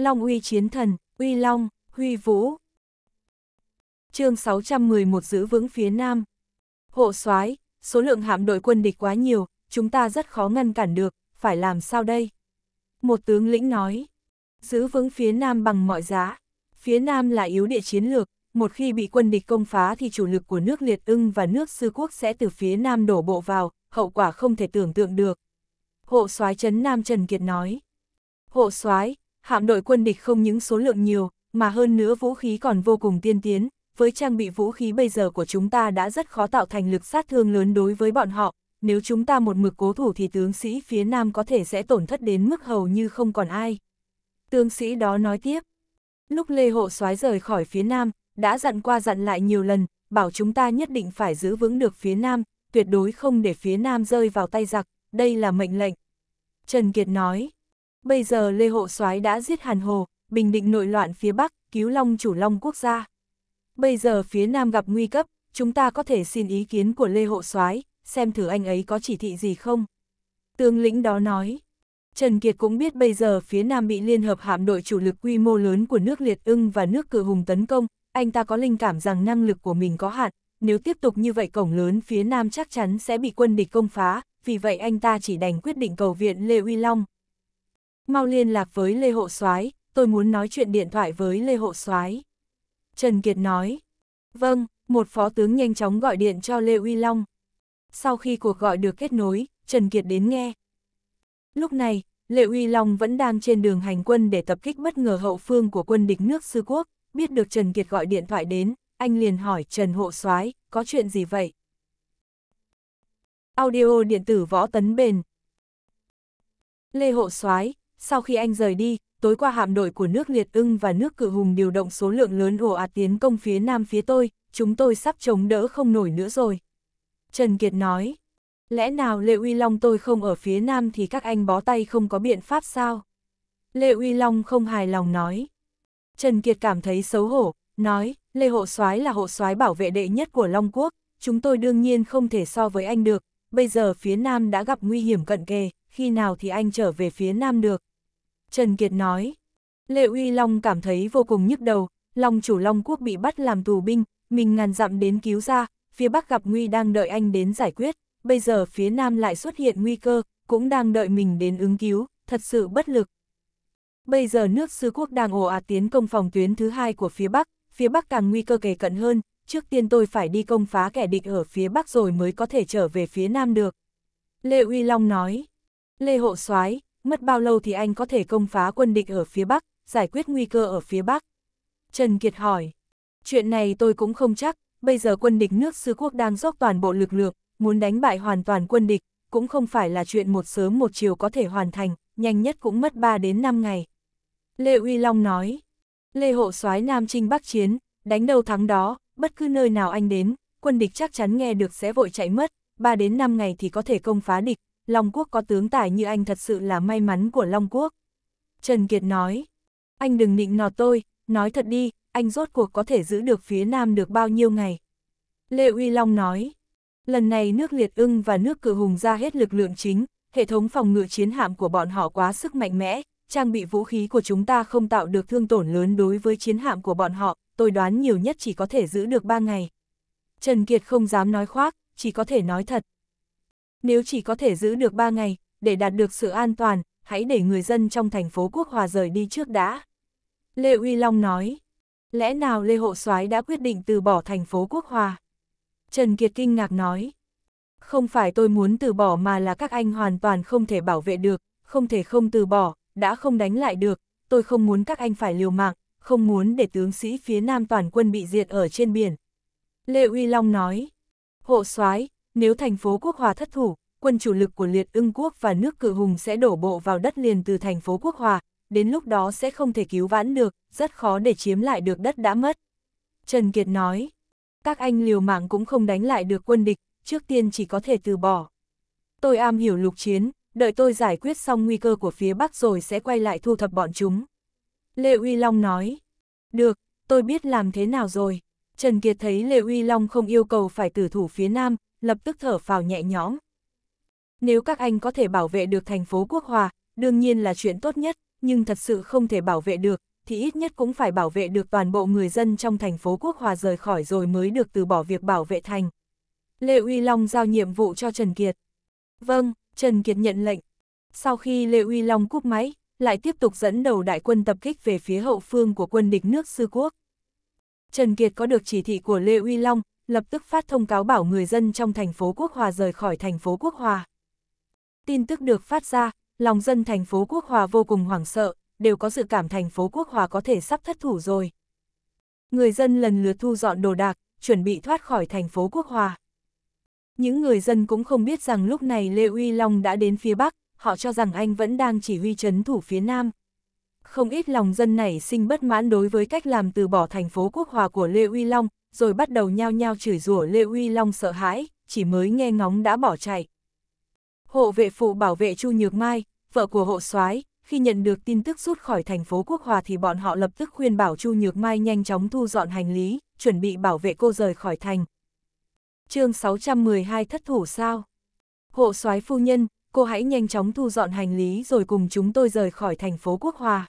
Long uy chiến thần, uy long, huy vũ. chương 611 giữ vững phía Nam. Hộ soái số lượng hạm đội quân địch quá nhiều, chúng ta rất khó ngăn cản được, phải làm sao đây? Một tướng lĩnh nói, giữ vững phía Nam bằng mọi giá. Phía Nam là yếu địa chiến lược, một khi bị quân địch công phá thì chủ lực của nước Liệt ưng và nước Sư Quốc sẽ từ phía Nam đổ bộ vào, hậu quả không thể tưởng tượng được. Hộ soái Trấn Nam Trần Kiệt nói, hộ soái hạm đội quân địch không những số lượng nhiều, mà hơn nữa vũ khí còn vô cùng tiên tiến, với trang bị vũ khí bây giờ của chúng ta đã rất khó tạo thành lực sát thương lớn đối với bọn họ, nếu chúng ta một mực cố thủ thì tướng sĩ phía Nam có thể sẽ tổn thất đến mức hầu như không còn ai. Tướng sĩ đó nói tiếp, lúc Lê Hộ soái rời khỏi phía Nam, đã dặn qua dặn lại nhiều lần, bảo chúng ta nhất định phải giữ vững được phía Nam, tuyệt đối không để phía Nam rơi vào tay giặc, đây là mệnh lệnh. Trần Kiệt nói, Bây giờ Lê Hộ soái đã giết Hàn Hồ, bình định nội loạn phía Bắc, cứu Long chủ Long quốc gia. Bây giờ phía Nam gặp nguy cấp, chúng ta có thể xin ý kiến của Lê Hộ soái xem thử anh ấy có chỉ thị gì không. Tướng lĩnh đó nói, Trần Kiệt cũng biết bây giờ phía Nam bị Liên Hợp hạm đội chủ lực quy mô lớn của nước Liệt ưng và nước Cự Hùng tấn công, anh ta có linh cảm rằng năng lực của mình có hạn, nếu tiếp tục như vậy cổng lớn phía Nam chắc chắn sẽ bị quân địch công phá, vì vậy anh ta chỉ đành quyết định cầu viện Lê Uy Long, mau liên lạc với Lê Hộ Soái, tôi muốn nói chuyện điện thoại với Lê Hộ Soái. Trần Kiệt nói, vâng, một phó tướng nhanh chóng gọi điện cho Lê Uy Long. Sau khi cuộc gọi được kết nối, Trần Kiệt đến nghe. Lúc này, lê Uy Long vẫn đang trên đường hành quân để tập kích bất ngờ hậu phương của quân địch nước Sư Quốc, biết được Trần Kiệt gọi điện thoại đến, anh liền hỏi Trần Hộ Soái có chuyện gì vậy? Audio điện tử võ tấn bền Lê Hộ Soái sau khi anh rời đi, tối qua hạm đội của nước Liệt ưng và nước Cự Hùng điều động số lượng lớn ồ ạt tiến công phía nam phía tôi, chúng tôi sắp chống đỡ không nổi nữa rồi. Trần Kiệt nói, lẽ nào Lệ Uy Long tôi không ở phía nam thì các anh bó tay không có biện pháp sao? Lệ Uy Long không hài lòng nói. Trần Kiệt cảm thấy xấu hổ, nói, Lê Hộ soái là hộ soái bảo vệ đệ nhất của Long Quốc, chúng tôi đương nhiên không thể so với anh được, bây giờ phía Nam đã gặp nguy hiểm cận kề, khi nào thì anh trở về phía Nam được. Trần Kiệt nói. Lệ Uy Long cảm thấy vô cùng nhức đầu, Long chủ Long Quốc bị bắt làm tù binh, mình ngàn dặm đến cứu ra, phía Bắc gặp Nguy đang đợi anh đến giải quyết, bây giờ phía Nam lại xuất hiện nguy cơ, cũng đang đợi mình đến ứng cứu, thật sự bất lực. Bây giờ nước Sư Quốc đang ồ ạt tiến công phòng tuyến thứ hai của phía Bắc, phía Bắc càng nguy cơ kề cận hơn, trước tiên tôi phải đi công phá kẻ địch ở phía Bắc rồi mới có thể trở về phía Nam được. Lê Uy Long nói, Lê Hộ soái mất bao lâu thì anh có thể công phá quân địch ở phía Bắc, giải quyết nguy cơ ở phía Bắc? Trần Kiệt hỏi, chuyện này tôi cũng không chắc, bây giờ quân địch nước Sư Quốc đang dốc toàn bộ lực lượng, muốn đánh bại hoàn toàn quân địch, cũng không phải là chuyện một sớm một chiều có thể hoàn thành, nhanh nhất cũng mất 3 đến 5 ngày. Lê Uy Long nói, Lê Hộ soái Nam Trinh Bắc Chiến, đánh đầu thắng đó, bất cứ nơi nào anh đến, quân địch chắc chắn nghe được sẽ vội chạy mất, 3 đến 5 ngày thì có thể công phá địch, Long Quốc có tướng tài như anh thật sự là may mắn của Long Quốc. Trần Kiệt nói, anh đừng nịnh nọt tôi, nói thật đi, anh rốt cuộc có thể giữ được phía Nam được bao nhiêu ngày. Lê Uy Long nói, lần này nước Liệt ưng và nước Cự Hùng ra hết lực lượng chính, hệ thống phòng ngự chiến hạm của bọn họ quá sức mạnh mẽ, trang bị vũ khí của chúng ta không tạo được thương tổn lớn đối với chiến hạm của bọn họ, tôi đoán nhiều nhất chỉ có thể giữ được 3 ngày. Trần Kiệt không dám nói khoác, chỉ có thể nói thật. Nếu chỉ có thể giữ được 3 ngày, để đạt được sự an toàn, hãy để người dân trong thành phố Quốc Hòa rời đi trước đã. Lê Uy Long nói, lẽ nào Lê Hộ soái đã quyết định từ bỏ thành phố Quốc Hòa? Trần Kiệt kinh ngạc nói, không phải tôi muốn từ bỏ mà là các anh hoàn toàn không thể bảo vệ được, không thể không từ bỏ, đã không đánh lại được, tôi không muốn các anh phải liều mạng, không muốn để tướng sĩ phía Nam toàn quân bị diệt ở trên biển. Lê Uy Long nói, hộ soái nếu thành phố Quốc Hòa thất thủ, quân chủ lực của liệt ưng quốc và nước cự hùng sẽ đổ bộ vào đất liền từ thành phố Quốc Hòa, đến lúc đó sẽ không thể cứu vãn được, rất khó để chiếm lại được đất đã mất. Trần Kiệt nói, các anh liều mạng cũng không đánh lại được quân địch, trước tiên chỉ có thể từ bỏ. Tôi am hiểu lục chiến, đợi tôi giải quyết xong nguy cơ của phía Bắc rồi sẽ quay lại thu thập bọn chúng. Lê Uy Long nói, được, tôi biết làm thế nào rồi. Trần Kiệt thấy Lê Uy Long không yêu cầu phải tử thủ phía Nam, lập tức thở phào nhẹ nhõm. Nếu các anh có thể bảo vệ được thành phố Quốc Hòa, đương nhiên là chuyện tốt nhất, nhưng thật sự không thể bảo vệ được, thì ít nhất cũng phải bảo vệ được toàn bộ người dân trong thành phố Quốc Hòa rời khỏi rồi mới được từ bỏ việc bảo vệ thành. Lê Uy Long giao nhiệm vụ cho Trần Kiệt. Vâng, Trần Kiệt nhận lệnh. Sau khi Lê Uy Long cúp máy, lại tiếp tục dẫn đầu đại quân tập kích về phía hậu phương của quân địch nước Sư Quốc. Trần Kiệt có được chỉ thị của Lê Uy Long, lập tức phát thông cáo bảo người dân trong thành phố Quốc Hòa rời khỏi thành phố Quốc Hòa. Tin tức được phát ra, lòng dân thành phố Quốc Hòa vô cùng hoảng sợ, đều có dự cảm thành phố Quốc Hòa có thể sắp thất thủ rồi. Người dân lần lượt thu dọn đồ đạc, chuẩn bị thoát khỏi thành phố Quốc Hòa. Những người dân cũng không biết rằng lúc này Lê Uy Long đã đến phía Bắc, họ cho rằng anh vẫn đang chỉ huy chấn thủ phía Nam. Không ít lòng dân này sinh bất mãn đối với cách làm từ bỏ thành phố Quốc Hòa của Lê Uy Long, rồi bắt đầu nhao nhao chửi rủa Lê Uy Long sợ hãi, chỉ mới nghe ngóng đã bỏ chạy. Hộ vệ phụ bảo vệ Chu Nhược Mai, vợ của hộ soái, khi nhận được tin tức rút khỏi thành phố Quốc Hòa thì bọn họ lập tức khuyên bảo Chu Nhược Mai nhanh chóng thu dọn hành lý, chuẩn bị bảo vệ cô rời khỏi thành. chương 612 thất thủ sao? Hộ soái phu nhân, cô hãy nhanh chóng thu dọn hành lý rồi cùng chúng tôi rời khỏi thành phố Quốc Hòa.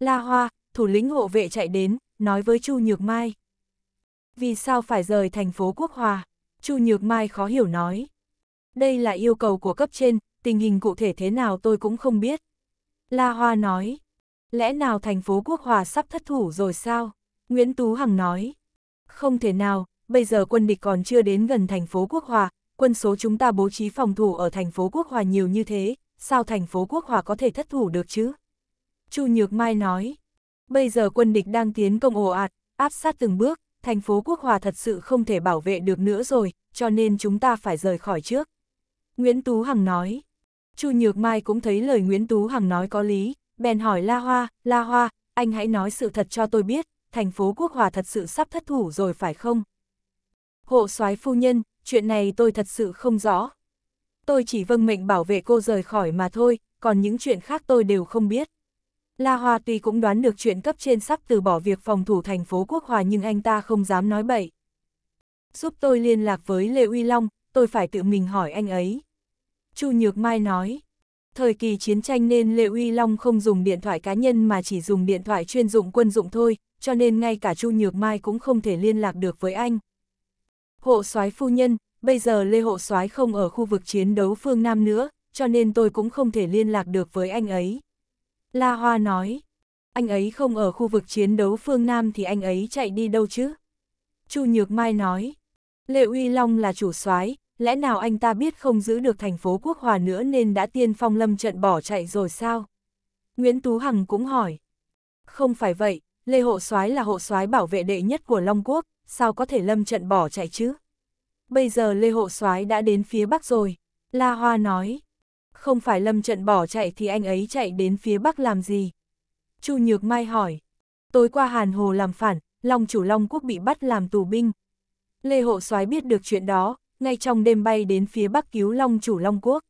La Hoa, thủ lĩnh hộ vệ chạy đến, nói với Chu Nhược Mai vì sao phải rời thành phố Quốc Hòa? Chu Nhược Mai khó hiểu nói. Đây là yêu cầu của cấp trên, tình hình cụ thể thế nào tôi cũng không biết. La Hoa nói, lẽ nào thành phố Quốc Hòa sắp thất thủ rồi sao? Nguyễn Tú Hằng nói, không thể nào, bây giờ quân địch còn chưa đến gần thành phố Quốc Hòa, quân số chúng ta bố trí phòng thủ ở thành phố Quốc Hòa nhiều như thế, sao thành phố Quốc Hòa có thể thất thủ được chứ? Chu Nhược Mai nói, bây giờ quân địch đang tiến công ồ ạt, áp sát từng bước, thành phố Quốc Hòa thật sự không thể bảo vệ được nữa rồi, cho nên chúng ta phải rời khỏi trước. Nguyễn Tú Hằng nói. Chu Nhược Mai cũng thấy lời Nguyễn Tú Hằng nói có lý, bèn hỏi La Hoa, La Hoa, anh hãy nói sự thật cho tôi biết, thành phố Quốc Hòa thật sự sắp thất thủ rồi phải không? Hộ soái phu nhân, chuyện này tôi thật sự không rõ. Tôi chỉ vâng mệnh bảo vệ cô rời khỏi mà thôi, còn những chuyện khác tôi đều không biết. La Hoa tuy cũng đoán được chuyện cấp trên sắp từ bỏ việc phòng thủ thành phố Quốc Hòa nhưng anh ta không dám nói bậy. Giúp tôi liên lạc với Lê Uy Long, tôi phải tự mình hỏi anh ấy. Chu Nhược Mai nói, thời kỳ chiến tranh nên Lê Uy Long không dùng điện thoại cá nhân mà chỉ dùng điện thoại chuyên dụng quân dụng thôi, cho nên ngay cả Chu Nhược Mai cũng không thể liên lạc được với anh. Hộ soái phu nhân, bây giờ Lê Hộ soái không ở khu vực chiến đấu phương Nam nữa, cho nên tôi cũng không thể liên lạc được với anh ấy. La Hoa nói, anh ấy không ở khu vực chiến đấu phương Nam thì anh ấy chạy đi đâu chứ? Chu Nhược Mai nói, Lệ Uy Long là chủ soái, lẽ nào anh ta biết không giữ được thành phố Quốc Hòa nữa nên đã tiên phong lâm trận bỏ chạy rồi sao? Nguyễn Tú Hằng cũng hỏi, không phải vậy, Lê Hộ soái là hộ soái bảo vệ đệ nhất của Long Quốc, sao có thể lâm trận bỏ chạy chứ? Bây giờ Lê Hộ soái đã đến phía Bắc rồi, La Hoa nói không phải lâm trận bỏ chạy thì anh ấy chạy đến phía bắc làm gì? Chu Nhược Mai hỏi, tối qua Hàn Hồ làm phản, Long chủ Long Quốc bị bắt làm tù binh. Lê Hộ soái biết được chuyện đó, ngay trong đêm bay đến phía bắc cứu Long chủ Long Quốc.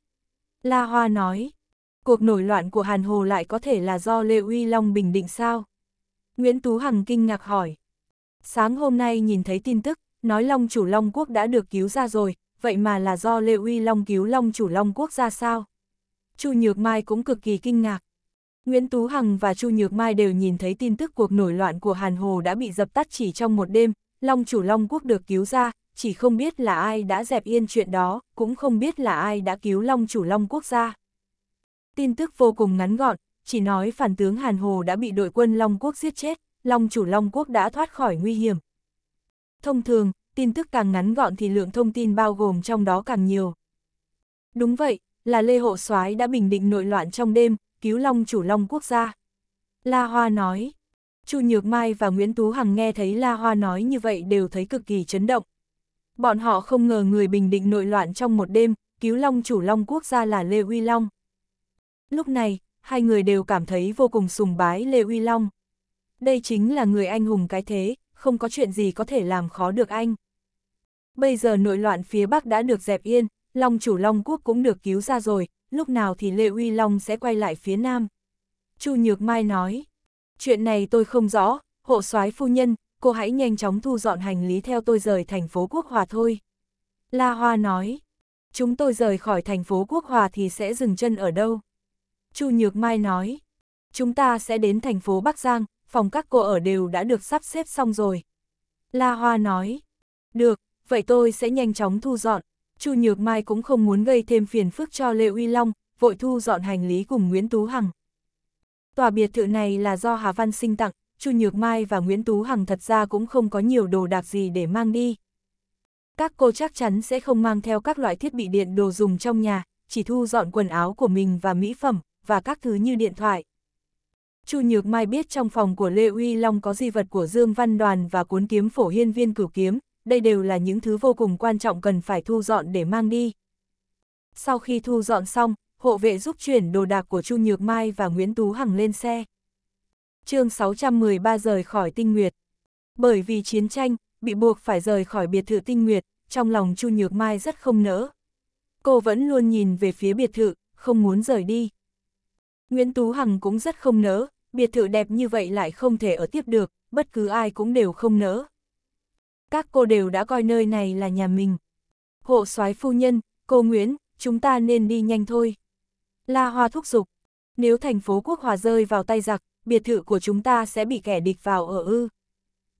La Hoa nói, cuộc nổi loạn của Hàn Hồ lại có thể là do Lê Uy Long bình định sao? Nguyễn Tú Hằng kinh ngạc hỏi. Sáng hôm nay nhìn thấy tin tức, nói Long chủ Long Quốc đã được cứu ra rồi, vậy mà là do Lê Uy Long cứu Long chủ Long Quốc ra sao? Chu Nhược Mai cũng cực kỳ kinh ngạc. Nguyễn Tú Hằng và Chu Nhược Mai đều nhìn thấy tin tức cuộc nổi loạn của Hàn Hồ đã bị dập tắt chỉ trong một đêm, Long chủ Long Quốc được cứu ra, chỉ không biết là ai đã dẹp yên chuyện đó, cũng không biết là ai đã cứu Long chủ Long Quốc ra. Tin tức vô cùng ngắn gọn, chỉ nói phản tướng Hàn Hồ đã bị đội quân Long Quốc giết chết, Long chủ Long Quốc đã thoát khỏi nguy hiểm. Thông thường, tin tức càng ngắn gọn thì lượng thông tin bao gồm trong đó càng nhiều. Đúng vậy, là Lê Hộ soái đã bình định nội loạn trong đêm, cứu Long chủ Long quốc gia. La Hoa nói, Chu Nhược Mai và Nguyễn Tú Hằng nghe thấy La Hoa nói như vậy đều thấy cực kỳ chấn động. Bọn họ không ngờ người bình định nội loạn trong một đêm, cứu Long chủ Long quốc gia là Lê Uy Long. Lúc này, hai người đều cảm thấy vô cùng sùng bái Lê Uy Long. Đây chính là người anh hùng cái thế, không có chuyện gì có thể làm khó được anh. Bây giờ nội loạn phía Bắc đã được dẹp yên, Long chủ Long Quốc cũng được cứu ra rồi, lúc nào thì Lê Uy Long sẽ quay lại phía Nam. Chu Nhược Mai nói, chuyện này tôi không rõ, hộ soái phu nhân, cô hãy nhanh chóng thu dọn hành lý theo tôi rời thành phố Quốc Hòa thôi. La Hoa nói, chúng tôi rời khỏi thành phố Quốc Hòa thì sẽ dừng chân ở đâu? Chu Nhược Mai nói, chúng ta sẽ đến thành phố Bắc Giang, phòng các cô ở đều đã được sắp xếp xong rồi. La Hoa nói, được, vậy tôi sẽ nhanh chóng thu dọn, Chu Nhược Mai cũng không muốn gây thêm phiền phức cho Lê Uy Long, vội thu dọn hành lý cùng Nguyễn Tú Hằng. Tòa biệt thự này là do Hà Văn Sinh tặng, Chu Nhược Mai và Nguyễn Tú Hằng thật ra cũng không có nhiều đồ đạc gì để mang đi. Các cô chắc chắn sẽ không mang theo các loại thiết bị điện đồ dùng trong nhà, chỉ thu dọn quần áo của mình và mỹ phẩm, và các thứ như điện thoại. Chu Nhược Mai biết trong phòng của Lê Uy Long có di vật của Dương Văn Đoàn và cuốn kiếm phổ hiên viên cửu kiếm, đây đều là những thứ vô cùng quan trọng cần phải thu dọn để mang đi. Sau khi thu dọn xong, hộ vệ giúp chuyển đồ đạc của Chu Nhược Mai và Nguyễn Tú Hằng lên xe. chương 613 rời khỏi tinh nguyệt. Bởi vì chiến tranh, bị buộc phải rời khỏi biệt thự tinh nguyệt, trong lòng Chu Nhược Mai rất không nỡ. Cô vẫn luôn nhìn về phía biệt thự, không muốn rời đi. Nguyễn Tú Hằng cũng rất không nỡ, biệt thự đẹp như vậy lại không thể ở tiếp được, bất cứ ai cũng đều không nỡ các cô đều đã coi nơi này là nhà mình. Hộ soái phu nhân, cô Nguyễn, chúng ta nên đi nhanh thôi. La Hoa thúc giục, nếu thành phố Quốc Hòa rơi vào tay giặc, biệt thự của chúng ta sẽ bị kẻ địch vào ở ư.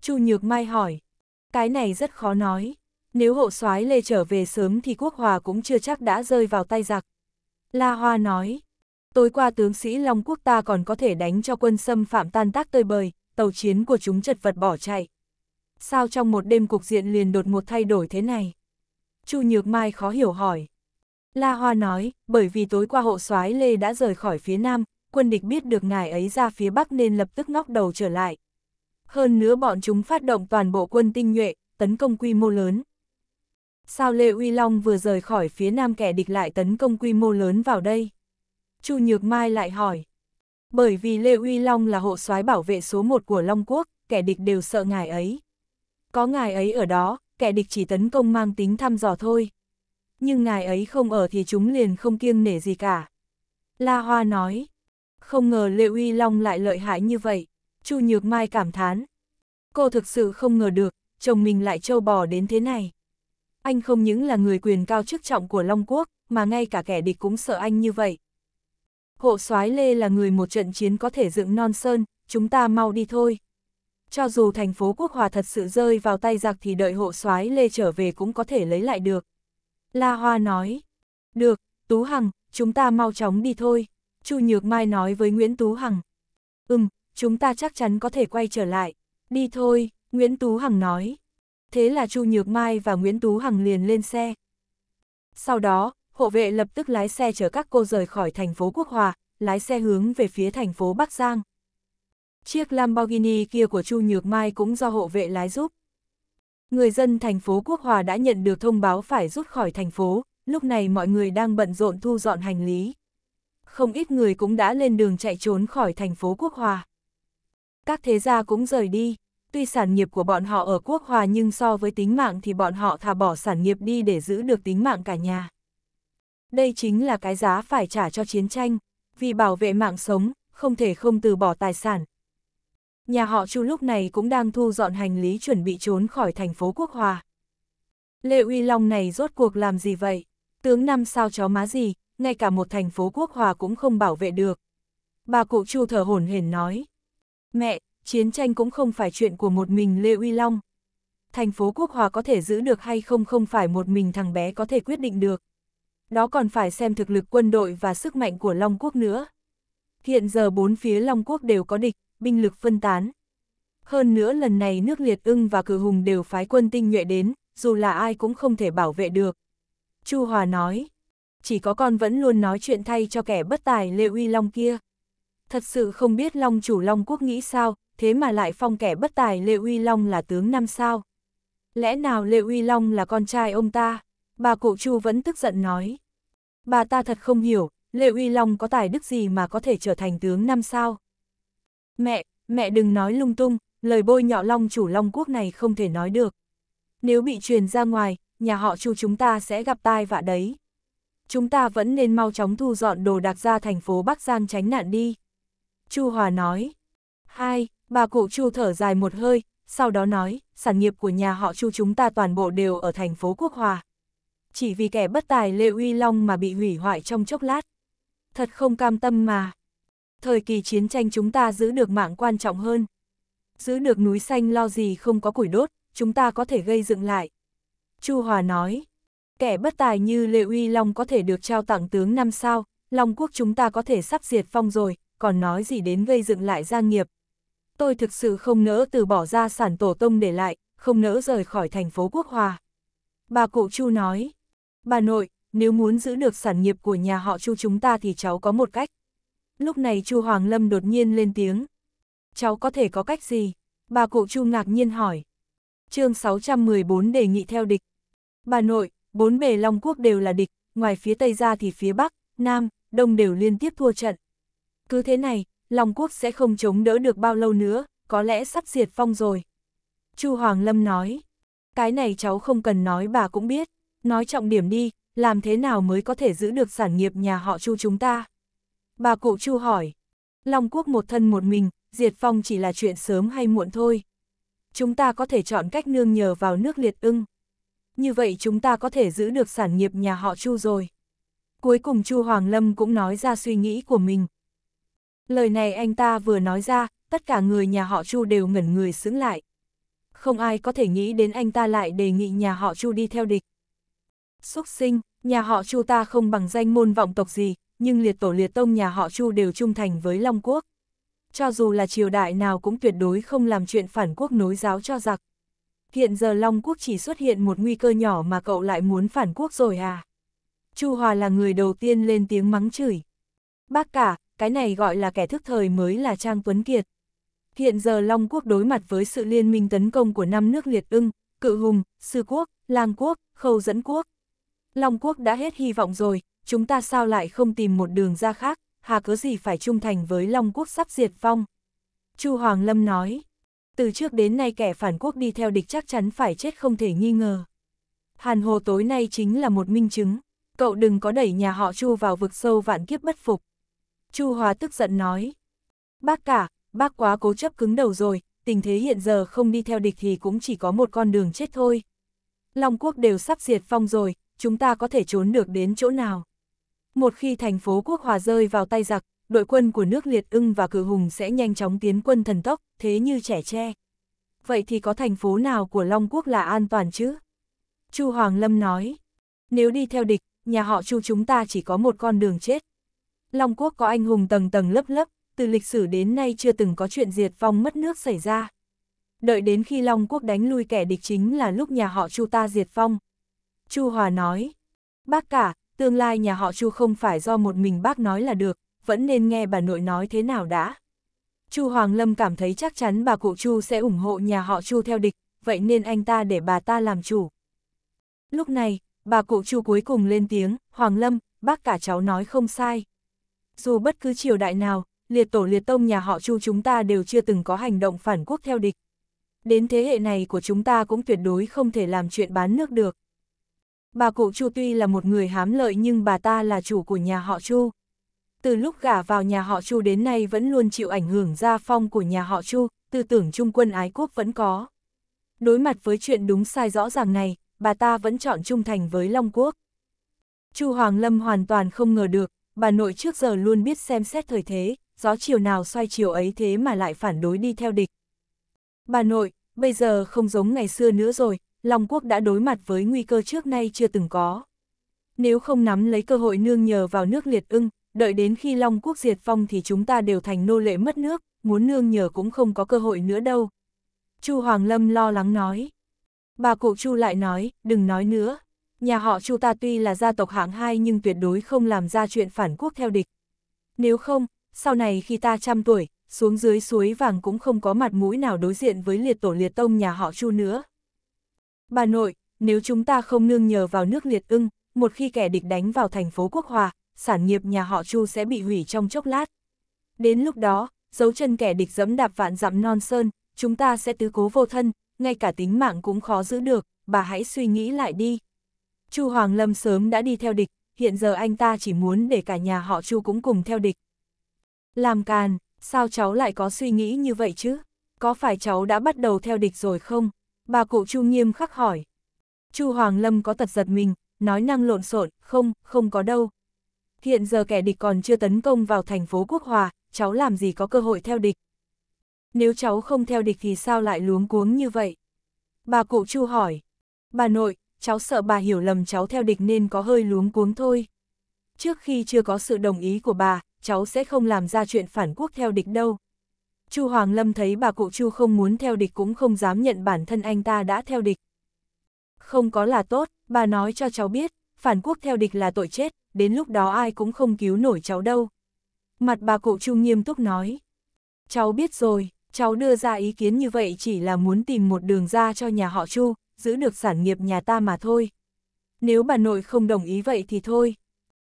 Chu Nhược Mai hỏi, cái này rất khó nói, nếu hộ soái lê trở về sớm thì Quốc Hòa cũng chưa chắc đã rơi vào tay giặc. La Hoa nói, tối qua tướng sĩ Long Quốc ta còn có thể đánh cho quân xâm phạm tan tác tơi bời, tàu chiến của chúng chật vật bỏ chạy sao trong một đêm cục diện liền đột ngột thay đổi thế này? Chu Nhược Mai khó hiểu hỏi. La Hoa nói, bởi vì tối qua hộ soái Lê đã rời khỏi phía Nam, quân địch biết được ngài ấy ra phía Bắc nên lập tức ngóc đầu trở lại. Hơn nữa bọn chúng phát động toàn bộ quân tinh nhuệ, tấn công quy mô lớn. Sao Lê Uy Long vừa rời khỏi phía Nam kẻ địch lại tấn công quy mô lớn vào đây? Chu Nhược Mai lại hỏi. Bởi vì Lê Uy Long là hộ soái bảo vệ số một của Long Quốc, kẻ địch đều sợ ngài ấy. Có ngài ấy ở đó, kẻ địch chỉ tấn công mang tính thăm dò thôi. Nhưng ngài ấy không ở thì chúng liền không kiêng nể gì cả. La Hoa nói, không ngờ Lệ Uy Long lại lợi hại như vậy. Chu Nhược Mai cảm thán. Cô thực sự không ngờ được, chồng mình lại trâu bò đến thế này. Anh không những là người quyền cao chức trọng của Long Quốc, mà ngay cả kẻ địch cũng sợ anh như vậy. Hộ soái Lê là người một trận chiến có thể dựng non sơn, chúng ta mau đi thôi cho dù thành phố Quốc Hòa thật sự rơi vào tay giặc thì đợi hộ soái Lê trở về cũng có thể lấy lại được. La Hoa nói, được, Tú Hằng, chúng ta mau chóng đi thôi. Chu Nhược Mai nói với Nguyễn Tú Hằng, ừm, chúng ta chắc chắn có thể quay trở lại. Đi thôi, Nguyễn Tú Hằng nói. Thế là Chu Nhược Mai và Nguyễn Tú Hằng liền lên xe. Sau đó, hộ vệ lập tức lái xe chở các cô rời khỏi thành phố Quốc Hòa, lái xe hướng về phía thành phố Bắc Giang. Chiếc Lamborghini kia của Chu Nhược Mai cũng do hộ vệ lái giúp. Người dân thành phố Quốc Hòa đã nhận được thông báo phải rút khỏi thành phố, lúc này mọi người đang bận rộn thu dọn hành lý. Không ít người cũng đã lên đường chạy trốn khỏi thành phố Quốc Hòa. Các thế gia cũng rời đi, tuy sản nghiệp của bọn họ ở Quốc Hòa nhưng so với tính mạng thì bọn họ thà bỏ sản nghiệp đi để giữ được tính mạng cả nhà. Đây chính là cái giá phải trả cho chiến tranh, vì bảo vệ mạng sống, không thể không từ bỏ tài sản, nhà họ Chu lúc này cũng đang thu dọn hành lý chuẩn bị trốn khỏi thành phố Quốc Hòa. lê Uy Long này rốt cuộc làm gì vậy? Tướng năm sao chó má gì, ngay cả một thành phố Quốc Hòa cũng không bảo vệ được. Bà cụ Chu thở hổn hển nói. Mẹ, chiến tranh cũng không phải chuyện của một mình Lê Uy Long. Thành phố Quốc Hòa có thể giữ được hay không không phải một mình thằng bé có thể quyết định được. Đó còn phải xem thực lực quân đội và sức mạnh của Long Quốc nữa. Hiện giờ bốn phía Long Quốc đều có địch, binh lực phân tán. Hơn nữa lần này nước Liệt ưng và cử hùng đều phái quân tinh nhuệ đến, dù là ai cũng không thể bảo vệ được. Chu Hòa nói, chỉ có con vẫn luôn nói chuyện thay cho kẻ bất tài Lê Uy Long kia. Thật sự không biết Long chủ Long quốc nghĩ sao, thế mà lại phong kẻ bất tài Lê Uy Long là tướng năm sao. Lẽ nào Lê Uy Long là con trai ông ta? Bà cụ Chu vẫn tức giận nói. Bà ta thật không hiểu, Lê Uy Long có tài đức gì mà có thể trở thành tướng năm sao? Mẹ, mẹ đừng nói lung tung, lời bôi nhọ long chủ long quốc này không thể nói được. Nếu bị truyền ra ngoài, nhà họ chu chúng ta sẽ gặp tai vạ đấy. Chúng ta vẫn nên mau chóng thu dọn đồ đạc ra thành phố Bắc Giang tránh nạn đi. Chu Hòa nói. Hai, bà cụ Chu thở dài một hơi, sau đó nói, sản nghiệp của nhà họ Chu chúng ta toàn bộ đều ở thành phố Quốc Hòa. Chỉ vì kẻ bất tài Lê Uy Long mà bị hủy hoại trong chốc lát. Thật không cam tâm mà thời kỳ chiến tranh chúng ta giữ được mạng quan trọng hơn. Giữ được núi xanh lo gì không có củi đốt, chúng ta có thể gây dựng lại. Chu Hòa nói, kẻ bất tài như Lệ Uy Long có thể được trao tặng tướng năm sao, Long quốc chúng ta có thể sắp diệt phong rồi, còn nói gì đến gây dựng lại gia nghiệp. Tôi thực sự không nỡ từ bỏ ra sản tổ tông để lại, không nỡ rời khỏi thành phố Quốc Hòa. Bà cụ Chu nói, bà nội, nếu muốn giữ được sản nghiệp của nhà họ Chu chúng ta thì cháu có một cách. Lúc này Chu Hoàng Lâm đột nhiên lên tiếng. Cháu có thể có cách gì? Bà cụ Chu ngạc nhiên hỏi. chương 614 đề nghị theo địch. Bà nội, bốn bề Long Quốc đều là địch, ngoài phía Tây ra thì phía Bắc, Nam, Đông đều liên tiếp thua trận. Cứ thế này, Long Quốc sẽ không chống đỡ được bao lâu nữa, có lẽ sắp diệt phong rồi. Chu Hoàng Lâm nói. Cái này cháu không cần nói bà cũng biết. Nói trọng điểm đi, làm thế nào mới có thể giữ được sản nghiệp nhà họ Chu chúng ta? bà cụ Chu hỏi. Long quốc một thân một mình, diệt phong chỉ là chuyện sớm hay muộn thôi. Chúng ta có thể chọn cách nương nhờ vào nước liệt ưng. Như vậy chúng ta có thể giữ được sản nghiệp nhà họ Chu rồi. Cuối cùng Chu Hoàng Lâm cũng nói ra suy nghĩ của mình. Lời này anh ta vừa nói ra, tất cả người nhà họ Chu đều ngẩn người sững lại. Không ai có thể nghĩ đến anh ta lại đề nghị nhà họ Chu đi theo địch. xuất sinh, nhà họ Chu ta không bằng danh môn vọng tộc gì, nhưng liệt tổ liệt tông nhà họ Chu đều trung thành với Long Quốc. Cho dù là triều đại nào cũng tuyệt đối không làm chuyện phản quốc nối giáo cho giặc. Hiện giờ Long Quốc chỉ xuất hiện một nguy cơ nhỏ mà cậu lại muốn phản quốc rồi à? Chu Hòa là người đầu tiên lên tiếng mắng chửi. Bác cả, cái này gọi là kẻ thức thời mới là Trang Tuấn Kiệt. Hiện giờ Long Quốc đối mặt với sự liên minh tấn công của năm nước liệt ưng, cự hùng, sư quốc, lang quốc, khâu dẫn quốc. Long Quốc đã hết hy vọng rồi, chúng ta sao lại không tìm một đường ra khác, hà cớ gì phải trung thành với Long quốc sắp diệt vong. Chu Hoàng Lâm nói, từ trước đến nay kẻ phản quốc đi theo địch chắc chắn phải chết không thể nghi ngờ. Hàn Hồ tối nay chính là một minh chứng, cậu đừng có đẩy nhà họ Chu vào vực sâu vạn kiếp bất phục. Chu Hòa tức giận nói, bác cả, bác quá cố chấp cứng đầu rồi, tình thế hiện giờ không đi theo địch thì cũng chỉ có một con đường chết thôi. Long quốc đều sắp diệt phong rồi, chúng ta có thể trốn được đến chỗ nào? Một khi thành phố Quốc Hòa rơi vào tay giặc, đội quân của nước Liệt ưng và Cử Hùng sẽ nhanh chóng tiến quân thần tốc, thế như trẻ tre. Vậy thì có thành phố nào của Long Quốc là an toàn chứ? Chu Hoàng Lâm nói, nếu đi theo địch, nhà họ Chu chúng ta chỉ có một con đường chết. Long Quốc có anh hùng tầng tầng lớp lớp, từ lịch sử đến nay chưa từng có chuyện diệt vong mất nước xảy ra. Đợi đến khi Long Quốc đánh lui kẻ địch chính là lúc nhà họ Chu ta diệt vong. Chu Hòa nói, bác cả, tương lai nhà họ Chu không phải do một mình bác nói là được, vẫn nên nghe bà nội nói thế nào đã. Chu Hoàng Lâm cảm thấy chắc chắn bà cụ Chu sẽ ủng hộ nhà họ Chu theo địch, vậy nên anh ta để bà ta làm chủ. Lúc này, bà cụ Chu cuối cùng lên tiếng, Hoàng Lâm, bác cả cháu nói không sai. Dù bất cứ triều đại nào, liệt tổ liệt tông nhà họ Chu chúng ta đều chưa từng có hành động phản quốc theo địch. Đến thế hệ này của chúng ta cũng tuyệt đối không thể làm chuyện bán nước được. Bà cụ Chu tuy là một người hám lợi nhưng bà ta là chủ của nhà họ Chu. Từ lúc gả vào nhà họ Chu đến nay vẫn luôn chịu ảnh hưởng gia phong của nhà họ Chu, tư tưởng trung quân ái quốc vẫn có. Đối mặt với chuyện đúng sai rõ ràng này, bà ta vẫn chọn trung thành với Long Quốc. Chu Hoàng Lâm hoàn toàn không ngờ được, bà nội trước giờ luôn biết xem xét thời thế, gió chiều nào xoay chiều ấy thế mà lại phản đối đi theo địch. Bà nội, bây giờ không giống ngày xưa nữa rồi, Long Quốc đã đối mặt với nguy cơ trước nay chưa từng có. Nếu không nắm lấy cơ hội nương nhờ vào nước liệt ưng, đợi đến khi Long Quốc diệt phong thì chúng ta đều thành nô lệ mất nước, muốn nương nhờ cũng không có cơ hội nữa đâu. Chu Hoàng Lâm lo lắng nói. Bà cụ Chu lại nói, đừng nói nữa. Nhà họ Chu ta tuy là gia tộc hạng hai nhưng tuyệt đối không làm ra chuyện phản quốc theo địch. Nếu không, sau này khi ta trăm tuổi, xuống dưới suối vàng cũng không có mặt mũi nào đối diện với liệt tổ liệt tông nhà họ Chu nữa. Bà nội, nếu chúng ta không nương nhờ vào nước liệt ưng, một khi kẻ địch đánh vào thành phố Quốc Hòa, sản nghiệp nhà họ Chu sẽ bị hủy trong chốc lát. Đến lúc đó, dấu chân kẻ địch dẫm đạp vạn dặm non sơn, chúng ta sẽ tứ cố vô thân, ngay cả tính mạng cũng khó giữ được, bà hãy suy nghĩ lại đi. Chu Hoàng Lâm sớm đã đi theo địch, hiện giờ anh ta chỉ muốn để cả nhà họ Chu cũng cùng theo địch. Làm càn, sao cháu lại có suy nghĩ như vậy chứ? Có phải cháu đã bắt đầu theo địch rồi không? bà cụ Chu nghiêm khắc hỏi. Chu Hoàng Lâm có tật giật mình, nói năng lộn xộn, không, không có đâu. Hiện giờ kẻ địch còn chưa tấn công vào thành phố Quốc Hòa, cháu làm gì có cơ hội theo địch. Nếu cháu không theo địch thì sao lại luống cuống như vậy? Bà cụ Chu hỏi. Bà nội, cháu sợ bà hiểu lầm cháu theo địch nên có hơi luống cuống thôi. Trước khi chưa có sự đồng ý của bà, cháu sẽ không làm ra chuyện phản quốc theo địch đâu. Chu Hoàng Lâm thấy bà cụ Chu không muốn theo địch cũng không dám nhận bản thân anh ta đã theo địch. Không có là tốt, bà nói cho cháu biết, phản quốc theo địch là tội chết, đến lúc đó ai cũng không cứu nổi cháu đâu. Mặt bà cụ Chu nghiêm túc nói. Cháu biết rồi, cháu đưa ra ý kiến như vậy chỉ là muốn tìm một đường ra cho nhà họ Chu, giữ được sản nghiệp nhà ta mà thôi. Nếu bà nội không đồng ý vậy thì thôi.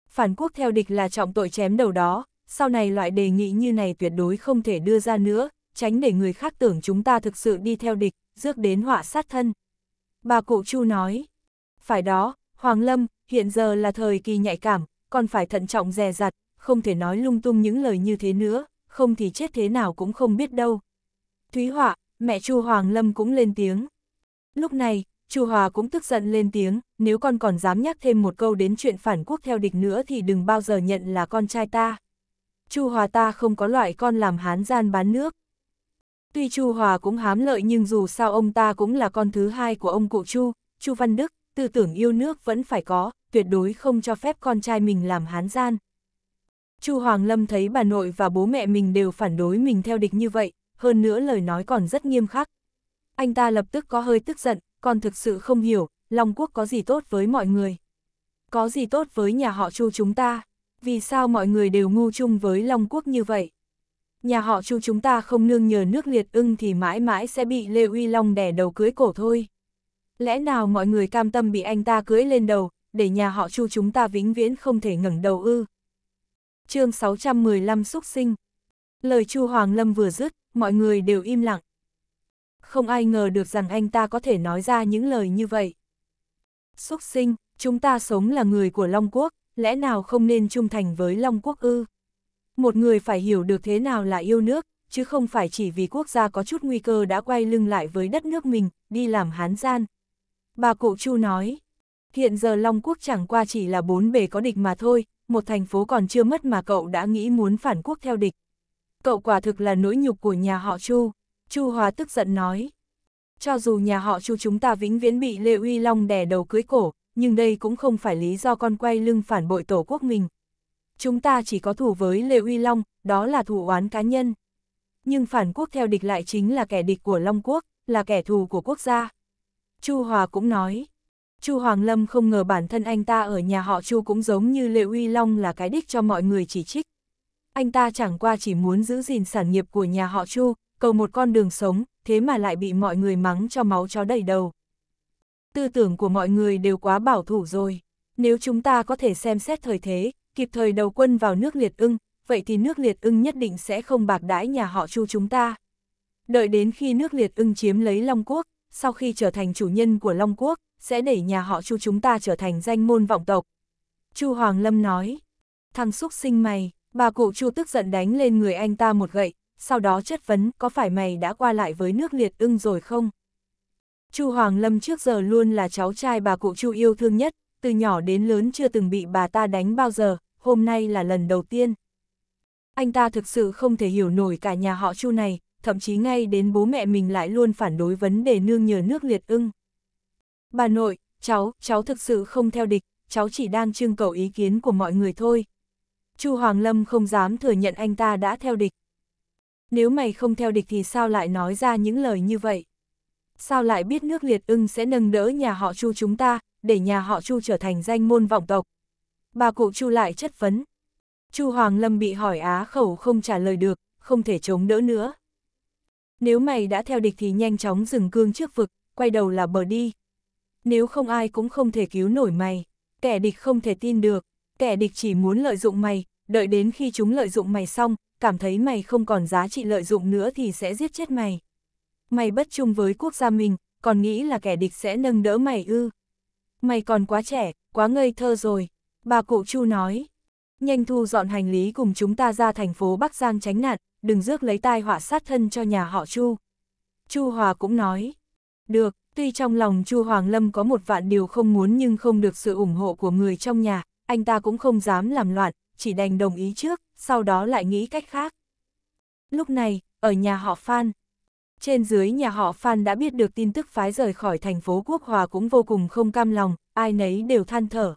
Phản quốc theo địch là trọng tội chém đầu đó, sau này loại đề nghị như này tuyệt đối không thể đưa ra nữa, tránh để người khác tưởng chúng ta thực sự đi theo địch, rước đến họa sát thân. Bà cụ Chu nói, phải đó, Hoàng Lâm, hiện giờ là thời kỳ nhạy cảm, còn phải thận trọng dè dặt, không thể nói lung tung những lời như thế nữa, không thì chết thế nào cũng không biết đâu. Thúy Họa, mẹ Chu Hoàng Lâm cũng lên tiếng. Lúc này, Chu Hòa cũng tức giận lên tiếng, nếu con còn dám nhắc thêm một câu đến chuyện phản quốc theo địch nữa thì đừng bao giờ nhận là con trai ta. Chu Hòa ta không có loại con làm hán gian bán nước. Tuy Chu Hòa cũng hám lợi nhưng dù sao ông ta cũng là con thứ hai của ông cụ Chu, Chu Văn Đức, tư tưởng yêu nước vẫn phải có, tuyệt đối không cho phép con trai mình làm hán gian. Chu Hoàng Lâm thấy bà nội và bố mẹ mình đều phản đối mình theo địch như vậy, hơn nữa lời nói còn rất nghiêm khắc. Anh ta lập tức có hơi tức giận, Con thực sự không hiểu, Long Quốc có gì tốt với mọi người. Có gì tốt với nhà họ Chu chúng ta vì sao mọi người đều ngu chung với Long Quốc như vậy? Nhà họ Chu chúng ta không nương nhờ nước liệt ưng thì mãi mãi sẽ bị Lê Uy Long đẻ đầu cưới cổ thôi. Lẽ nào mọi người cam tâm bị anh ta cưới lên đầu, để nhà họ Chu chúng ta vĩnh viễn không thể ngẩng đầu ư? chương 615 xúc sinh. Lời Chu Hoàng Lâm vừa dứt, mọi người đều im lặng. Không ai ngờ được rằng anh ta có thể nói ra những lời như vậy. Xúc sinh, chúng ta sống là người của Long Quốc, lẽ nào không nên trung thành với Long Quốc ư? Một người phải hiểu được thế nào là yêu nước, chứ không phải chỉ vì quốc gia có chút nguy cơ đã quay lưng lại với đất nước mình, đi làm hán gian. Bà cụ Chu nói, hiện giờ Long Quốc chẳng qua chỉ là bốn bề có địch mà thôi, một thành phố còn chưa mất mà cậu đã nghĩ muốn phản quốc theo địch. Cậu quả thực là nỗi nhục của nhà họ Chu. Chu Hòa tức giận nói, cho dù nhà họ Chu chúng ta vĩnh viễn bị Lê Uy Long đè đầu cưới cổ, nhưng đây cũng không phải lý do con quay lưng phản bội tổ quốc mình. Chúng ta chỉ có thù với Lê Uy Long, đó là thù oán cá nhân. Nhưng phản quốc theo địch lại chính là kẻ địch của Long Quốc, là kẻ thù của quốc gia. Chu Hòa cũng nói, Chu Hoàng Lâm không ngờ bản thân anh ta ở nhà họ Chu cũng giống như Lê Uy Long là cái đích cho mọi người chỉ trích. Anh ta chẳng qua chỉ muốn giữ gìn sản nghiệp của nhà họ Chu, cầu một con đường sống, thế mà lại bị mọi người mắng cho máu chó đầy đầu tư tưởng của mọi người đều quá bảo thủ rồi. Nếu chúng ta có thể xem xét thời thế, kịp thời đầu quân vào nước liệt ưng, vậy thì nước liệt ưng nhất định sẽ không bạc đãi nhà họ chu chúng ta. Đợi đến khi nước liệt ưng chiếm lấy Long Quốc, sau khi trở thành chủ nhân của Long Quốc, sẽ đẩy nhà họ chu chúng ta trở thành danh môn vọng tộc. Chu Hoàng Lâm nói, thằng xúc sinh mày, bà cụ chu tức giận đánh lên người anh ta một gậy, sau đó chất vấn có phải mày đã qua lại với nước liệt ưng rồi không? Chu Hoàng Lâm trước giờ luôn là cháu trai bà cụ Chu yêu thương nhất, từ nhỏ đến lớn chưa từng bị bà ta đánh bao giờ, hôm nay là lần đầu tiên. Anh ta thực sự không thể hiểu nổi cả nhà họ Chu này, thậm chí ngay đến bố mẹ mình lại luôn phản đối vấn đề nương nhờ nước liệt ưng. Bà nội, cháu, cháu thực sự không theo địch, cháu chỉ đang trưng cầu ý kiến của mọi người thôi. Chu Hoàng Lâm không dám thừa nhận anh ta đã theo địch. Nếu mày không theo địch thì sao lại nói ra những lời như vậy? sao lại biết nước liệt ưng sẽ nâng đỡ nhà họ Chu chúng ta, để nhà họ Chu trở thành danh môn vọng tộc. Bà cụ Chu lại chất vấn. Chu Hoàng Lâm bị hỏi á khẩu không trả lời được, không thể chống đỡ nữa. Nếu mày đã theo địch thì nhanh chóng dừng cương trước vực, quay đầu là bờ đi. Nếu không ai cũng không thể cứu nổi mày, kẻ địch không thể tin được, kẻ địch chỉ muốn lợi dụng mày, đợi đến khi chúng lợi dụng mày xong, cảm thấy mày không còn giá trị lợi dụng nữa thì sẽ giết chết mày mày bất chung với quốc gia mình, còn nghĩ là kẻ địch sẽ nâng đỡ mày ư. Mày còn quá trẻ, quá ngây thơ rồi, bà cụ Chu nói. Nhanh thu dọn hành lý cùng chúng ta ra thành phố Bắc Giang tránh nạn, đừng rước lấy tai họa sát thân cho nhà họ Chu. Chu Hòa cũng nói. Được, tuy trong lòng Chu Hoàng Lâm có một vạn điều không muốn nhưng không được sự ủng hộ của người trong nhà, anh ta cũng không dám làm loạn, chỉ đành đồng ý trước, sau đó lại nghĩ cách khác. Lúc này, ở nhà họ Phan, trên dưới nhà họ Phan đã biết được tin tức phái rời khỏi thành phố Quốc Hòa cũng vô cùng không cam lòng, ai nấy đều than thở.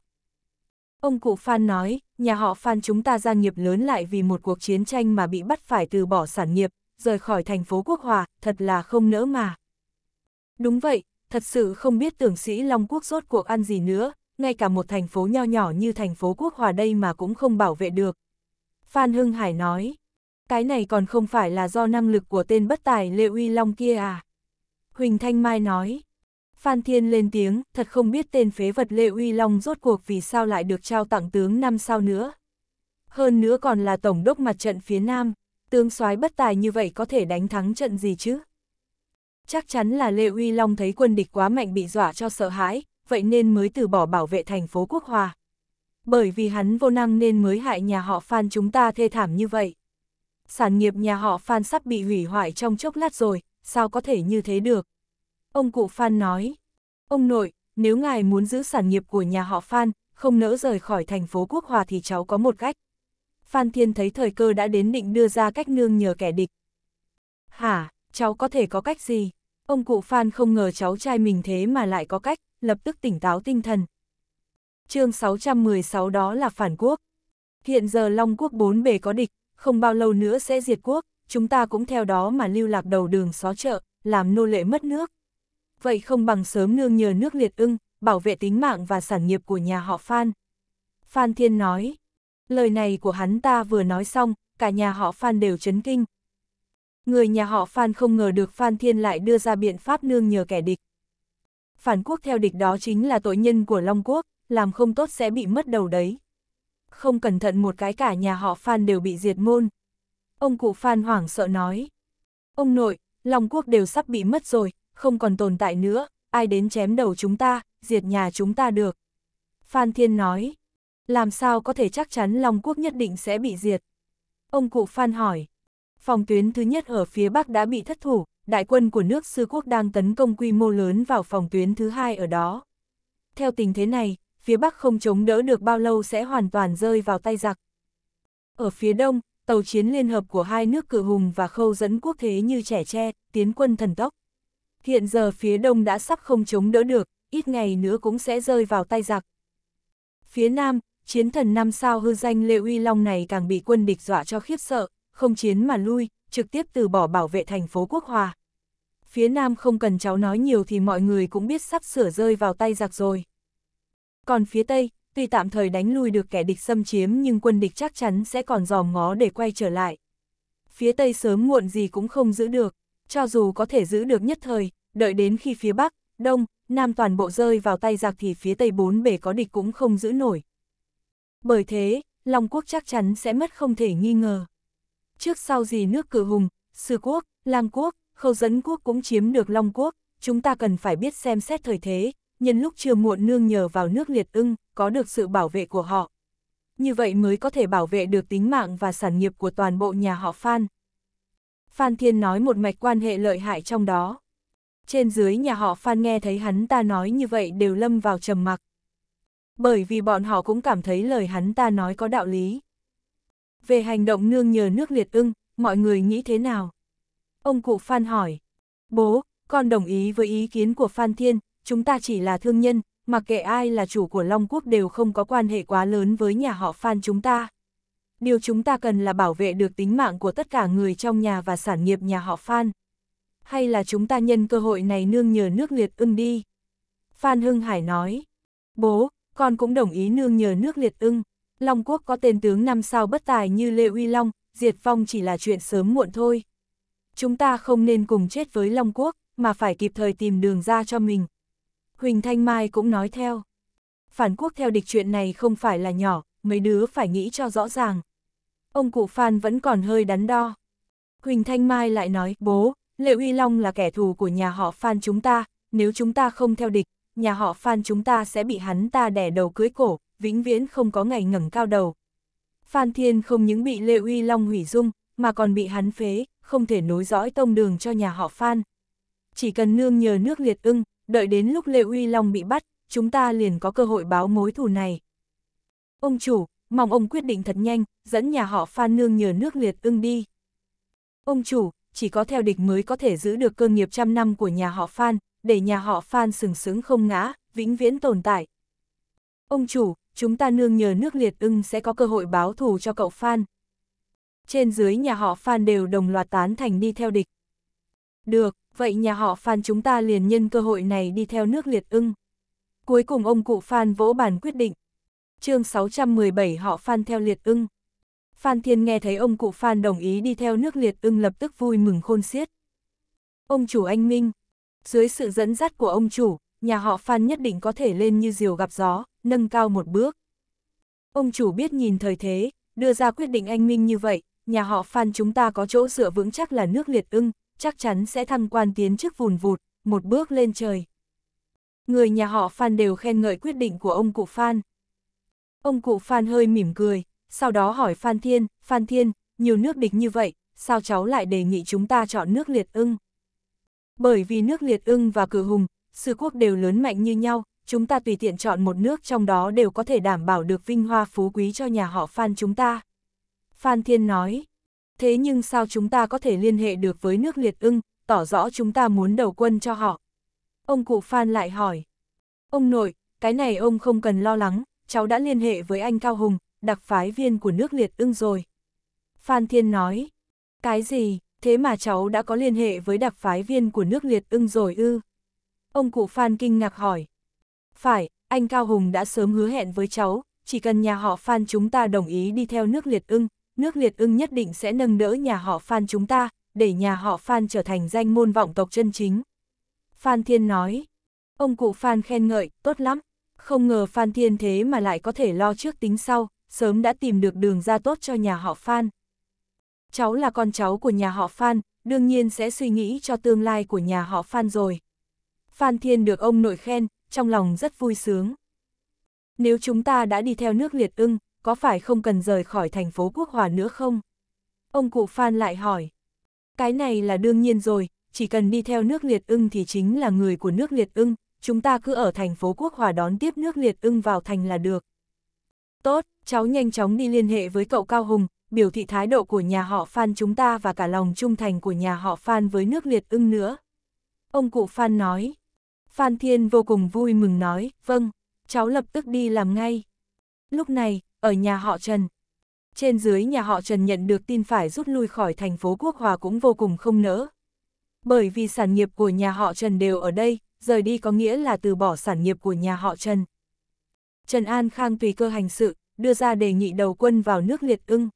Ông cụ Phan nói, nhà họ Phan chúng ta gia nghiệp lớn lại vì một cuộc chiến tranh mà bị bắt phải từ bỏ sản nghiệp, rời khỏi thành phố Quốc Hòa, thật là không nỡ mà. Đúng vậy, thật sự không biết tưởng sĩ Long Quốc rốt cuộc ăn gì nữa, ngay cả một thành phố nho nhỏ như thành phố Quốc Hòa đây mà cũng không bảo vệ được. Phan Hưng Hải nói, cái này còn không phải là do năng lực của tên bất tài Lê Uy Long kia à? Huỳnh Thanh Mai nói. Phan Thiên lên tiếng, thật không biết tên phế vật Lê Uy Long rốt cuộc vì sao lại được trao tặng tướng năm sao nữa. Hơn nữa còn là tổng đốc mặt trận phía Nam, tướng soái bất tài như vậy có thể đánh thắng trận gì chứ? Chắc chắn là Lê Uy Long thấy quân địch quá mạnh bị dọa cho sợ hãi, vậy nên mới từ bỏ bảo vệ thành phố Quốc Hòa. Bởi vì hắn vô năng nên mới hại nhà họ Phan chúng ta thê thảm như vậy sản nghiệp nhà họ Phan sắp bị hủy hoại trong chốc lát rồi, sao có thể như thế được? Ông cụ Phan nói, ông nội, nếu ngài muốn giữ sản nghiệp của nhà họ Phan, không nỡ rời khỏi thành phố Quốc Hòa thì cháu có một cách. Phan Thiên thấy thời cơ đã đến định đưa ra cách nương nhờ kẻ địch. Hả, cháu có thể có cách gì? Ông cụ Phan không ngờ cháu trai mình thế mà lại có cách, lập tức tỉnh táo tinh thần. chương 616 đó là phản quốc. Hiện giờ Long Quốc bốn bề có địch, không bao lâu nữa sẽ diệt quốc, chúng ta cũng theo đó mà lưu lạc đầu đường xó chợ, làm nô lệ mất nước. Vậy không bằng sớm nương nhờ nước liệt ưng, bảo vệ tính mạng và sản nghiệp của nhà họ Phan. Phan Thiên nói, lời này của hắn ta vừa nói xong, cả nhà họ Phan đều chấn kinh. Người nhà họ Phan không ngờ được Phan Thiên lại đưa ra biện pháp nương nhờ kẻ địch. Phản quốc theo địch đó chính là tội nhân của Long Quốc, làm không tốt sẽ bị mất đầu đấy không cẩn thận một cái cả nhà họ Phan đều bị diệt môn. Ông cụ Phan hoảng sợ nói. Ông nội, Long Quốc đều sắp bị mất rồi, không còn tồn tại nữa, ai đến chém đầu chúng ta, diệt nhà chúng ta được. Phan Thiên nói. Làm sao có thể chắc chắn Long Quốc nhất định sẽ bị diệt? Ông cụ Phan hỏi. Phòng tuyến thứ nhất ở phía Bắc đã bị thất thủ, đại quân của nước Sư Quốc đang tấn công quy mô lớn vào phòng tuyến thứ hai ở đó. Theo tình thế này, phía Bắc không chống đỡ được bao lâu sẽ hoàn toàn rơi vào tay giặc. Ở phía Đông, tàu chiến liên hợp của hai nước cử hùng và khâu dẫn quốc thế như trẻ tre, tiến quân thần tốc. Hiện giờ phía Đông đã sắp không chống đỡ được, ít ngày nữa cũng sẽ rơi vào tay giặc. Phía Nam, chiến thần năm sao hư danh Lê Uy Long này càng bị quân địch dọa cho khiếp sợ, không chiến mà lui, trực tiếp từ bỏ bảo vệ thành phố Quốc Hòa. Phía Nam không cần cháu nói nhiều thì mọi người cũng biết sắp sửa rơi vào tay giặc rồi. Còn phía Tây, tuy tạm thời đánh lui được kẻ địch xâm chiếm nhưng quân địch chắc chắn sẽ còn dòm ngó để quay trở lại. Phía Tây sớm muộn gì cũng không giữ được, cho dù có thể giữ được nhất thời, đợi đến khi phía Bắc, Đông, Nam toàn bộ rơi vào tay giặc thì phía Tây bốn bể có địch cũng không giữ nổi. Bởi thế, Long Quốc chắc chắn sẽ mất không thể nghi ngờ. Trước sau gì nước cử hùng, Sư Quốc, Lang Quốc, Khâu Dẫn Quốc cũng chiếm được Long Quốc, chúng ta cần phải biết xem xét thời thế, nhân lúc chưa muộn nương nhờ vào nước liệt ưng, có được sự bảo vệ của họ. Như vậy mới có thể bảo vệ được tính mạng và sản nghiệp của toàn bộ nhà họ Phan. Phan Thiên nói một mạch quan hệ lợi hại trong đó. Trên dưới nhà họ Phan nghe thấy hắn ta nói như vậy đều lâm vào trầm mặc. Bởi vì bọn họ cũng cảm thấy lời hắn ta nói có đạo lý. Về hành động nương nhờ nước liệt ưng, mọi người nghĩ thế nào? Ông cụ Phan hỏi. Bố, con đồng ý với ý kiến của Phan Thiên, chúng ta chỉ là thương nhân, mặc kệ ai là chủ của Long Quốc đều không có quan hệ quá lớn với nhà họ Phan chúng ta. Điều chúng ta cần là bảo vệ được tính mạng của tất cả người trong nhà và sản nghiệp nhà họ Phan. Hay là chúng ta nhân cơ hội này nương nhờ nước liệt ưng đi? Phan Hưng Hải nói, bố, con cũng đồng ý nương nhờ nước liệt ưng. Long Quốc có tên tướng năm sao bất tài như Lê Uy Long, diệt vong chỉ là chuyện sớm muộn thôi. Chúng ta không nên cùng chết với Long Quốc, mà phải kịp thời tìm đường ra cho mình, Huỳnh Thanh Mai cũng nói theo. Phản quốc theo địch chuyện này không phải là nhỏ, mấy đứa phải nghĩ cho rõ ràng. Ông cụ Phan vẫn còn hơi đắn đo. Huỳnh Thanh Mai lại nói, bố, Lệ Uy Long là kẻ thù của nhà họ Phan chúng ta, nếu chúng ta không theo địch, nhà họ Phan chúng ta sẽ bị hắn ta đẻ đầu cưới cổ, vĩnh viễn không có ngày ngẩng cao đầu. Phan Thiên không những bị Lệ Uy Long hủy dung, mà còn bị hắn phế, không thể nối dõi tông đường cho nhà họ Phan. Chỉ cần nương nhờ nước liệt ưng, đợi đến lúc Lê Uy Long bị bắt, chúng ta liền có cơ hội báo mối thù này. Ông chủ, mong ông quyết định thật nhanh, dẫn nhà họ Phan Nương nhờ nước liệt ưng đi. Ông chủ, chỉ có theo địch mới có thể giữ được cơ nghiệp trăm năm của nhà họ Phan, để nhà họ Phan sừng sững không ngã, vĩnh viễn tồn tại. Ông chủ, chúng ta nương nhờ nước liệt ưng sẽ có cơ hội báo thù cho cậu Phan. Trên dưới nhà họ Phan đều đồng loạt tán thành đi theo địch. Được, vậy nhà họ Phan chúng ta liền nhân cơ hội này đi theo nước liệt ưng. Cuối cùng ông cụ Phan vỗ bàn quyết định. chương 617 họ Phan theo liệt ưng. Phan Thiên nghe thấy ông cụ Phan đồng ý đi theo nước liệt ưng lập tức vui mừng khôn xiết. Ông chủ anh Minh, dưới sự dẫn dắt của ông chủ, nhà họ Phan nhất định có thể lên như diều gặp gió, nâng cao một bước. Ông chủ biết nhìn thời thế, đưa ra quyết định anh Minh như vậy, nhà họ Phan chúng ta có chỗ dựa vững chắc là nước liệt ưng, chắc chắn sẽ thăng quan tiến chức vùn vụt, một bước lên trời. Người nhà họ Phan đều khen ngợi quyết định của ông cụ Phan. Ông cụ Phan hơi mỉm cười, sau đó hỏi Phan Thiên, Phan Thiên, nhiều nước địch như vậy, sao cháu lại đề nghị chúng ta chọn nước liệt ưng? Bởi vì nước liệt ưng và cử hùng, sư quốc đều lớn mạnh như nhau, chúng ta tùy tiện chọn một nước trong đó đều có thể đảm bảo được vinh hoa phú quý cho nhà họ Phan chúng ta. Phan Thiên nói, thế nhưng sao chúng ta có thể liên hệ được với nước liệt ưng, tỏ rõ chúng ta muốn đầu quân cho họ. Ông cụ Phan lại hỏi, ông nội, cái này ông không cần lo lắng, cháu đã liên hệ với anh Cao Hùng, đặc phái viên của nước liệt ưng rồi. Phan Thiên nói, cái gì, thế mà cháu đã có liên hệ với đặc phái viên của nước liệt ưng rồi ư? Ông cụ Phan kinh ngạc hỏi, phải, anh Cao Hùng đã sớm hứa hẹn với cháu, chỉ cần nhà họ Phan chúng ta đồng ý đi theo nước liệt ưng, nước liệt ưng nhất định sẽ nâng đỡ nhà họ Phan chúng ta, để nhà họ Phan trở thành danh môn vọng tộc chân chính. Phan Thiên nói, ông cụ Phan khen ngợi, tốt lắm, không ngờ Phan Thiên thế mà lại có thể lo trước tính sau, sớm đã tìm được đường ra tốt cho nhà họ Phan. Cháu là con cháu của nhà họ Phan, đương nhiên sẽ suy nghĩ cho tương lai của nhà họ Phan rồi. Phan Thiên được ông nội khen, trong lòng rất vui sướng. Nếu chúng ta đã đi theo nước liệt ưng, có phải không cần rời khỏi thành phố Quốc Hòa nữa không? Ông cụ Phan lại hỏi. Cái này là đương nhiên rồi, chỉ cần đi theo nước liệt ưng thì chính là người của nước liệt ưng, chúng ta cứ ở thành phố Quốc Hòa đón tiếp nước liệt ưng vào thành là được. Tốt, cháu nhanh chóng đi liên hệ với cậu Cao Hùng, biểu thị thái độ của nhà họ Phan chúng ta và cả lòng trung thành của nhà họ Phan với nước liệt ưng nữa. Ông cụ Phan nói. Phan Thiên vô cùng vui mừng nói, vâng, cháu lập tức đi làm ngay. Lúc này, ở nhà họ Trần. Trên dưới nhà họ Trần nhận được tin phải rút lui khỏi thành phố Quốc Hòa cũng vô cùng không nỡ. Bởi vì sản nghiệp của nhà họ Trần đều ở đây, rời đi có nghĩa là từ bỏ sản nghiệp của nhà họ Trần. Trần An Khang tùy cơ hành sự, đưa ra đề nghị đầu quân vào nước liệt ưng.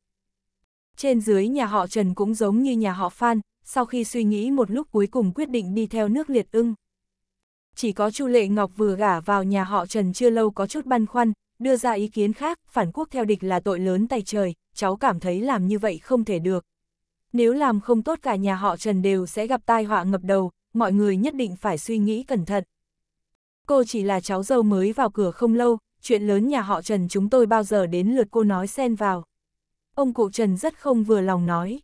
Trên dưới nhà họ Trần cũng giống như nhà họ Phan, sau khi suy nghĩ một lúc cuối cùng quyết định đi theo nước liệt ưng. Chỉ có Chu Lệ Ngọc vừa gả vào nhà họ Trần chưa lâu có chút băn khoăn, đưa ra ý kiến khác, phản quốc theo địch là tội lớn tay trời, cháu cảm thấy làm như vậy không thể được. Nếu làm không tốt cả nhà họ Trần đều sẽ gặp tai họa ngập đầu, mọi người nhất định phải suy nghĩ cẩn thận. Cô chỉ là cháu dâu mới vào cửa không lâu, chuyện lớn nhà họ Trần chúng tôi bao giờ đến lượt cô nói xen vào. Ông cụ Trần rất không vừa lòng nói.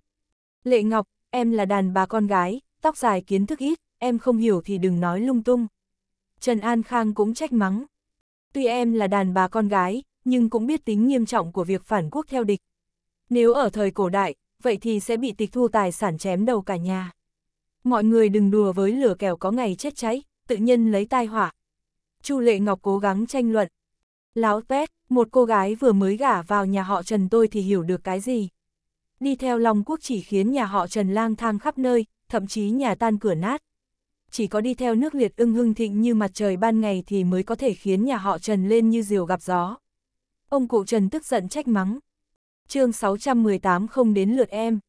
Lệ Ngọc, em là đàn bà con gái, tóc dài kiến thức ít, em không hiểu thì đừng nói lung tung. Trần An Khang cũng trách mắng, Tuy em là đàn bà con gái, nhưng cũng biết tính nghiêm trọng của việc phản quốc theo địch. Nếu ở thời cổ đại, vậy thì sẽ bị tịch thu tài sản chém đầu cả nhà. Mọi người đừng đùa với lửa kèo có ngày chết cháy, tự nhân lấy tai họa. Chu Lệ Ngọc cố gắng tranh luận. Láo Pét, một cô gái vừa mới gả vào nhà họ Trần tôi thì hiểu được cái gì. Đi theo Long Quốc chỉ khiến nhà họ Trần lang thang khắp nơi, thậm chí nhà tan cửa nát chỉ có đi theo nước liệt ưng hưng thịnh như mặt trời ban ngày thì mới có thể khiến nhà họ Trần lên như diều gặp gió. Ông cụ Trần tức giận trách mắng. chương 618 không đến lượt em.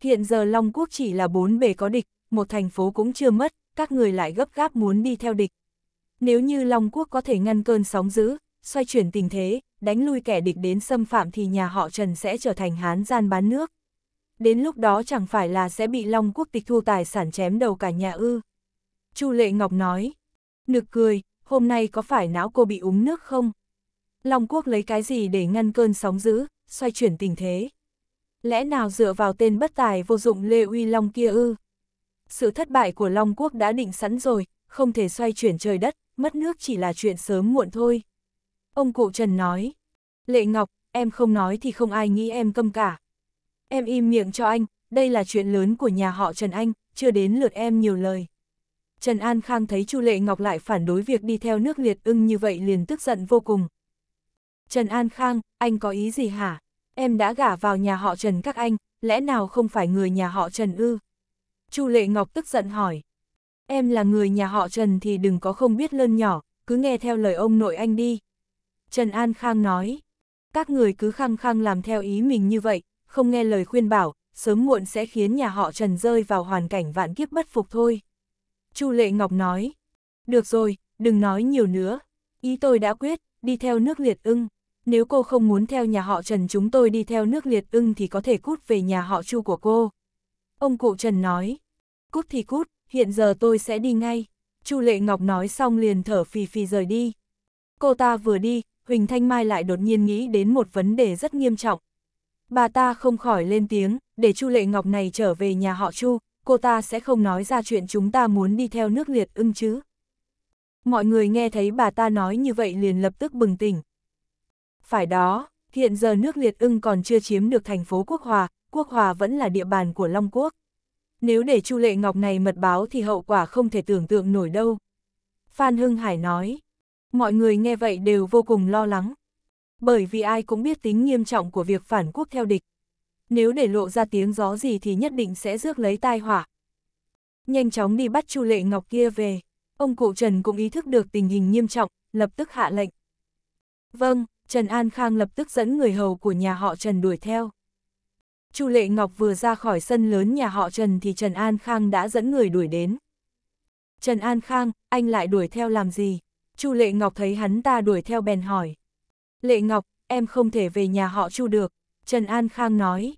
Hiện giờ Long Quốc chỉ là bốn bề có địch, một thành phố cũng chưa mất, các người lại gấp gáp muốn đi theo địch. Nếu như Long Quốc có thể ngăn cơn sóng dữ, xoay chuyển tình thế, đánh lui kẻ địch đến xâm phạm thì nhà họ Trần sẽ trở thành hán gian bán nước. Đến lúc đó chẳng phải là sẽ bị Long Quốc tịch thu tài sản chém đầu cả nhà ư. Chu Lệ Ngọc nói. Nực cười, hôm nay có phải não cô bị úng nước không? Long Quốc lấy cái gì để ngăn cơn sóng dữ, xoay chuyển tình thế? Lẽ nào dựa vào tên bất tài vô dụng Lê Uy Long kia ư? Sự thất bại của Long Quốc đã định sẵn rồi, không thể xoay chuyển trời đất, mất nước chỉ là chuyện sớm muộn thôi. Ông cụ Trần nói, Lệ Ngọc, em không nói thì không ai nghĩ em câm cả. Em im miệng cho anh, đây là chuyện lớn của nhà họ Trần Anh, chưa đến lượt em nhiều lời. Trần An Khang thấy Chu Lệ Ngọc lại phản đối việc đi theo nước liệt ưng như vậy liền tức giận vô cùng. Trần An Khang, anh có ý gì hả? Em đã gả vào nhà họ Trần các anh, lẽ nào không phải người nhà họ Trần ư? Chu Lệ Ngọc tức giận hỏi. Em là người nhà họ Trần thì đừng có không biết lơn nhỏ, cứ nghe theo lời ông nội anh đi. Trần An Khang nói. Các người cứ khăng khăng làm theo ý mình như vậy, không nghe lời khuyên bảo, sớm muộn sẽ khiến nhà họ Trần rơi vào hoàn cảnh vạn kiếp bất phục thôi. Chu Lệ Ngọc nói, được rồi, đừng nói nhiều nữa, ý tôi đã quyết, đi theo nước liệt ưng. Nếu cô không muốn theo nhà họ Trần chúng tôi đi theo nước liệt ưng thì có thể cút về nhà họ Chu của cô. Ông cụ Trần nói, cút thì cút, hiện giờ tôi sẽ đi ngay. Chu Lệ Ngọc nói xong liền thở phì phì rời đi. Cô ta vừa đi, Huỳnh Thanh Mai lại đột nhiên nghĩ đến một vấn đề rất nghiêm trọng. Bà ta không khỏi lên tiếng, để Chu Lệ Ngọc này trở về nhà họ Chu, cô ta sẽ không nói ra chuyện chúng ta muốn đi theo nước liệt ưng chứ. Mọi người nghe thấy bà ta nói như vậy liền lập tức bừng tỉnh. Phải đó, hiện giờ nước liệt ưng còn chưa chiếm được thành phố Quốc Hòa, Quốc Hòa vẫn là địa bàn của Long Quốc. Nếu để Chu Lệ Ngọc này mật báo thì hậu quả không thể tưởng tượng nổi đâu. Phan Hưng Hải nói, mọi người nghe vậy đều vô cùng lo lắng. Bởi vì ai cũng biết tính nghiêm trọng của việc phản quốc theo địch nếu để lộ ra tiếng gió gì thì nhất định sẽ rước lấy tai họa. Nhanh chóng đi bắt Chu Lệ Ngọc kia về, ông cụ Trần cũng ý thức được tình hình nghiêm trọng, lập tức hạ lệnh. Vâng, Trần An Khang lập tức dẫn người hầu của nhà họ Trần đuổi theo. Chu Lệ Ngọc vừa ra khỏi sân lớn nhà họ Trần thì Trần An Khang đã dẫn người đuổi đến. Trần An Khang, anh lại đuổi theo làm gì? Chu Lệ Ngọc thấy hắn ta đuổi theo bèn hỏi. Lệ Ngọc, em không thể về nhà họ Chu được. Trần An Khang nói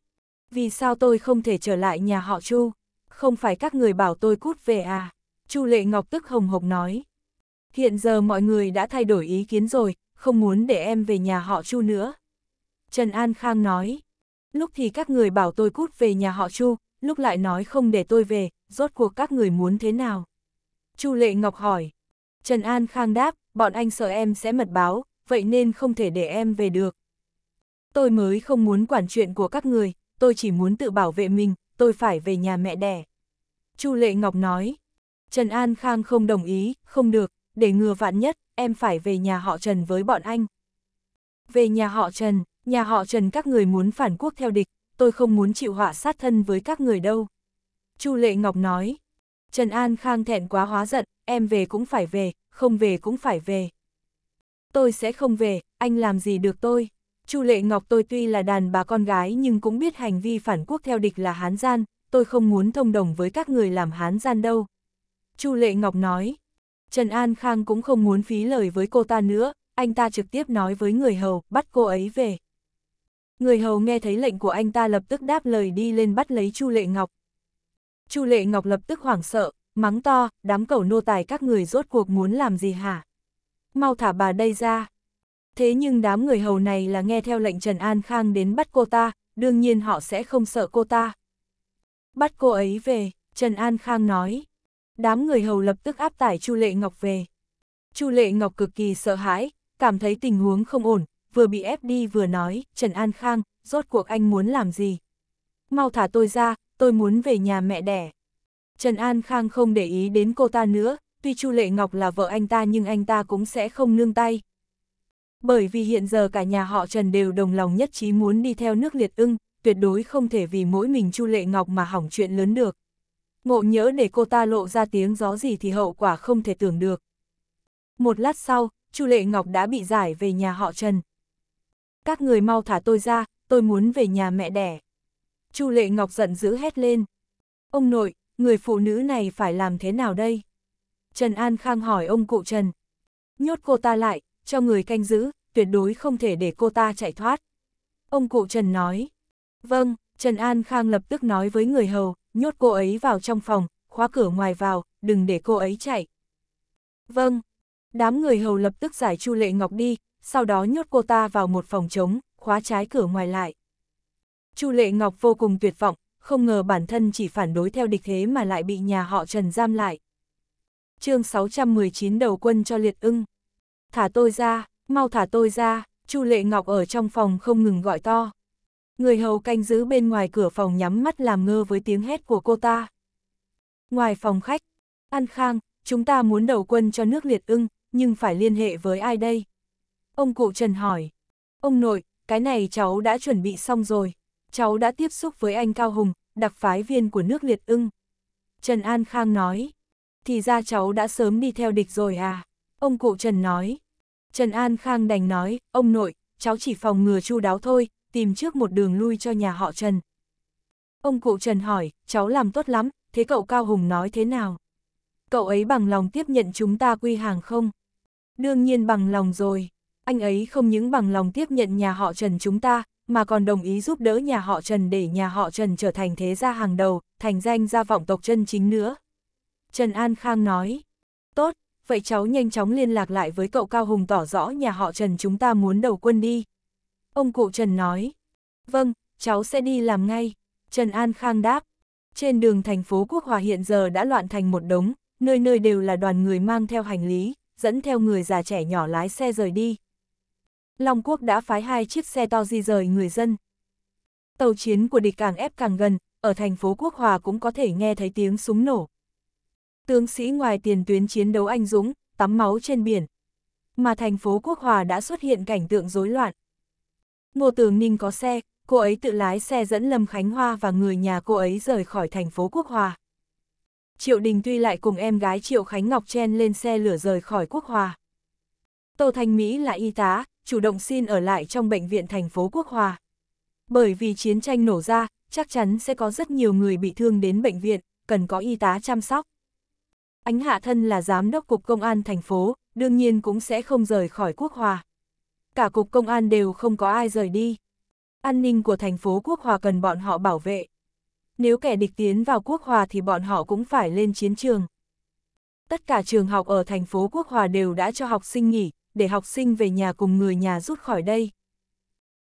vì sao tôi không thể trở lại nhà họ Chu? Không phải các người bảo tôi cút về à? Chu Lệ Ngọc tức hồng hộc nói. Hiện giờ mọi người đã thay đổi ý kiến rồi, không muốn để em về nhà họ Chu nữa. Trần An Khang nói. Lúc thì các người bảo tôi cút về nhà họ Chu, lúc lại nói không để tôi về, rốt cuộc các người muốn thế nào? Chu Lệ Ngọc hỏi. Trần An Khang đáp, bọn anh sợ em sẽ mật báo, vậy nên không thể để em về được. Tôi mới không muốn quản chuyện của các người, tôi chỉ muốn tự bảo vệ mình, tôi phải về nhà mẹ đẻ. Chu Lệ Ngọc nói, Trần An Khang không đồng ý, không được, để ngừa vạn nhất, em phải về nhà họ Trần với bọn anh. Về nhà họ Trần, nhà họ Trần các người muốn phản quốc theo địch, tôi không muốn chịu họa sát thân với các người đâu. Chu Lệ Ngọc nói, Trần An Khang thẹn quá hóa giận, em về cũng phải về, không về cũng phải về. Tôi sẽ không về, anh làm gì được tôi. Chu Lệ Ngọc tôi tuy là đàn bà con gái nhưng cũng biết hành vi phản quốc theo địch là hán gian, tôi không muốn thông đồng với các người làm hán gian đâu. Chu Lệ Ngọc nói, Trần An Khang cũng không muốn phí lời với cô ta nữa, anh ta trực tiếp nói với người hầu, bắt cô ấy về. Người hầu nghe thấy lệnh của anh ta lập tức đáp lời đi lên bắt lấy Chu Lệ Ngọc. Chu Lệ Ngọc lập tức hoảng sợ, mắng to, đám cẩu nô tài các người rốt cuộc muốn làm gì hả? Mau thả bà đây ra thế nhưng đám người hầu này là nghe theo lệnh Trần An Khang đến bắt cô ta, đương nhiên họ sẽ không sợ cô ta. Bắt cô ấy về, Trần An Khang nói. Đám người hầu lập tức áp tải Chu Lệ Ngọc về. Chu Lệ Ngọc cực kỳ sợ hãi, cảm thấy tình huống không ổn, vừa bị ép đi vừa nói, Trần An Khang, rốt cuộc anh muốn làm gì? Mau thả tôi ra, tôi muốn về nhà mẹ đẻ. Trần An Khang không để ý đến cô ta nữa, tuy Chu Lệ Ngọc là vợ anh ta nhưng anh ta cũng sẽ không nương tay bởi vì hiện giờ cả nhà họ Trần đều đồng lòng nhất trí muốn đi theo nước liệt ưng, tuyệt đối không thể vì mỗi mình Chu Lệ Ngọc mà hỏng chuyện lớn được. Ngộ nhỡ để cô ta lộ ra tiếng gió gì thì hậu quả không thể tưởng được. Một lát sau, Chu Lệ Ngọc đã bị giải về nhà họ Trần. Các người mau thả tôi ra, tôi muốn về nhà mẹ đẻ. Chu Lệ Ngọc giận dữ hét lên. Ông nội, người phụ nữ này phải làm thế nào đây? Trần An Khang hỏi ông cụ Trần. Nhốt cô ta lại, cho người canh giữ, tuyệt đối không thể để cô ta chạy thoát. Ông cụ Trần nói. Vâng, Trần An Khang lập tức nói với người hầu, nhốt cô ấy vào trong phòng, khóa cửa ngoài vào, đừng để cô ấy chạy. Vâng. Đám người hầu lập tức giải Chu Lệ Ngọc đi, sau đó nhốt cô ta vào một phòng trống, khóa trái cửa ngoài lại. Chu Lệ Ngọc vô cùng tuyệt vọng, không ngờ bản thân chỉ phản đối theo địch thế mà lại bị nhà họ Trần giam lại. chương 619 đầu quân cho liệt ưng thả tôi ra, mau thả tôi ra, Chu Lệ Ngọc ở trong phòng không ngừng gọi to. Người hầu canh giữ bên ngoài cửa phòng nhắm mắt làm ngơ với tiếng hét của cô ta. Ngoài phòng khách, An Khang, chúng ta muốn đầu quân cho nước liệt ưng, nhưng phải liên hệ với ai đây? Ông cụ Trần hỏi. Ông nội, cái này cháu đã chuẩn bị xong rồi. Cháu đã tiếp xúc với anh Cao Hùng, đặc phái viên của nước liệt ưng. Trần An Khang nói. Thì ra cháu đã sớm đi theo địch rồi à? Ông cụ Trần nói. Trần An Khang đành nói, ông nội, cháu chỉ phòng ngừa chu đáo thôi, tìm trước một đường lui cho nhà họ Trần. Ông cụ Trần hỏi, cháu làm tốt lắm, thế cậu Cao Hùng nói thế nào? Cậu ấy bằng lòng tiếp nhận chúng ta quy hàng không? Đương nhiên bằng lòng rồi. Anh ấy không những bằng lòng tiếp nhận nhà họ Trần chúng ta, mà còn đồng ý giúp đỡ nhà họ Trần để nhà họ Trần trở thành thế gia hàng đầu, thành danh gia vọng tộc chân chính nữa. Trần An Khang nói, tốt, vậy cháu nhanh chóng liên lạc lại với cậu Cao Hùng tỏ rõ nhà họ Trần chúng ta muốn đầu quân đi. Ông cụ Trần nói, vâng, cháu sẽ đi làm ngay. Trần An Khang đáp, trên đường thành phố Quốc Hòa hiện giờ đã loạn thành một đống, nơi nơi đều là đoàn người mang theo hành lý, dẫn theo người già trẻ nhỏ lái xe rời đi. Long Quốc đã phái hai chiếc xe to di rời người dân. Tàu chiến của địch càng ép càng gần, ở thành phố Quốc Hòa cũng có thể nghe thấy tiếng súng nổ. Tướng sĩ ngoài tiền tuyến chiến đấu anh dũng, tắm máu trên biển. Mà thành phố Quốc Hòa đã xuất hiện cảnh tượng rối loạn. Ngô Tường Ninh có xe, cô ấy tự lái xe dẫn Lâm Khánh Hoa và người nhà cô ấy rời khỏi thành phố Quốc Hòa. Triệu Đình tuy lại cùng em gái Triệu Khánh Ngọc Chen lên xe lửa rời khỏi Quốc Hòa. Tô Thanh Mỹ là y tá, chủ động xin ở lại trong bệnh viện thành phố Quốc Hòa. Bởi vì chiến tranh nổ ra, chắc chắn sẽ có rất nhiều người bị thương đến bệnh viện, cần có y tá chăm sóc. Ánh Hạ Thân là giám đốc Cục Công an thành phố, đương nhiên cũng sẽ không rời khỏi Quốc Hòa. Cả Cục Công an đều không có ai rời đi. An ninh của thành phố Quốc Hòa cần bọn họ bảo vệ. Nếu kẻ địch tiến vào Quốc Hòa thì bọn họ cũng phải lên chiến trường. Tất cả trường học ở thành phố Quốc Hòa đều đã cho học sinh nghỉ, để học sinh về nhà cùng người nhà rút khỏi đây.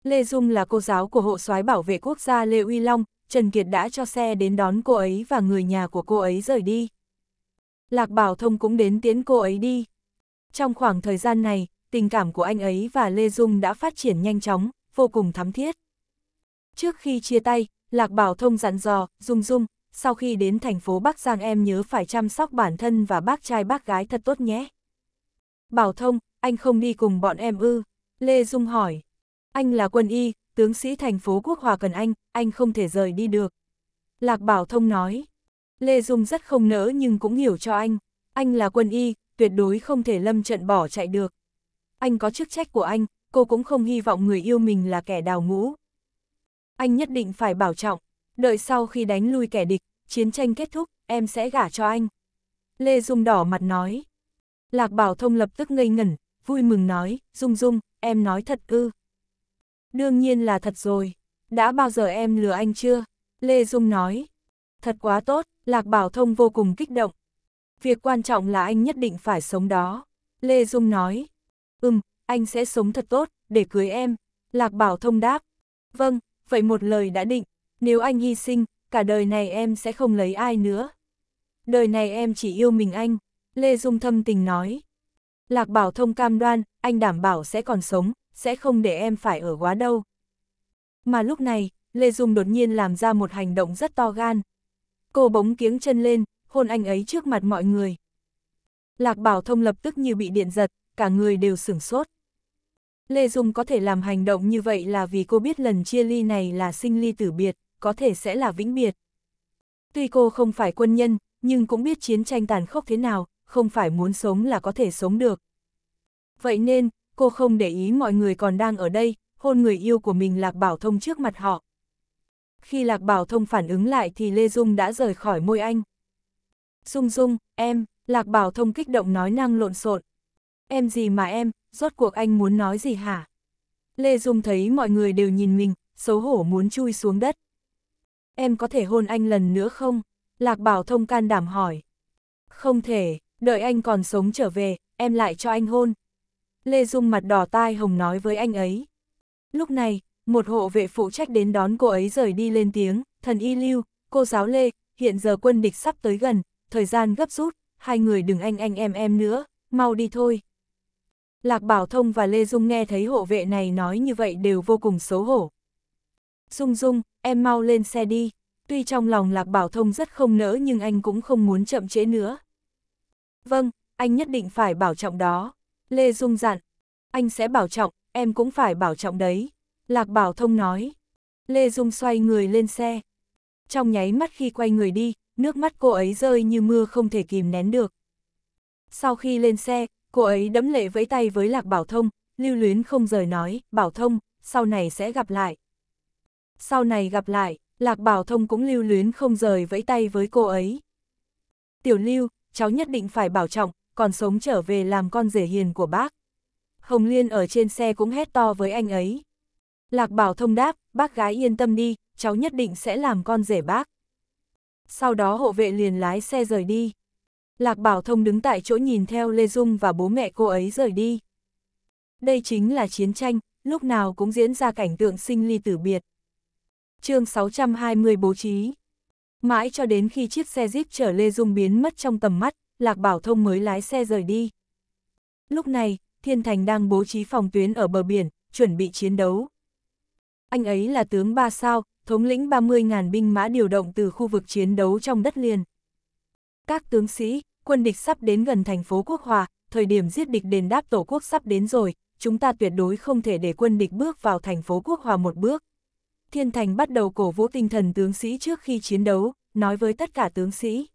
Lê Dung là cô giáo của hộ soái bảo vệ quốc gia Lê Uy Long, Trần Kiệt đã cho xe đến đón cô ấy và người nhà của cô ấy rời đi. Lạc Bảo Thông cũng đến tiễn cô ấy đi. Trong khoảng thời gian này, tình cảm của anh ấy và Lê Dung đã phát triển nhanh chóng, vô cùng thắm thiết. Trước khi chia tay, Lạc Bảo Thông dặn dò, Dung Dung, sau khi đến thành phố Bắc Giang em nhớ phải chăm sóc bản thân và bác trai bác gái thật tốt nhé. Bảo Thông, anh không đi cùng bọn em ư? Lê Dung hỏi. Anh là quân y, tướng sĩ thành phố Quốc Hòa cần anh, anh không thể rời đi được. Lạc Bảo Thông nói. Lê Dung rất không nỡ nhưng cũng hiểu cho anh. Anh là quân y, tuyệt đối không thể lâm trận bỏ chạy được. Anh có chức trách của anh, cô cũng không hy vọng người yêu mình là kẻ đào ngũ. Anh nhất định phải bảo trọng, đợi sau khi đánh lui kẻ địch, chiến tranh kết thúc, em sẽ gả cho anh. Lê Dung đỏ mặt nói. Lạc Bảo Thông lập tức ngây ngẩn, vui mừng nói, Dung Dung, em nói thật ư. Đương nhiên là thật rồi, đã bao giờ em lừa anh chưa? Lê Dung nói, thật quá tốt, Lạc Bảo Thông vô cùng kích động. Việc quan trọng là anh nhất định phải sống đó. Lê Dung nói. Ừm, anh sẽ sống thật tốt, để cưới em. Lạc Bảo Thông đáp. Vâng, vậy một lời đã định. Nếu anh hy sinh, cả đời này em sẽ không lấy ai nữa. Đời này em chỉ yêu mình anh. Lê Dung thâm tình nói. Lạc Bảo Thông cam đoan, anh đảm bảo sẽ còn sống, sẽ không để em phải ở quá đâu. Mà lúc này, Lê Dung đột nhiên làm ra một hành động rất to gan, Cô bỗng kiếng chân lên, hôn anh ấy trước mặt mọi người. Lạc Bảo Thông lập tức như bị điện giật, cả người đều sửng sốt. Lê Dung có thể làm hành động như vậy là vì cô biết lần chia ly này là sinh ly tử biệt, có thể sẽ là vĩnh biệt. Tuy cô không phải quân nhân, nhưng cũng biết chiến tranh tàn khốc thế nào, không phải muốn sống là có thể sống được. Vậy nên, cô không để ý mọi người còn đang ở đây, hôn người yêu của mình Lạc Bảo Thông trước mặt họ. Khi Lạc Bảo Thông phản ứng lại thì Lê Dung đã rời khỏi môi anh. Dung Dung, em, Lạc Bảo Thông kích động nói năng lộn xộn. Em gì mà em, rốt cuộc anh muốn nói gì hả? Lê Dung thấy mọi người đều nhìn mình, xấu hổ muốn chui xuống đất. Em có thể hôn anh lần nữa không? Lạc Bảo Thông can đảm hỏi. Không thể, đợi anh còn sống trở về, em lại cho anh hôn. Lê Dung mặt đỏ tai hồng nói với anh ấy. Lúc này, một hộ vệ phụ trách đến đón cô ấy rời đi lên tiếng, thần y lưu, cô giáo lê, hiện giờ quân địch sắp tới gần, thời gian gấp rút, hai người đừng anh anh em em nữa, mau đi thôi. Lạc Bảo Thông và Lê Dung nghe thấy hộ vệ này nói như vậy đều vô cùng xấu hổ. Dung Dung, em mau lên xe đi, tuy trong lòng Lạc Bảo Thông rất không nỡ nhưng anh cũng không muốn chậm trễ nữa. Vâng, anh nhất định phải bảo trọng đó. Lê Dung dặn, anh sẽ bảo trọng, em cũng phải bảo trọng đấy. Lạc Bảo Thông nói. Lê Dung xoay người lên xe. Trong nháy mắt khi quay người đi, nước mắt cô ấy rơi như mưa không thể kìm nén được. Sau khi lên xe, cô ấy đấm lệ vẫy tay với Lạc Bảo Thông, lưu luyến không rời nói, Bảo Thông, sau này sẽ gặp lại. Sau này gặp lại, Lạc Bảo Thông cũng lưu luyến không rời vẫy tay với cô ấy. Tiểu lưu, cháu nhất định phải bảo trọng, còn sống trở về làm con rể hiền của bác. Hồng Liên ở trên xe cũng hét to với anh ấy. Lạc Bảo Thông đáp, bác gái yên tâm đi, cháu nhất định sẽ làm con rể bác. Sau đó hộ vệ liền lái xe rời đi. Lạc Bảo Thông đứng tại chỗ nhìn theo Lê Dung và bố mẹ cô ấy rời đi. Đây chính là chiến tranh, lúc nào cũng diễn ra cảnh tượng sinh ly tử biệt. chương 620 bố trí. Mãi cho đến khi chiếc xe Jeep chở Lê Dung biến mất trong tầm mắt, Lạc Bảo Thông mới lái xe rời đi. Lúc này, Thiên Thành đang bố trí phòng tuyến ở bờ biển, chuẩn bị chiến đấu. Anh ấy là tướng ba sao, thống lĩnh 30.000 binh mã điều động từ khu vực chiến đấu trong đất liền. Các tướng sĩ, quân địch sắp đến gần thành phố Quốc Hòa, thời điểm giết địch đền đáp tổ quốc sắp đến rồi, chúng ta tuyệt đối không thể để quân địch bước vào thành phố Quốc Hòa một bước. Thiên Thành bắt đầu cổ vũ tinh thần tướng sĩ trước khi chiến đấu, nói với tất cả tướng sĩ.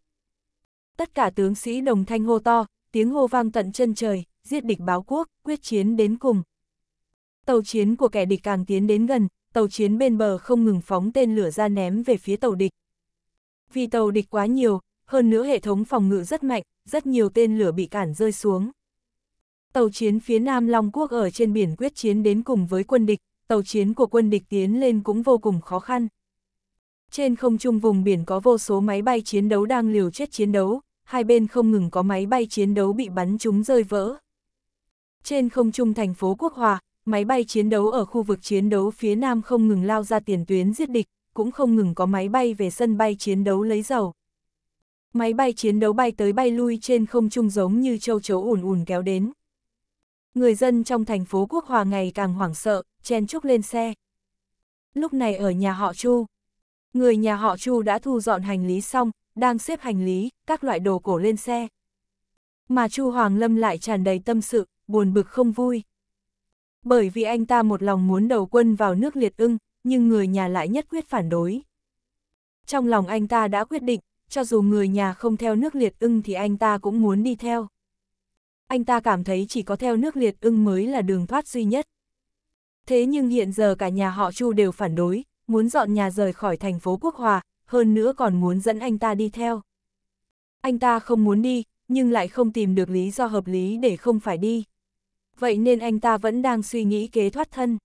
Tất cả tướng sĩ đồng thanh hô to, tiếng hô vang tận chân trời, giết địch báo quốc, quyết chiến đến cùng. Tàu chiến của kẻ địch càng tiến đến gần, tàu chiến bên bờ không ngừng phóng tên lửa ra ném về phía tàu địch. Vì tàu địch quá nhiều, hơn nữa hệ thống phòng ngự rất mạnh, rất nhiều tên lửa bị cản rơi xuống. Tàu chiến phía Nam Long Quốc ở trên biển quyết chiến đến cùng với quân địch, tàu chiến của quân địch tiến lên cũng vô cùng khó khăn. Trên không trung vùng biển có vô số máy bay chiến đấu đang liều chết chiến đấu, hai bên không ngừng có máy bay chiến đấu bị bắn chúng rơi vỡ. Trên không trung thành phố Quốc Hòa, máy bay chiến đấu ở khu vực chiến đấu phía Nam không ngừng lao ra tiền tuyến giết địch, cũng không ngừng có máy bay về sân bay chiến đấu lấy dầu. Máy bay chiến đấu bay tới bay lui trên không trung giống như châu chấu ùn ùn kéo đến. Người dân trong thành phố Quốc Hòa ngày càng hoảng sợ, chen chúc lên xe. Lúc này ở nhà họ Chu, người nhà họ Chu đã thu dọn hành lý xong, đang xếp hành lý, các loại đồ cổ lên xe. Mà Chu Hoàng Lâm lại tràn đầy tâm sự, buồn bực không vui bởi vì anh ta một lòng muốn đầu quân vào nước liệt ưng, nhưng người nhà lại nhất quyết phản đối. Trong lòng anh ta đã quyết định, cho dù người nhà không theo nước liệt ưng thì anh ta cũng muốn đi theo. Anh ta cảm thấy chỉ có theo nước liệt ưng mới là đường thoát duy nhất. Thế nhưng hiện giờ cả nhà họ Chu đều phản đối, muốn dọn nhà rời khỏi thành phố Quốc Hòa, hơn nữa còn muốn dẫn anh ta đi theo. Anh ta không muốn đi, nhưng lại không tìm được lý do hợp lý để không phải đi vậy nên anh ta vẫn đang suy nghĩ kế thoát thân.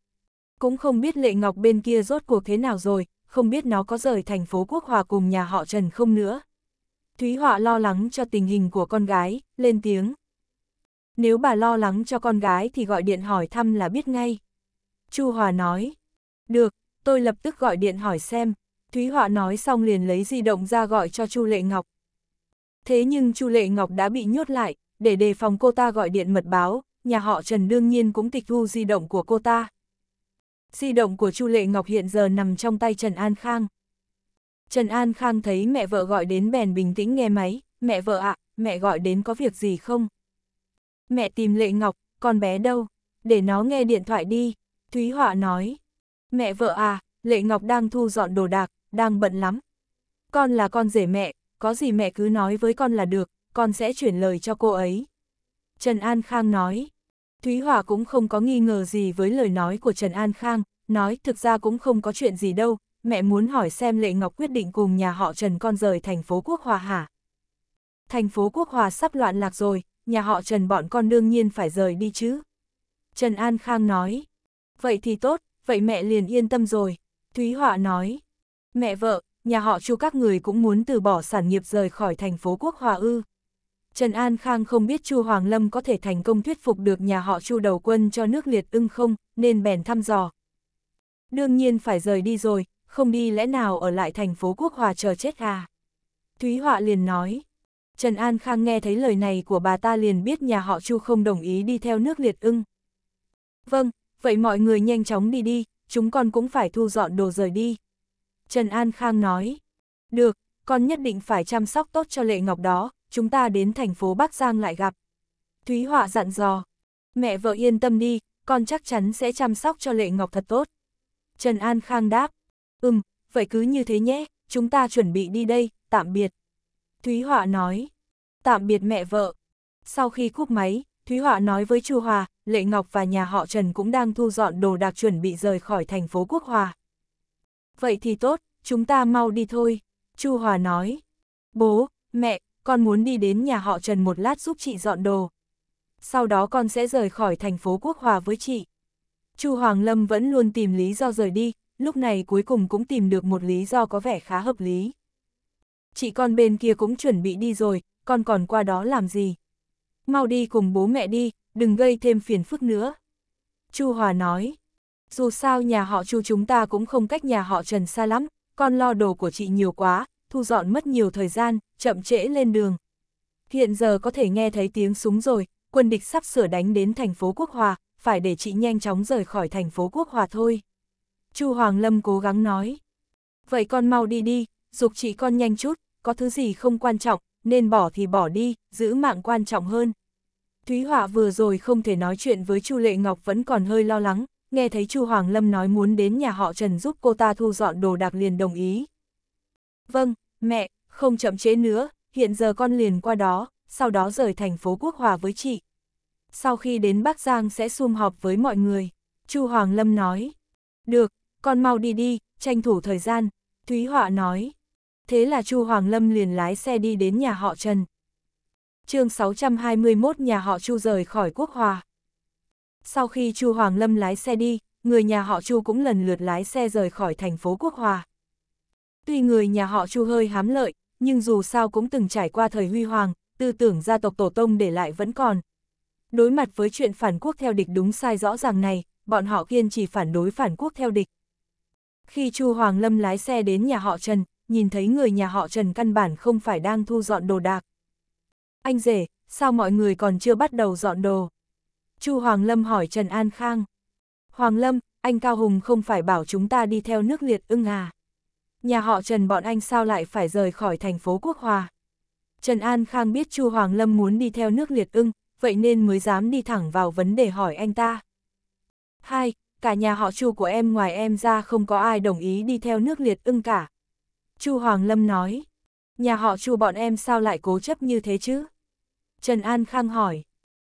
Cũng không biết lệ ngọc bên kia rốt cuộc thế nào rồi, không biết nó có rời thành phố Quốc Hòa cùng nhà họ Trần không nữa. Thúy Họa lo lắng cho tình hình của con gái, lên tiếng. Nếu bà lo lắng cho con gái thì gọi điện hỏi thăm là biết ngay. Chu Hòa nói, được, tôi lập tức gọi điện hỏi xem. Thúy Họa nói xong liền lấy di động ra gọi cho Chu Lệ Ngọc. Thế nhưng Chu Lệ Ngọc đã bị nhốt lại, để đề phòng cô ta gọi điện mật báo, nhà họ Trần đương nhiên cũng tịch thu di động của cô ta. Di động của Chu Lệ Ngọc hiện giờ nằm trong tay Trần An Khang. Trần An Khang thấy mẹ vợ gọi đến bèn bình tĩnh nghe máy, mẹ vợ ạ, à, mẹ gọi đến có việc gì không? Mẹ tìm Lệ Ngọc, con bé đâu? Để nó nghe điện thoại đi, Thúy Họa nói. Mẹ vợ à, Lệ Ngọc đang thu dọn đồ đạc, đang bận lắm. Con là con rể mẹ, có gì mẹ cứ nói với con là được, con sẽ chuyển lời cho cô ấy. Trần An Khang nói. Thúy Hòa cũng không có nghi ngờ gì với lời nói của Trần An Khang, nói thực ra cũng không có chuyện gì đâu, mẹ muốn hỏi xem Lệ Ngọc quyết định cùng nhà họ Trần con rời thành phố Quốc Hòa hả? Thành phố Quốc Hòa sắp loạn lạc rồi, nhà họ Trần bọn con đương nhiên phải rời đi chứ. Trần An Khang nói. Vậy thì tốt, vậy mẹ liền yên tâm rồi. Thúy Họa nói. Mẹ vợ, nhà họ chu các người cũng muốn từ bỏ sản nghiệp rời khỏi thành phố Quốc Hòa ư. Trần An Khang không biết Chu Hoàng Lâm có thể thành công thuyết phục được nhà họ Chu đầu quân cho nước liệt ưng không, nên bèn thăm dò. Đương nhiên phải rời đi rồi, không đi lẽ nào ở lại thành phố Quốc Hòa chờ chết à? Thúy Họa liền nói. Trần An Khang nghe thấy lời này của bà ta liền biết nhà họ Chu không đồng ý đi theo nước liệt ưng. Vâng, vậy mọi người nhanh chóng đi đi, chúng con cũng phải thu dọn đồ rời đi. Trần An Khang nói. Được, con nhất định phải chăm sóc tốt cho Lệ Ngọc đó, chúng ta đến thành phố Bắc Giang lại gặp. Thúy Họa dặn dò, mẹ vợ yên tâm đi, con chắc chắn sẽ chăm sóc cho Lệ Ngọc thật tốt. Trần An Khang đáp, ừm, vậy cứ như thế nhé, chúng ta chuẩn bị đi đây, tạm biệt. Thúy Họa nói, tạm biệt mẹ vợ. Sau khi cúp máy, Thúy Họa nói với Chu Hòa, Lệ Ngọc và nhà họ Trần cũng đang thu dọn đồ đạc chuẩn bị rời khỏi thành phố Quốc Hòa. Vậy thì tốt, chúng ta mau đi thôi, Chu Hòa nói. Bố, mẹ, con muốn đi đến nhà họ Trần một lát giúp chị dọn đồ. Sau đó con sẽ rời khỏi thành phố Quốc Hòa với chị. Chu Hoàng Lâm vẫn luôn tìm lý do rời đi, lúc này cuối cùng cũng tìm được một lý do có vẻ khá hợp lý. Chị con bên kia cũng chuẩn bị đi rồi, con còn qua đó làm gì? Mau đi cùng bố mẹ đi, đừng gây thêm phiền phức nữa. Chu Hòa nói, dù sao nhà họ Chu chúng ta cũng không cách nhà họ Trần xa lắm, con lo đồ của chị nhiều quá, thu dọn mất nhiều thời gian, chậm trễ lên đường. Hiện giờ có thể nghe thấy tiếng súng rồi, quân địch sắp sửa đánh đến thành phố Quốc Hòa, phải để chị nhanh chóng rời khỏi thành phố Quốc Hòa thôi. Chu Hoàng Lâm cố gắng nói. Vậy con mau đi đi, dục chị con nhanh chút, có thứ gì không quan trọng, nên bỏ thì bỏ đi, giữ mạng quan trọng hơn. Thúy Họa vừa rồi không thể nói chuyện với Chu Lệ Ngọc vẫn còn hơi lo lắng, nghe thấy Chu Hoàng Lâm nói muốn đến nhà họ Trần giúp cô ta thu dọn đồ đạc liền đồng ý. Vâng, mẹ, không chậm chế nữa, hiện giờ con liền qua đó, sau đó rời thành phố Quốc Hòa với chị. Sau khi đến Bắc Giang sẽ sum họp với mọi người. Chu Hoàng Lâm nói. Được, con mau đi đi, tranh thủ thời gian. Thúy Họa nói. Thế là Chu Hoàng Lâm liền lái xe đi đến nhà họ Trần. chương 621 nhà họ Chu rời khỏi Quốc Hòa. Sau khi Chu Hoàng Lâm lái xe đi, người nhà họ Chu cũng lần lượt lái xe rời khỏi thành phố Quốc Hòa. Tuy người nhà họ Chu hơi hám lợi, nhưng dù sao cũng từng trải qua thời huy hoàng, tư tưởng gia tộc tổ tông để lại vẫn còn. Đối mặt với chuyện phản quốc theo địch đúng sai rõ ràng này, bọn họ kiên trì phản đối phản quốc theo địch. Khi Chu Hoàng Lâm lái xe đến nhà họ Trần, nhìn thấy người nhà họ Trần căn bản không phải đang thu dọn đồ đạc. Anh rể, sao mọi người còn chưa bắt đầu dọn đồ? Chu Hoàng Lâm hỏi Trần An Khang. Hoàng Lâm, anh Cao Hùng không phải bảo chúng ta đi theo nước liệt ưng à? nhà họ Trần bọn anh sao lại phải rời khỏi thành phố Quốc Hòa. Trần An Khang biết Chu Hoàng Lâm muốn đi theo nước liệt ưng, vậy nên mới dám đi thẳng vào vấn đề hỏi anh ta. Hai, cả nhà họ Chu của em ngoài em ra không có ai đồng ý đi theo nước liệt ưng cả. Chu Hoàng Lâm nói, nhà họ Chu bọn em sao lại cố chấp như thế chứ? Trần An Khang hỏi,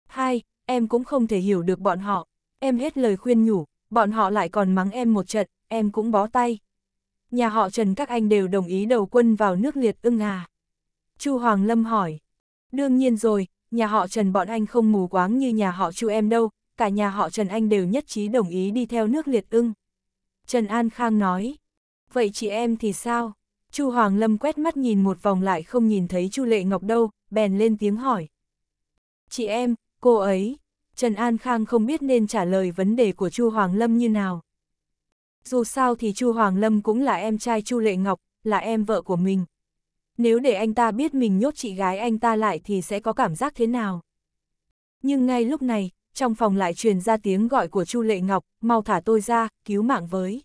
hai, em cũng không thể hiểu được bọn họ, em hết lời khuyên nhủ, bọn họ lại còn mắng em một trận, em cũng bó tay nhà họ Trần các anh đều đồng ý đầu quân vào nước liệt ưng à? Chu Hoàng Lâm hỏi. Đương nhiên rồi, nhà họ Trần bọn anh không mù quáng như nhà họ Chu em đâu, cả nhà họ Trần anh đều nhất trí đồng ý đi theo nước liệt ưng. Trần An Khang nói. Vậy chị em thì sao? Chu Hoàng Lâm quét mắt nhìn một vòng lại không nhìn thấy Chu Lệ Ngọc đâu, bèn lên tiếng hỏi. Chị em, cô ấy. Trần An Khang không biết nên trả lời vấn đề của Chu Hoàng Lâm như nào. Dù sao thì Chu Hoàng Lâm cũng là em trai Chu Lệ Ngọc, là em vợ của mình. Nếu để anh ta biết mình nhốt chị gái anh ta lại thì sẽ có cảm giác thế nào? Nhưng ngay lúc này, trong phòng lại truyền ra tiếng gọi của Chu Lệ Ngọc, mau thả tôi ra, cứu mạng với.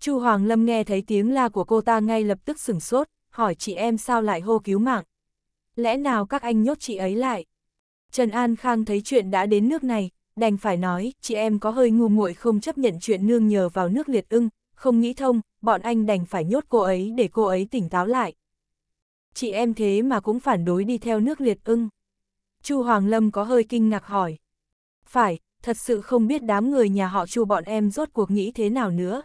Chu Hoàng Lâm nghe thấy tiếng la của cô ta ngay lập tức sửng sốt, hỏi chị em sao lại hô cứu mạng. Lẽ nào các anh nhốt chị ấy lại? Trần An Khang thấy chuyện đã đến nước này, đành phải nói, chị em có hơi ngu muội không chấp nhận chuyện nương nhờ vào nước liệt ưng, không nghĩ thông, bọn anh đành phải nhốt cô ấy để cô ấy tỉnh táo lại. Chị em thế mà cũng phản đối đi theo nước liệt ưng. Chu Hoàng Lâm có hơi kinh ngạc hỏi. Phải, thật sự không biết đám người nhà họ Chu bọn em rốt cuộc nghĩ thế nào nữa.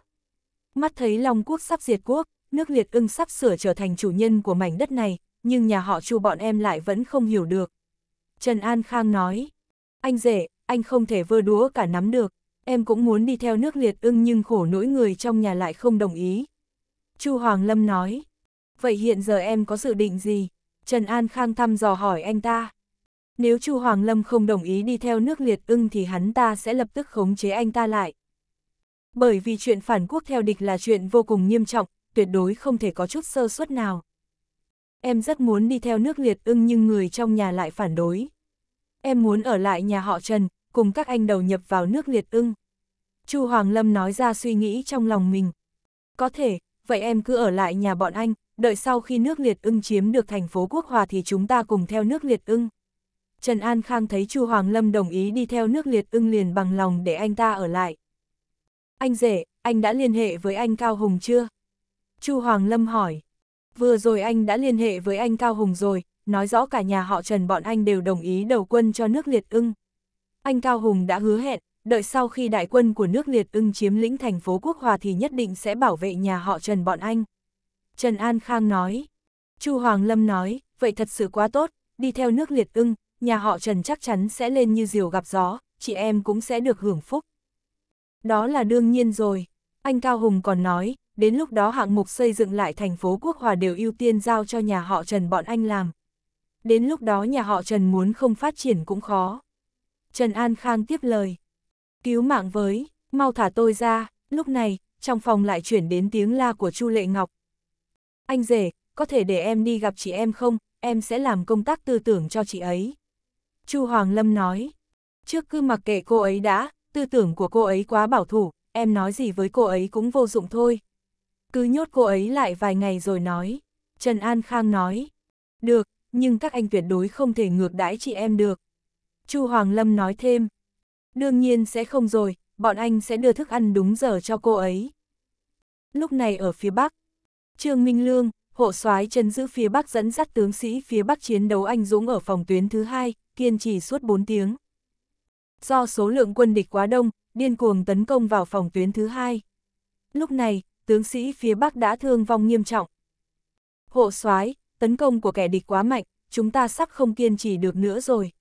Mắt thấy Long Quốc sắp diệt quốc, nước liệt ưng sắp sửa trở thành chủ nhân của mảnh đất này, nhưng nhà họ Chu bọn em lại vẫn không hiểu được. Trần An Khang nói, anh rể, anh không thể vơ đũa cả nắm được, em cũng muốn đi theo nước liệt ưng nhưng khổ nỗi người trong nhà lại không đồng ý. Chu Hoàng Lâm nói, vậy hiện giờ em có dự định gì? Trần An Khang thăm dò hỏi anh ta. Nếu Chu Hoàng Lâm không đồng ý đi theo nước liệt ưng thì hắn ta sẽ lập tức khống chế anh ta lại. Bởi vì chuyện phản quốc theo địch là chuyện vô cùng nghiêm trọng, tuyệt đối không thể có chút sơ suất nào. Em rất muốn đi theo nước liệt ưng nhưng người trong nhà lại phản đối. Em muốn ở lại nhà họ Trần, cùng các anh đầu nhập vào nước liệt ưng. Chu Hoàng Lâm nói ra suy nghĩ trong lòng mình. Có thể, vậy em cứ ở lại nhà bọn anh, đợi sau khi nước liệt ưng chiếm được thành phố Quốc Hòa thì chúng ta cùng theo nước liệt ưng. Trần An Khang thấy Chu Hoàng Lâm đồng ý đi theo nước liệt ưng liền bằng lòng để anh ta ở lại. Anh rể, anh đã liên hệ với anh Cao Hùng chưa? Chu Hoàng Lâm hỏi. Vừa rồi anh đã liên hệ với anh Cao Hùng rồi, nói rõ cả nhà họ Trần bọn anh đều đồng ý đầu quân cho nước liệt ưng. Anh Cao Hùng đã hứa hẹn, đợi sau khi đại quân của nước liệt ưng chiếm lĩnh thành phố Quốc Hòa thì nhất định sẽ bảo vệ nhà họ Trần bọn anh. Trần An Khang nói. Chu Hoàng Lâm nói, vậy thật sự quá tốt, đi theo nước liệt ưng, nhà họ Trần chắc chắn sẽ lên như diều gặp gió, chị em cũng sẽ được hưởng phúc. Đó là đương nhiên rồi. Anh Cao Hùng còn nói, đến lúc đó hạng mục xây dựng lại thành phố Quốc Hòa đều ưu tiên giao cho nhà họ Trần bọn anh làm. Đến lúc đó nhà họ Trần muốn không phát triển cũng khó. Trần An Khang tiếp lời. Cứu mạng với, mau thả tôi ra, lúc này, trong phòng lại chuyển đến tiếng la của Chu Lệ Ngọc. Anh rể, có thể để em đi gặp chị em không, em sẽ làm công tác tư tưởng cho chị ấy. Chu Hoàng Lâm nói, trước cứ mặc kệ cô ấy đã, tư tưởng của cô ấy quá bảo thủ, em nói gì với cô ấy cũng vô dụng thôi. Cứ nhốt cô ấy lại vài ngày rồi nói. Trần An Khang nói, được, nhưng các anh tuyệt đối không thể ngược đãi chị em được. Chu Hoàng Lâm nói thêm. Đương nhiên sẽ không rồi, bọn anh sẽ đưa thức ăn đúng giờ cho cô ấy. Lúc này ở phía Bắc, Trương Minh Lương, hộ soái chân giữ phía Bắc dẫn dắt tướng sĩ phía Bắc chiến đấu anh dũng ở phòng tuyến thứ hai, kiên trì suốt 4 tiếng. Do số lượng quân địch quá đông, điên cuồng tấn công vào phòng tuyến thứ hai. Lúc này, tướng sĩ phía Bắc đã thương vong nghiêm trọng. Hộ soái, tấn công của kẻ địch quá mạnh, chúng ta sắp không kiên trì được nữa rồi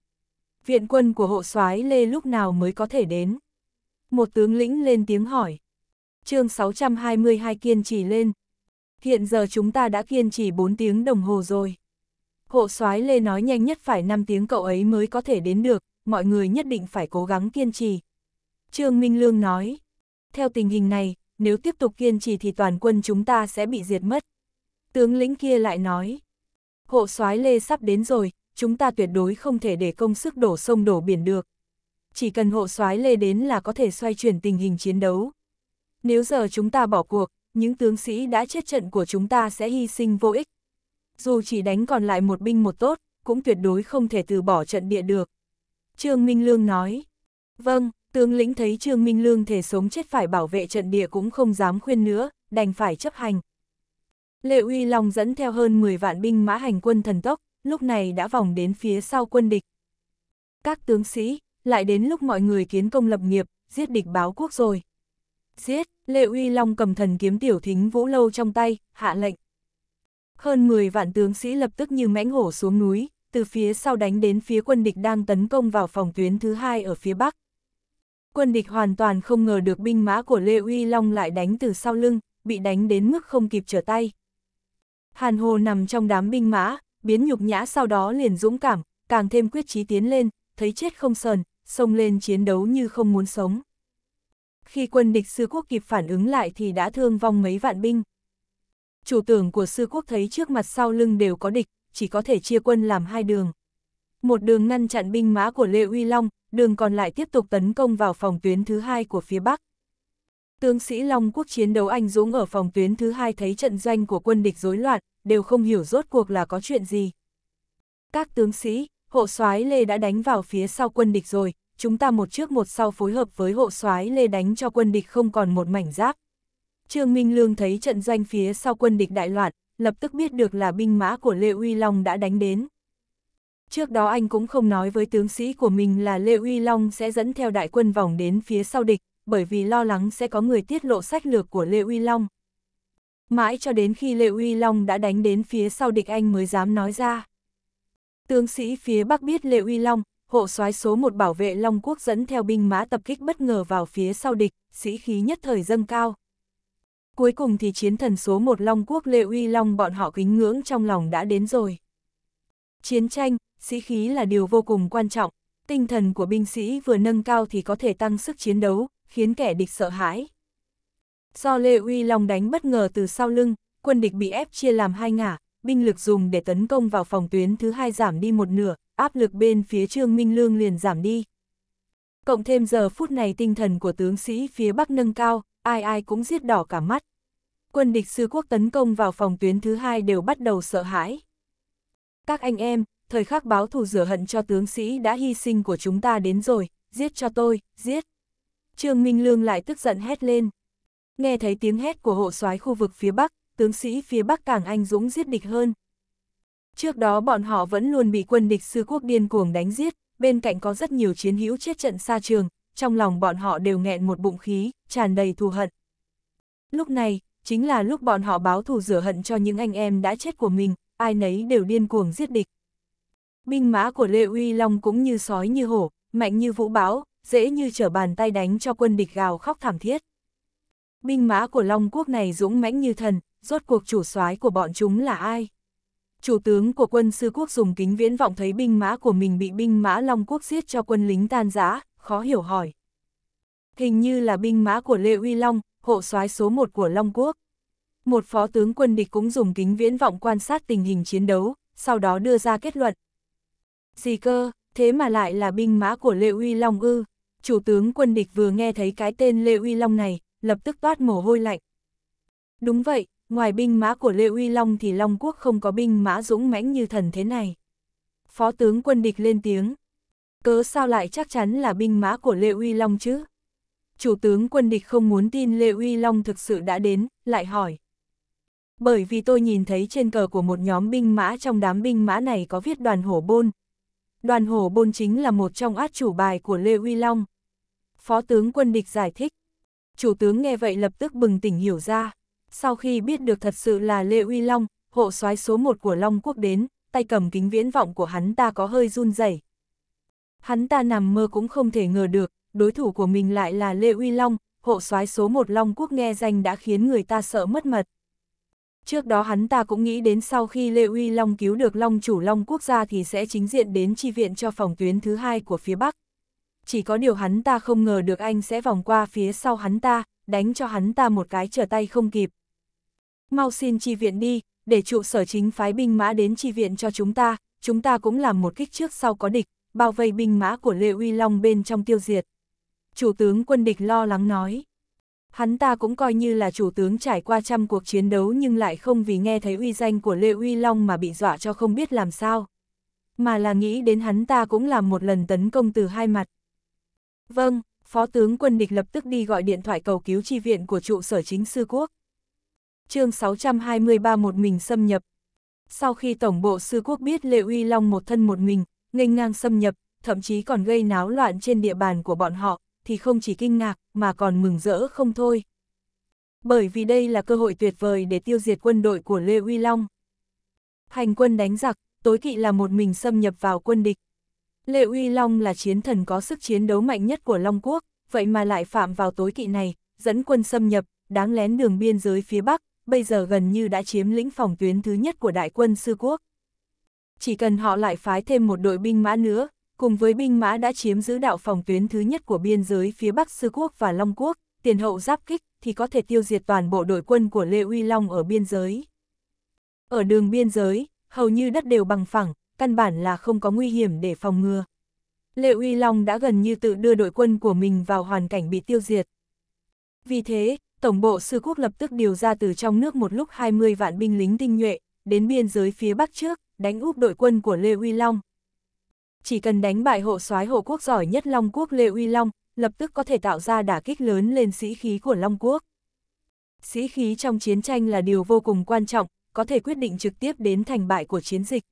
viện quân của hộ soái Lê lúc nào mới có thể đến? Một tướng lĩnh lên tiếng hỏi. chương 622 kiên trì lên. Hiện giờ chúng ta đã kiên trì 4 tiếng đồng hồ rồi. Hộ soái Lê nói nhanh nhất phải 5 tiếng cậu ấy mới có thể đến được, mọi người nhất định phải cố gắng kiên trì. Trương Minh Lương nói, theo tình hình này, nếu tiếp tục kiên trì thì toàn quân chúng ta sẽ bị diệt mất. Tướng lĩnh kia lại nói, hộ soái Lê sắp đến rồi, chúng ta tuyệt đối không thể để công sức đổ sông đổ biển được. Chỉ cần hộ soái lê đến là có thể xoay chuyển tình hình chiến đấu. Nếu giờ chúng ta bỏ cuộc, những tướng sĩ đã chết trận của chúng ta sẽ hy sinh vô ích. Dù chỉ đánh còn lại một binh một tốt, cũng tuyệt đối không thể từ bỏ trận địa được. Trương Minh Lương nói, vâng, tướng lĩnh thấy Trương Minh Lương thể sống chết phải bảo vệ trận địa cũng không dám khuyên nữa, đành phải chấp hành. Lệ Uy Long dẫn theo hơn 10 vạn binh mã hành quân thần tốc, lúc này đã vòng đến phía sau quân địch. Các tướng sĩ, lại đến lúc mọi người kiến công lập nghiệp, giết địch báo quốc rồi. Giết, lê Uy Long cầm thần kiếm tiểu thính vũ lâu trong tay, hạ lệnh. Hơn 10 vạn tướng sĩ lập tức như mãnh hổ xuống núi, từ phía sau đánh đến phía quân địch đang tấn công vào phòng tuyến thứ hai ở phía bắc. Quân địch hoàn toàn không ngờ được binh mã của Lê Uy Long lại đánh từ sau lưng, bị đánh đến mức không kịp trở tay. Hàn Hồ nằm trong đám binh mã, biến nhục nhã sau đó liền dũng cảm, càng thêm quyết chí tiến lên, thấy chết không sờn, xông lên chiến đấu như không muốn sống. Khi quân địch sư quốc kịp phản ứng lại thì đã thương vong mấy vạn binh. Chủ tưởng của sư quốc thấy trước mặt sau lưng đều có địch, chỉ có thể chia quân làm hai đường. Một đường ngăn chặn binh mã của Lê Uy Long, đường còn lại tiếp tục tấn công vào phòng tuyến thứ hai của phía Bắc. Tướng sĩ Long Quốc chiến đấu anh dũng ở phòng tuyến thứ hai thấy trận doanh của quân địch rối loạn, đều không hiểu rốt cuộc là có chuyện gì. Các tướng sĩ, hộ soái Lê đã đánh vào phía sau quân địch rồi, chúng ta một trước một sau phối hợp với hộ soái Lê đánh cho quân địch không còn một mảnh giáp. Trương Minh Lương thấy trận doanh phía sau quân địch đại loạn, lập tức biết được là binh mã của Lê Uy Long đã đánh đến. Trước đó anh cũng không nói với tướng sĩ của mình là Lê Uy Long sẽ dẫn theo đại quân vòng đến phía sau địch, bởi vì lo lắng sẽ có người tiết lộ sách lược của Lê Uy Long. Mãi cho đến khi Lê Uy Long đã đánh đến phía sau địch anh mới dám nói ra. Tướng sĩ phía Bắc biết Lê Uy Long, hộ soái số một bảo vệ Long Quốc dẫn theo binh mã tập kích bất ngờ vào phía sau địch, sĩ khí nhất thời dâng cao. Cuối cùng thì chiến thần số một Long Quốc Lê Uy Long bọn họ kính ngưỡng trong lòng đã đến rồi. Chiến tranh, sĩ khí là điều vô cùng quan trọng, tinh thần của binh sĩ vừa nâng cao thì có thể tăng sức chiến đấu, khiến kẻ địch sợ hãi. Do Lê Uy Long đánh bất ngờ từ sau lưng, quân địch bị ép chia làm hai ngả, binh lực dùng để tấn công vào phòng tuyến thứ hai giảm đi một nửa, áp lực bên phía Trương Minh Lương liền giảm đi. Cộng thêm giờ phút này tinh thần của tướng sĩ phía Bắc nâng cao, ai ai cũng giết đỏ cả mắt. Quân địch sư quốc tấn công vào phòng tuyến thứ hai đều bắt đầu sợ hãi. Các anh em, thời khắc báo thù rửa hận cho tướng sĩ đã hy sinh của chúng ta đến rồi, giết cho tôi, giết. Trương Minh Lương lại tức giận hét lên. Nghe thấy tiếng hét của hộ soái khu vực phía Bắc, tướng sĩ phía Bắc càng anh dũng giết địch hơn. Trước đó bọn họ vẫn luôn bị quân địch sư quốc điên cuồng đánh giết, bên cạnh có rất nhiều chiến hữu chết trận xa trường, trong lòng bọn họ đều nghẹn một bụng khí, tràn đầy thù hận. Lúc này, chính là lúc bọn họ báo thù rửa hận cho những anh em đã chết của mình, ai nấy đều điên cuồng giết địch. Binh mã của Lê Uy Long cũng như sói như hổ, mạnh như vũ báo, dễ như trở bàn tay đánh cho quân địch gào khóc thảm thiết. Binh mã của Long Quốc này dũng mãnh như thần, rốt cuộc chủ soái của bọn chúng là ai? Chủ tướng của quân sư quốc dùng kính viễn vọng thấy binh mã của mình bị binh mã Long Quốc giết cho quân lính tan rã, khó hiểu hỏi. Hình như là binh mã của Lê Uy Long, hộ soái số 1 của Long Quốc. Một phó tướng quân địch cũng dùng kính viễn vọng quan sát tình hình chiến đấu, sau đó đưa ra kết luận. Gì cơ, thế mà lại là binh mã của Lê Uy Long ư? chủ tướng quân địch vừa nghe thấy cái tên Lê Uy Long này, lập tức toát mồ hôi lạnh. Đúng vậy, ngoài binh mã của Lê Uy Long thì Long Quốc không có binh mã dũng mãnh như thần thế này. Phó tướng quân địch lên tiếng. Cớ sao lại chắc chắn là binh mã của Lê Uy Long chứ? Chủ tướng quân địch không muốn tin Lê Uy Long thực sự đã đến, lại hỏi. Bởi vì tôi nhìn thấy trên cờ của một nhóm binh mã trong đám binh mã này có viết đoàn hổ bôn, đoàn hổ bôn chính là một trong át chủ bài của Lê Huy Long. Phó tướng quân địch giải thích. Chủ tướng nghe vậy lập tức bừng tỉnh hiểu ra. Sau khi biết được thật sự là Lê Huy Long, hộ soái số một của Long Quốc đến, tay cầm kính viễn vọng của hắn ta có hơi run rẩy. Hắn ta nằm mơ cũng không thể ngờ được, đối thủ của mình lại là Lê Uy Long, hộ soái số một Long Quốc nghe danh đã khiến người ta sợ mất mật. Trước đó hắn ta cũng nghĩ đến sau khi Lê Uy Long cứu được Long chủ Long quốc gia thì sẽ chính diện đến chi viện cho phòng tuyến thứ hai của phía Bắc. Chỉ có điều hắn ta không ngờ được anh sẽ vòng qua phía sau hắn ta, đánh cho hắn ta một cái trở tay không kịp. Mau xin chi viện đi, để trụ sở chính phái binh mã đến chi viện cho chúng ta, chúng ta cũng làm một kích trước sau có địch, bao vây binh mã của Lê Uy Long bên trong tiêu diệt. Chủ tướng quân địch lo lắng nói. Hắn ta cũng coi như là chủ tướng trải qua trăm cuộc chiến đấu nhưng lại không vì nghe thấy uy danh của Lê Uy Long mà bị dọa cho không biết làm sao. Mà là nghĩ đến hắn ta cũng làm một lần tấn công từ hai mặt. Vâng, Phó tướng quân địch lập tức đi gọi điện thoại cầu cứu tri viện của trụ sở chính sư quốc. chương 623 một mình xâm nhập. Sau khi Tổng bộ sư quốc biết Lê Uy Long một thân một mình, nghênh ngang xâm nhập, thậm chí còn gây náo loạn trên địa bàn của bọn họ, thì không chỉ kinh ngạc, mà còn mừng rỡ không thôi. Bởi vì đây là cơ hội tuyệt vời để tiêu diệt quân đội của Lê Uy Long. Hành quân đánh giặc, tối kỵ là một mình xâm nhập vào quân địch. Lê Uy Long là chiến thần có sức chiến đấu mạnh nhất của Long Quốc, vậy mà lại phạm vào tối kỵ này, dẫn quân xâm nhập, đáng lén đường biên giới phía Bắc, bây giờ gần như đã chiếm lĩnh phòng tuyến thứ nhất của đại quân sư quốc. Chỉ cần họ lại phái thêm một đội binh mã nữa, cùng với binh mã đã chiếm giữ đạo phòng tuyến thứ nhất của biên giới phía Bắc Sư Quốc và Long Quốc, tiền hậu giáp kích thì có thể tiêu diệt toàn bộ đội quân của Lê Uy Long ở biên giới. Ở đường biên giới, hầu như đất đều bằng phẳng, căn bản là không có nguy hiểm để phòng ngừa. Lê Uy Long đã gần như tự đưa đội quân của mình vào hoàn cảnh bị tiêu diệt. Vì thế, Tổng bộ Sư Quốc lập tức điều ra từ trong nước một lúc 20 vạn binh lính tinh nhuệ, đến biên giới phía Bắc trước, đánh úp đội quân của Lê Uy Long. Chỉ cần đánh bại hộ soái hộ quốc giỏi nhất Long Quốc Lê Uy Long, lập tức có thể tạo ra đả kích lớn lên sĩ khí của Long Quốc. Sĩ khí trong chiến tranh là điều vô cùng quan trọng, có thể quyết định trực tiếp đến thành bại của chiến dịch.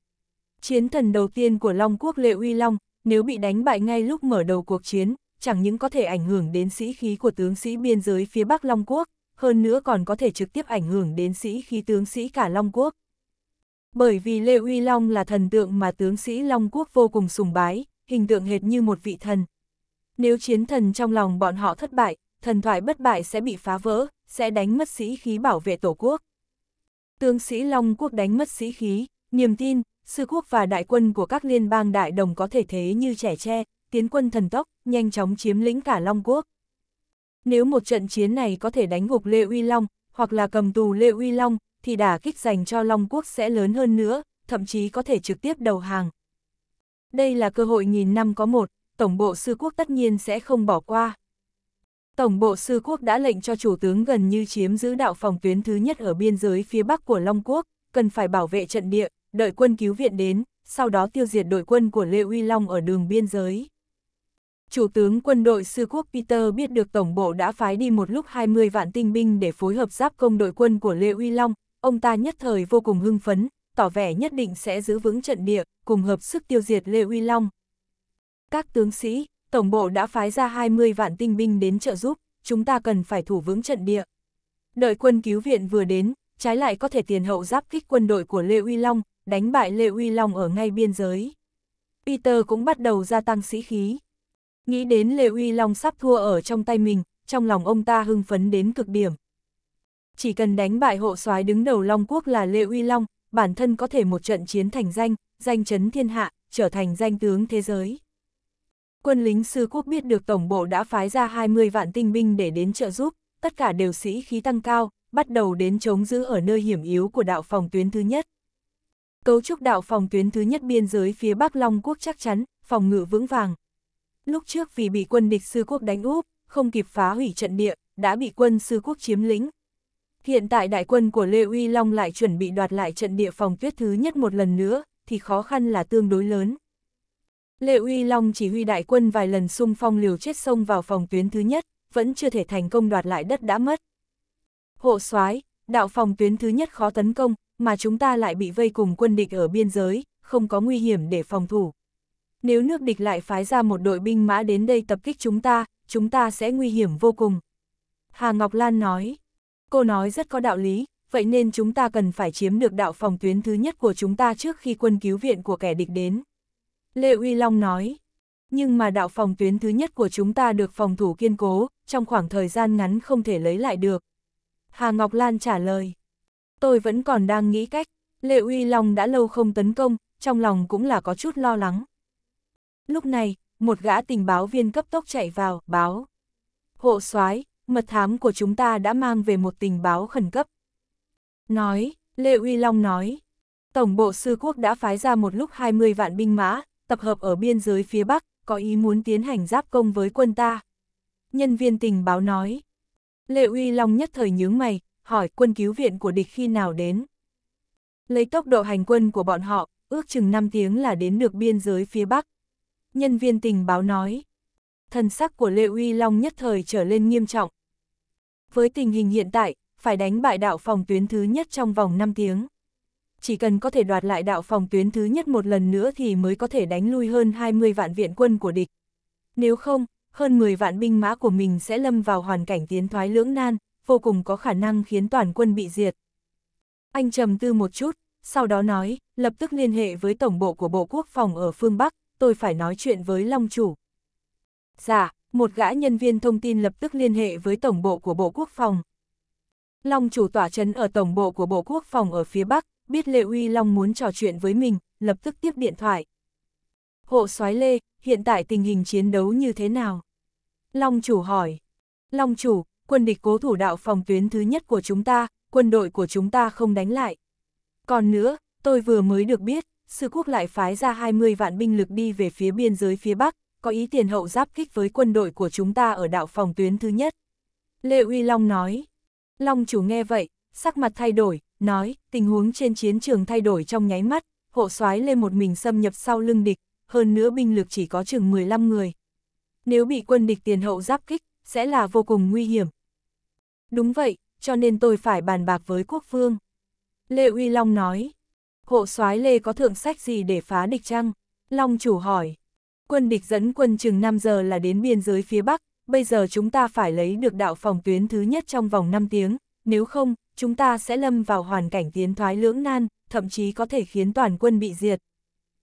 Chiến thần đầu tiên của Long Quốc Lệ Uy Long, nếu bị đánh bại ngay lúc mở đầu cuộc chiến, chẳng những có thể ảnh hưởng đến sĩ khí của tướng sĩ biên giới phía Bắc Long Quốc, hơn nữa còn có thể trực tiếp ảnh hưởng đến sĩ khí tướng sĩ cả Long Quốc. Bởi vì Lê Uy Long là thần tượng mà tướng sĩ Long Quốc vô cùng sùng bái, hình tượng hệt như một vị thần. Nếu chiến thần trong lòng bọn họ thất bại, thần thoại bất bại sẽ bị phá vỡ, sẽ đánh mất sĩ khí bảo vệ tổ quốc. Tướng sĩ Long Quốc đánh mất sĩ khí, niềm tin, sư quốc và đại quân của các liên bang đại đồng có thể thế như trẻ tre, tiến quân thần tốc, nhanh chóng chiếm lĩnh cả Long Quốc. Nếu một trận chiến này có thể đánh gục Lê Uy Long, hoặc là cầm tù Lê Uy Long, thì đả kích dành cho Long Quốc sẽ lớn hơn nữa, thậm chí có thể trực tiếp đầu hàng. Đây là cơ hội nghìn năm có một, Tổng bộ Sư Quốc tất nhiên sẽ không bỏ qua. Tổng bộ Sư Quốc đã lệnh cho chủ tướng gần như chiếm giữ đạo phòng tuyến thứ nhất ở biên giới phía bắc của Long Quốc, cần phải bảo vệ trận địa, đợi quân cứu viện đến, sau đó tiêu diệt đội quân của Lê Uy Long ở đường biên giới. Chủ tướng quân đội Sư Quốc Peter biết được Tổng bộ đã phái đi một lúc 20 vạn tinh binh để phối hợp giáp công đội quân của Lê Uy Long, ông ta nhất thời vô cùng hưng phấn, tỏ vẻ nhất định sẽ giữ vững trận địa, cùng hợp sức tiêu diệt Lê Uy Long. Các tướng sĩ, Tổng bộ đã phái ra 20 vạn tinh binh đến trợ giúp, chúng ta cần phải thủ vững trận địa. Đợi quân cứu viện vừa đến, trái lại có thể tiền hậu giáp kích quân đội của Lê Uy Long, đánh bại Lê Uy Long ở ngay biên giới. Peter cũng bắt đầu gia tăng sĩ khí. Nghĩ đến Lê Uy Long sắp thua ở trong tay mình, trong lòng ông ta hưng phấn đến cực điểm chỉ cần đánh bại hộ soái đứng đầu Long Quốc là Lê Uy Long, bản thân có thể một trận chiến thành danh, danh chấn thiên hạ, trở thành danh tướng thế giới. Quân lính sư quốc biết được tổng bộ đã phái ra 20 vạn tinh binh để đến trợ giúp, tất cả đều sĩ khí tăng cao, bắt đầu đến chống giữ ở nơi hiểm yếu của đạo phòng tuyến thứ nhất. Cấu trúc đạo phòng tuyến thứ nhất biên giới phía Bắc Long Quốc chắc chắn, phòng ngự vững vàng. Lúc trước vì bị quân địch sư quốc đánh úp, không kịp phá hủy trận địa, đã bị quân sư quốc chiếm lĩnh, Hiện tại đại quân của Lê Uy Long lại chuẩn bị đoạt lại trận địa phòng tuyết thứ nhất một lần nữa, thì khó khăn là tương đối lớn. Lê Uy Long chỉ huy đại quân vài lần xung phong liều chết sông vào phòng tuyến thứ nhất, vẫn chưa thể thành công đoạt lại đất đã mất. Hộ soái, đạo phòng tuyến thứ nhất khó tấn công, mà chúng ta lại bị vây cùng quân địch ở biên giới, không có nguy hiểm để phòng thủ. Nếu nước địch lại phái ra một đội binh mã đến đây tập kích chúng ta, chúng ta sẽ nguy hiểm vô cùng. Hà Ngọc Lan nói. Cô nói rất có đạo lý, vậy nên chúng ta cần phải chiếm được đạo phòng tuyến thứ nhất của chúng ta trước khi quân cứu viện của kẻ địch đến. Lê Uy Long nói, nhưng mà đạo phòng tuyến thứ nhất của chúng ta được phòng thủ kiên cố, trong khoảng thời gian ngắn không thể lấy lại được. Hà Ngọc Lan trả lời, tôi vẫn còn đang nghĩ cách, Lê Uy Long đã lâu không tấn công, trong lòng cũng là có chút lo lắng. Lúc này, một gã tình báo viên cấp tốc chạy vào, báo. Hộ soái mật thám của chúng ta đã mang về một tình báo khẩn cấp. Nói, Lê Uy Long nói, Tổng bộ sư quốc đã phái ra một lúc 20 vạn binh mã, tập hợp ở biên giới phía Bắc, có ý muốn tiến hành giáp công với quân ta. Nhân viên tình báo nói, Lê Uy Long nhất thời nhướng mày, hỏi quân cứu viện của địch khi nào đến. Lấy tốc độ hành quân của bọn họ, ước chừng 5 tiếng là đến được biên giới phía Bắc. Nhân viên tình báo nói, thần sắc của Lê Uy Long nhất thời trở lên nghiêm trọng, với tình hình hiện tại, phải đánh bại đạo phòng tuyến thứ nhất trong vòng 5 tiếng. Chỉ cần có thể đoạt lại đạo phòng tuyến thứ nhất một lần nữa thì mới có thể đánh lui hơn 20 vạn viện quân của địch. Nếu không, hơn 10 vạn binh mã của mình sẽ lâm vào hoàn cảnh tiến thoái lưỡng nan, vô cùng có khả năng khiến toàn quân bị diệt. Anh trầm tư một chút, sau đó nói, lập tức liên hệ với tổng bộ của Bộ Quốc phòng ở phương Bắc, tôi phải nói chuyện với Long Chủ. Dạ, một gã nhân viên thông tin lập tức liên hệ với Tổng bộ của Bộ Quốc phòng. Long chủ tỏa trấn ở Tổng bộ của Bộ Quốc phòng ở phía Bắc, biết Lệ Uy Long muốn trò chuyện với mình, lập tức tiếp điện thoại. Hộ soái Lê, hiện tại tình hình chiến đấu như thế nào? Long chủ hỏi. Long chủ, quân địch cố thủ đạo phòng tuyến thứ nhất của chúng ta, quân đội của chúng ta không đánh lại. Còn nữa, tôi vừa mới được biết, sư quốc lại phái ra 20 vạn binh lực đi về phía biên giới phía Bắc, có ý tiền hậu giáp kích với quân đội của chúng ta ở đạo phòng tuyến thứ nhất. Lê Uy Long nói. Long chủ nghe vậy, sắc mặt thay đổi, nói, tình huống trên chiến trường thay đổi trong nháy mắt, hộ soái lên một mình xâm nhập sau lưng địch, hơn nữa binh lực chỉ có chừng 15 người. Nếu bị quân địch tiền hậu giáp kích, sẽ là vô cùng nguy hiểm. Đúng vậy, cho nên tôi phải bàn bạc với quốc vương. Lê Uy Long nói, hộ soái Lê có thượng sách gì để phá địch chăng? Long chủ hỏi, quân địch dẫn quân chừng 5 giờ là đến biên giới phía Bắc, bây giờ chúng ta phải lấy được đạo phòng tuyến thứ nhất trong vòng 5 tiếng, nếu không, chúng ta sẽ lâm vào hoàn cảnh tiến thoái lưỡng nan, thậm chí có thể khiến toàn quân bị diệt.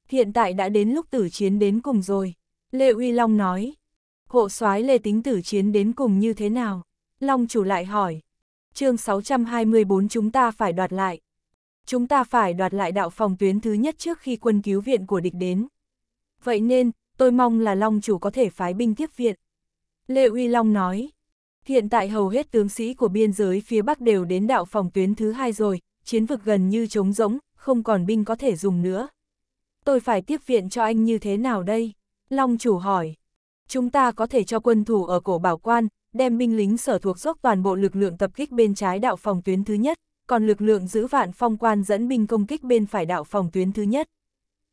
Hiện tại đã đến lúc tử chiến đến cùng rồi, Lê Uy Long nói. Hộ soái Lê Tính tử chiến đến cùng như thế nào? Long chủ lại hỏi. chương 624 chúng ta phải đoạt lại. Chúng ta phải đoạt lại đạo phòng tuyến thứ nhất trước khi quân cứu viện của địch đến. Vậy nên, tôi mong là Long chủ có thể phái binh tiếp viện. Lê Uy Long nói, hiện tại hầu hết tướng sĩ của biên giới phía Bắc đều đến đạo phòng tuyến thứ hai rồi, chiến vực gần như trống rỗng, không còn binh có thể dùng nữa. Tôi phải tiếp viện cho anh như thế nào đây? Long chủ hỏi. Chúng ta có thể cho quân thủ ở cổ bảo quan, đem binh lính sở thuộc dốc toàn bộ lực lượng tập kích bên trái đạo phòng tuyến thứ nhất, còn lực lượng giữ vạn phong quan dẫn binh công kích bên phải đạo phòng tuyến thứ nhất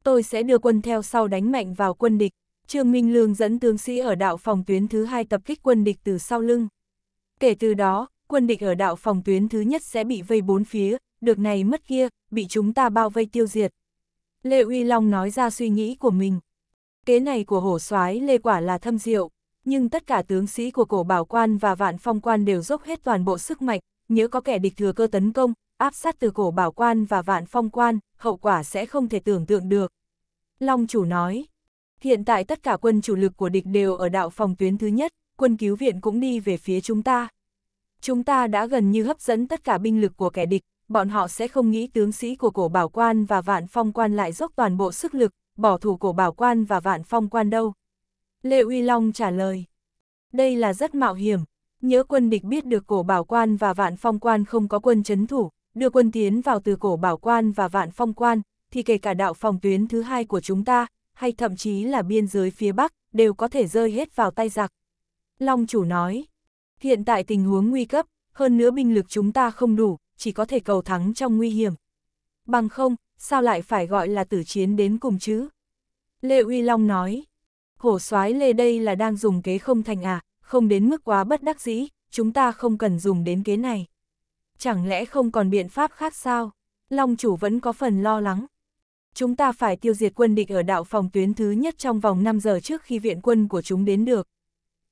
tôi sẽ đưa quân theo sau đánh mạnh vào quân địch. Trương Minh Lương dẫn tướng sĩ ở đạo phòng tuyến thứ hai tập kích quân địch từ sau lưng. Kể từ đó, quân địch ở đạo phòng tuyến thứ nhất sẽ bị vây bốn phía, được này mất kia, bị chúng ta bao vây tiêu diệt. Lê Uy Long nói ra suy nghĩ của mình. Kế này của hổ soái Lê Quả là thâm diệu, nhưng tất cả tướng sĩ của cổ bảo quan và vạn phong quan đều dốc hết toàn bộ sức mạnh, nhớ có kẻ địch thừa cơ tấn công, áp sát từ cổ bảo quan và vạn phong quan, hậu quả sẽ không thể tưởng tượng được. Long chủ nói, hiện tại tất cả quân chủ lực của địch đều ở đạo phòng tuyến thứ nhất, quân cứu viện cũng đi về phía chúng ta. Chúng ta đã gần như hấp dẫn tất cả binh lực của kẻ địch, bọn họ sẽ không nghĩ tướng sĩ của cổ bảo quan và vạn phong quan lại dốc toàn bộ sức lực, bỏ thủ cổ bảo quan và vạn phong quan đâu. Lệ Uy Long trả lời, đây là rất mạo hiểm, nhớ quân địch biết được cổ bảo quan và vạn phong quan không có quân chấn thủ, đưa quân tiến vào từ cổ bảo quan và vạn phong quan, thì kể cả đạo phòng tuyến thứ hai của chúng ta, hay thậm chí là biên giới phía Bắc, đều có thể rơi hết vào tay giặc. Long chủ nói, hiện tại tình huống nguy cấp, hơn nữa binh lực chúng ta không đủ, chỉ có thể cầu thắng trong nguy hiểm. Bằng không, sao lại phải gọi là tử chiến đến cùng chứ? Lê Uy Long nói, hổ soái Lê đây là đang dùng kế không thành à, không đến mức quá bất đắc dĩ, chúng ta không cần dùng đến kế này chẳng lẽ không còn biện pháp khác sao? Long chủ vẫn có phần lo lắng. Chúng ta phải tiêu diệt quân địch ở đạo phòng tuyến thứ nhất trong vòng 5 giờ trước khi viện quân của chúng đến được.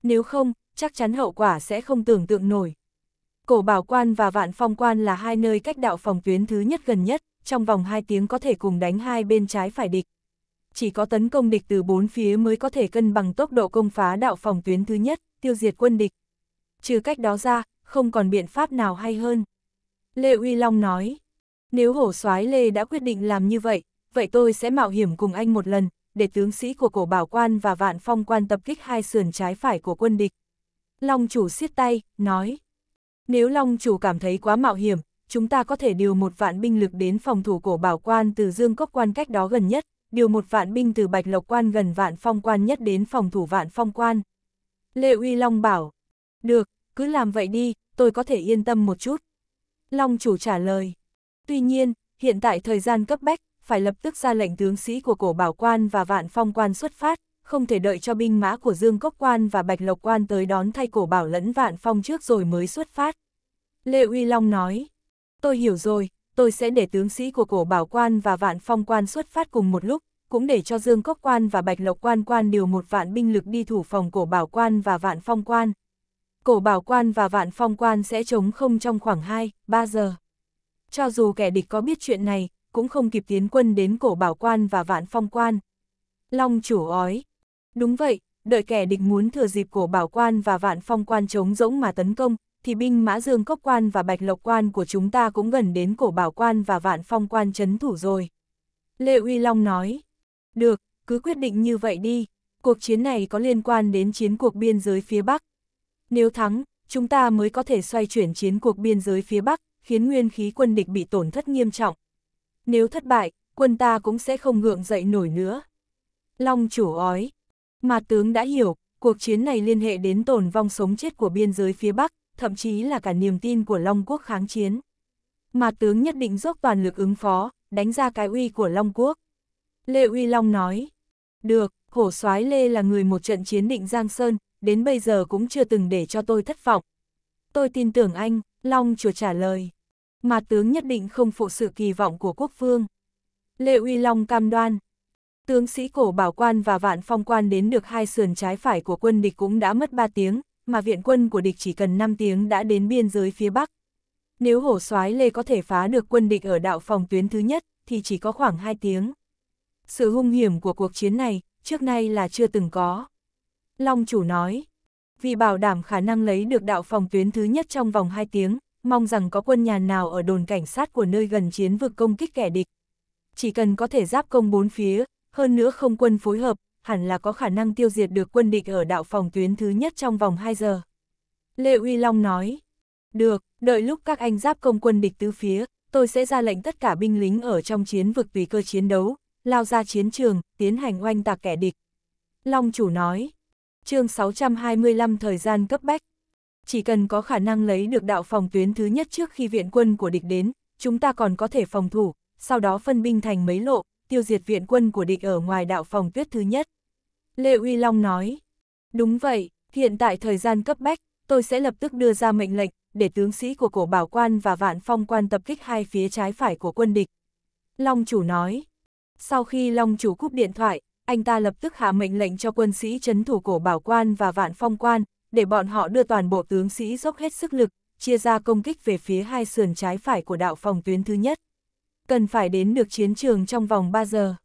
Nếu không, chắc chắn hậu quả sẽ không tưởng tượng nổi. Cổ bảo quan và vạn phong quan là hai nơi cách đạo phòng tuyến thứ nhất gần nhất, trong vòng 2 tiếng có thể cùng đánh hai bên trái phải địch. Chỉ có tấn công địch từ bốn phía mới có thể cân bằng tốc độ công phá đạo phòng tuyến thứ nhất, tiêu diệt quân địch. Trừ cách đó ra, không còn biện pháp nào hay hơn. Lê Uy Long nói, nếu hổ soái Lê đã quyết định làm như vậy, vậy tôi sẽ mạo hiểm cùng anh một lần, để tướng sĩ của cổ bảo quan và vạn phong quan tập kích hai sườn trái phải của quân địch. Long chủ siết tay, nói, nếu Long chủ cảm thấy quá mạo hiểm, chúng ta có thể điều một vạn binh lực đến phòng thủ cổ bảo quan từ Dương Cốc quan cách đó gần nhất, điều một vạn binh từ Bạch Lộc quan gần vạn phong quan nhất đến phòng thủ vạn phong quan. Lê Uy Long bảo, được, cứ làm vậy đi, tôi có thể yên tâm một chút. Long chủ trả lời. Tuy nhiên, hiện tại thời gian cấp bách, phải lập tức ra lệnh tướng sĩ của cổ bảo quan và vạn phong quan xuất phát, không thể đợi cho binh mã của Dương Cốc Quan và Bạch Lộc Quan tới đón thay cổ bảo lẫn vạn phong trước rồi mới xuất phát. Lê Uy Long nói, tôi hiểu rồi, tôi sẽ để tướng sĩ của cổ bảo quan và vạn phong quan xuất phát cùng một lúc, cũng để cho Dương Cốc Quan và Bạch Lộc Quan quan điều một vạn binh lực đi thủ phòng cổ bảo quan và vạn phong quan, cổ bảo quan và vạn phong quan sẽ chống không trong khoảng 2, 3 giờ. Cho dù kẻ địch có biết chuyện này, cũng không kịp tiến quân đến cổ bảo quan và vạn phong quan. Long chủ ói. Đúng vậy, đợi kẻ địch muốn thừa dịp cổ bảo quan và vạn phong quan chống rỗng mà tấn công, thì binh mã dương cốc quan và bạch lộc quan của chúng ta cũng gần đến cổ bảo quan và vạn phong quan chấn thủ rồi. Lê Uy Long nói. Được, cứ quyết định như vậy đi. Cuộc chiến này có liên quan đến chiến cuộc biên giới phía Bắc, nếu thắng, chúng ta mới có thể xoay chuyển chiến cuộc biên giới phía Bắc, khiến nguyên khí quân địch bị tổn thất nghiêm trọng. Nếu thất bại, quân ta cũng sẽ không ngượng dậy nổi nữa. Long chủ ói. Mà tướng đã hiểu, cuộc chiến này liên hệ đến tổn vong sống chết của biên giới phía Bắc, thậm chí là cả niềm tin của Long quốc kháng chiến. Mà tướng nhất định dốc toàn lực ứng phó, đánh ra cái uy của Long quốc. Lê Uy Long nói. Được, hổ soái Lê là người một trận chiến định Giang Sơn, đến bây giờ cũng chưa từng để cho tôi thất vọng. Tôi tin tưởng anh, Long chùa trả lời. Mà tướng nhất định không phụ sự kỳ vọng của quốc vương. Lệ Uy Long cam đoan. Tướng sĩ cổ bảo quan và vạn phong quan đến được hai sườn trái phải của quân địch cũng đã mất 3 tiếng, mà viện quân của địch chỉ cần 5 tiếng đã đến biên giới phía bắc. Nếu hổ soái Lê có thể phá được quân địch ở đạo phòng tuyến thứ nhất, thì chỉ có khoảng 2 tiếng. Sự hung hiểm của cuộc chiến này, trước nay là chưa từng có. Long chủ nói, vì bảo đảm khả năng lấy được đạo phòng tuyến thứ nhất trong vòng 2 tiếng, mong rằng có quân nhà nào ở đồn cảnh sát của nơi gần chiến vực công kích kẻ địch. Chỉ cần có thể giáp công bốn phía, hơn nữa không quân phối hợp, hẳn là có khả năng tiêu diệt được quân địch ở đạo phòng tuyến thứ nhất trong vòng 2 giờ. Lê Uy Long nói, được, đợi lúc các anh giáp công quân địch tứ phía, tôi sẽ ra lệnh tất cả binh lính ở trong chiến vực tùy cơ chiến đấu, lao ra chiến trường, tiến hành oanh tạc kẻ địch. Long chủ nói, chương 625 thời gian cấp bách. Chỉ cần có khả năng lấy được đạo phòng tuyến thứ nhất trước khi viện quân của địch đến, chúng ta còn có thể phòng thủ, sau đó phân binh thành mấy lộ, tiêu diệt viện quân của địch ở ngoài đạo phòng tuyết thứ nhất. Lê Uy Long nói, đúng vậy, hiện tại thời gian cấp bách, tôi sẽ lập tức đưa ra mệnh lệnh, để tướng sĩ của cổ bảo quan và vạn phong quan tập kích hai phía trái phải của quân địch. Long chủ nói, sau khi Long chủ cúp điện thoại, anh ta lập tức hạ mệnh lệnh cho quân sĩ chấn thủ cổ bảo quan và vạn phong quan, để bọn họ đưa toàn bộ tướng sĩ dốc hết sức lực, chia ra công kích về phía hai sườn trái phải của đạo phòng tuyến thứ nhất. Cần phải đến được chiến trường trong vòng 3 giờ.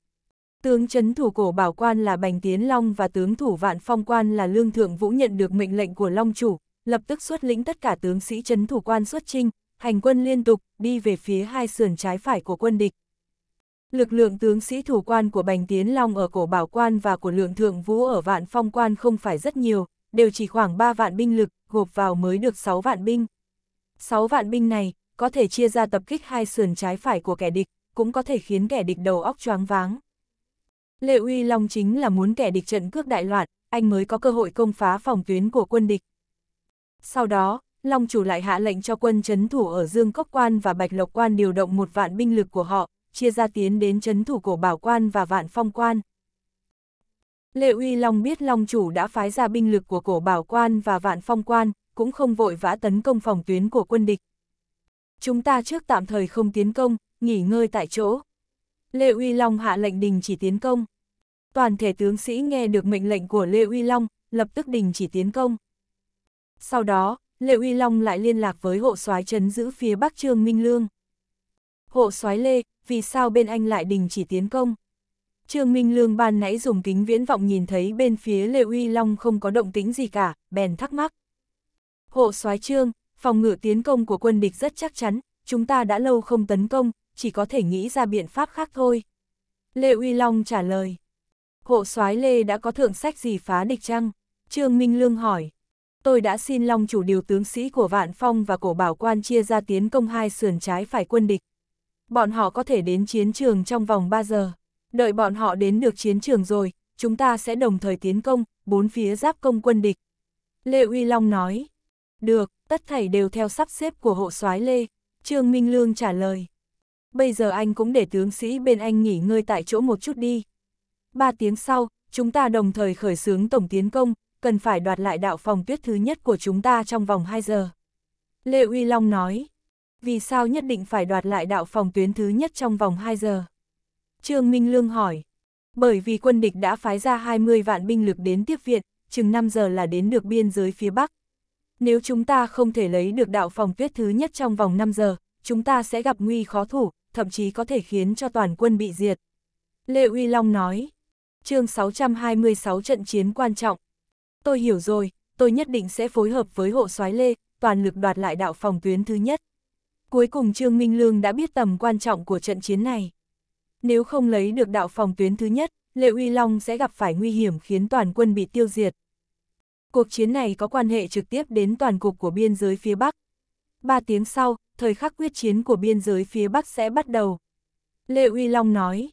Tướng chấn thủ cổ bảo quan là Bành Tiến Long và tướng thủ vạn phong quan là Lương Thượng Vũ nhận được mệnh lệnh của Long Chủ, lập tức xuất lĩnh tất cả tướng sĩ chấn thủ quan xuất trinh, hành quân liên tục, đi về phía hai sườn trái phải của quân địch lực lượng tướng sĩ thủ quan của Bành Tiến Long ở cổ bảo quan và của lượng thượng vũ ở vạn phong quan không phải rất nhiều, đều chỉ khoảng 3 vạn binh lực, gộp vào mới được 6 vạn binh. 6 vạn binh này, có thể chia ra tập kích hai sườn trái phải của kẻ địch, cũng có thể khiến kẻ địch đầu óc choáng váng. Lệ Uy Long chính là muốn kẻ địch trận cước đại loạn, anh mới có cơ hội công phá phòng tuyến của quân địch. Sau đó, Long chủ lại hạ lệnh cho quân chấn thủ ở Dương Cốc Quan và Bạch Lộc Quan điều động một vạn binh lực của họ, chia ra tiến đến chấn thủ cổ bảo quan và vạn phong quan. Lệ Uy Long biết Long chủ đã phái ra binh lực của cổ bảo quan và vạn phong quan, cũng không vội vã tấn công phòng tuyến của quân địch. Chúng ta trước tạm thời không tiến công, nghỉ ngơi tại chỗ. Lê Uy Long hạ lệnh đình chỉ tiến công. Toàn thể tướng sĩ nghe được mệnh lệnh của Lê Uy Long, lập tức đình chỉ tiến công. Sau đó, Lê Uy Long lại liên lạc với hộ soái trấn giữ phía Bắc Trương Minh Lương. Hộ soái Lê, vì sao bên anh lại đình chỉ tiến công? Trương Minh Lương ban nãy dùng kính viễn vọng nhìn thấy bên phía Lê Uy Long không có động tĩnh gì cả, bèn thắc mắc. Hộ soái Trương, phòng ngự tiến công của quân địch rất chắc chắn, chúng ta đã lâu không tấn công, chỉ có thể nghĩ ra biện pháp khác thôi. Lê Uy Long trả lời. Hộ soái Lê đã có thượng sách gì phá địch chăng? Trương Minh Lương hỏi. Tôi đã xin Long chủ điều tướng sĩ của Vạn Phong và cổ bảo quan chia ra tiến công hai sườn trái phải quân địch, bọn họ có thể đến chiến trường trong vòng 3 giờ. Đợi bọn họ đến được chiến trường rồi, chúng ta sẽ đồng thời tiến công, bốn phía giáp công quân địch. Lê Uy Long nói, được, tất thảy đều theo sắp xếp của hộ soái Lê, Trương Minh Lương trả lời. Bây giờ anh cũng để tướng sĩ bên anh nghỉ ngơi tại chỗ một chút đi. Ba tiếng sau, chúng ta đồng thời khởi xướng tổng tiến công, cần phải đoạt lại đạo phòng tuyết thứ nhất của chúng ta trong vòng 2 giờ. Lê Uy Long nói, vì sao nhất định phải đoạt lại đạo phòng tuyến thứ nhất trong vòng 2 giờ? Trương Minh Lương hỏi. Bởi vì quân địch đã phái ra 20 vạn binh lực đến tiếp viện, chừng 5 giờ là đến được biên giới phía Bắc. Nếu chúng ta không thể lấy được đạo phòng tuyết thứ nhất trong vòng 5 giờ, chúng ta sẽ gặp nguy khó thủ, thậm chí có thể khiến cho toàn quân bị diệt. Lê Uy Long nói. chương 626 trận chiến quan trọng. Tôi hiểu rồi, tôi nhất định sẽ phối hợp với hộ soái Lê, toàn lực đoạt lại đạo phòng tuyến thứ nhất. Cuối cùng Trương Minh Lương đã biết tầm quan trọng của trận chiến này. Nếu không lấy được đạo phòng tuyến thứ nhất, Lệ Uy Long sẽ gặp phải nguy hiểm khiến toàn quân bị tiêu diệt. Cuộc chiến này có quan hệ trực tiếp đến toàn cục của biên giới phía Bắc. Ba tiếng sau, thời khắc quyết chiến của biên giới phía Bắc sẽ bắt đầu. Lệ Uy Long nói,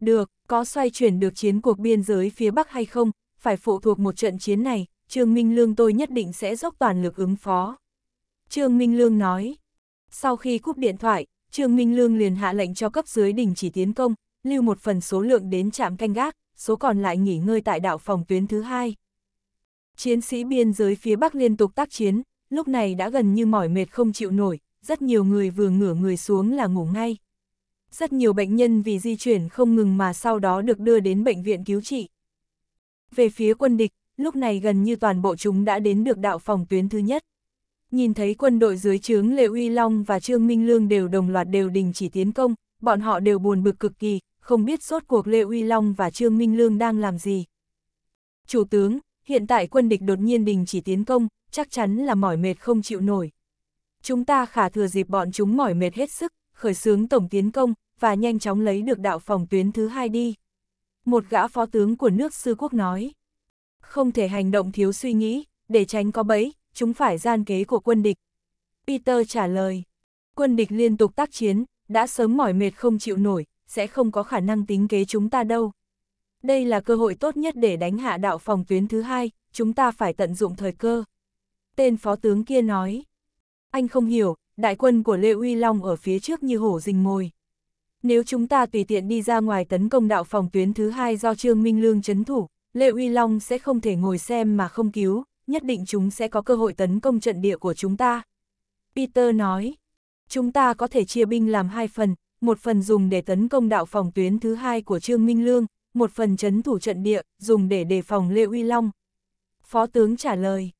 được, có xoay chuyển được chiến cuộc biên giới phía Bắc hay không, phải phụ thuộc một trận chiến này, Trương Minh Lương tôi nhất định sẽ dốc toàn lực ứng phó. Trương Minh Lương nói, sau khi cúp điện thoại, Trương Minh Lương liền hạ lệnh cho cấp dưới đình chỉ tiến công, lưu một phần số lượng đến trạm canh gác, số còn lại nghỉ ngơi tại đảo phòng tuyến thứ hai. Chiến sĩ biên giới phía Bắc liên tục tác chiến, lúc này đã gần như mỏi mệt không chịu nổi, rất nhiều người vừa ngửa người xuống là ngủ ngay. Rất nhiều bệnh nhân vì di chuyển không ngừng mà sau đó được đưa đến bệnh viện cứu trị. Về phía quân địch, lúc này gần như toàn bộ chúng đã đến được đạo phòng tuyến thứ nhất nhìn thấy quân đội dưới trướng lê Uy Long và Trương Minh Lương đều đồng loạt đều đình chỉ tiến công, bọn họ đều buồn bực cực kỳ, không biết sốt cuộc lê Uy Long và Trương Minh Lương đang làm gì. Chủ tướng, hiện tại quân địch đột nhiên đình chỉ tiến công, chắc chắn là mỏi mệt không chịu nổi. Chúng ta khả thừa dịp bọn chúng mỏi mệt hết sức, khởi xướng tổng tiến công, và nhanh chóng lấy được đạo phòng tuyến thứ hai đi. Một gã phó tướng của nước sư quốc nói, không thể hành động thiếu suy nghĩ, để tránh có bẫy, chúng phải gian kế của quân địch. Peter trả lời, quân địch liên tục tác chiến, đã sớm mỏi mệt không chịu nổi, sẽ không có khả năng tính kế chúng ta đâu. Đây là cơ hội tốt nhất để đánh hạ đạo phòng tuyến thứ hai, chúng ta phải tận dụng thời cơ. Tên phó tướng kia nói, anh không hiểu, đại quân của Lê Uy Long ở phía trước như hổ rình mồi. Nếu chúng ta tùy tiện đi ra ngoài tấn công đạo phòng tuyến thứ hai do Trương Minh Lương chấn thủ, Lê Uy Long sẽ không thể ngồi xem mà không cứu, nhất định chúng sẽ có cơ hội tấn công trận địa của chúng ta. Peter nói, chúng ta có thể chia binh làm hai phần, một phần dùng để tấn công đạo phòng tuyến thứ hai của Trương Minh Lương, một phần chấn thủ trận địa, dùng để đề phòng Lê Uy Long. Phó tướng trả lời,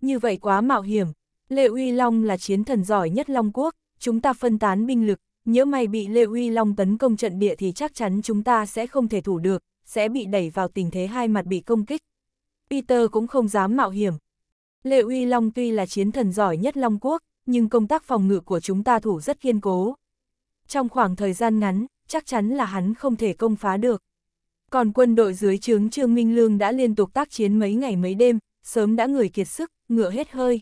như vậy quá mạo hiểm, Lê Uy Long là chiến thần giỏi nhất Long Quốc, chúng ta phân tán binh lực, nhớ may bị Lê Uy Long tấn công trận địa thì chắc chắn chúng ta sẽ không thể thủ được, sẽ bị đẩy vào tình thế hai mặt bị công kích. Peter cũng không dám mạo hiểm. Lệ Uy Long tuy là chiến thần giỏi nhất Long Quốc, nhưng công tác phòng ngự của chúng ta thủ rất kiên cố. Trong khoảng thời gian ngắn, chắc chắn là hắn không thể công phá được. Còn quân đội dưới trướng Trương Minh Lương đã liên tục tác chiến mấy ngày mấy đêm, sớm đã người kiệt sức, ngựa hết hơi.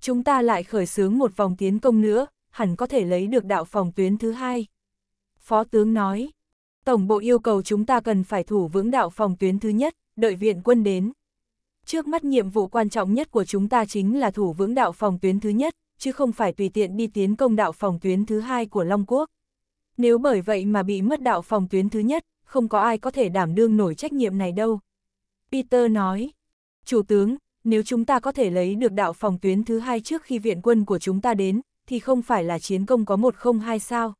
Chúng ta lại khởi xướng một vòng tiến công nữa, hẳn có thể lấy được đạo phòng tuyến thứ hai. Phó tướng nói, Tổng bộ yêu cầu chúng ta cần phải thủ vững đạo phòng tuyến thứ nhất, đợi viện quân đến trước mắt nhiệm vụ quan trọng nhất của chúng ta chính là thủ vững đạo phòng tuyến thứ nhất, chứ không phải tùy tiện đi tiến công đạo phòng tuyến thứ hai của Long Quốc. Nếu bởi vậy mà bị mất đạo phòng tuyến thứ nhất, không có ai có thể đảm đương nổi trách nhiệm này đâu. Peter nói, Chủ tướng, nếu chúng ta có thể lấy được đạo phòng tuyến thứ hai trước khi viện quân của chúng ta đến, thì không phải là chiến công có một không hai sao.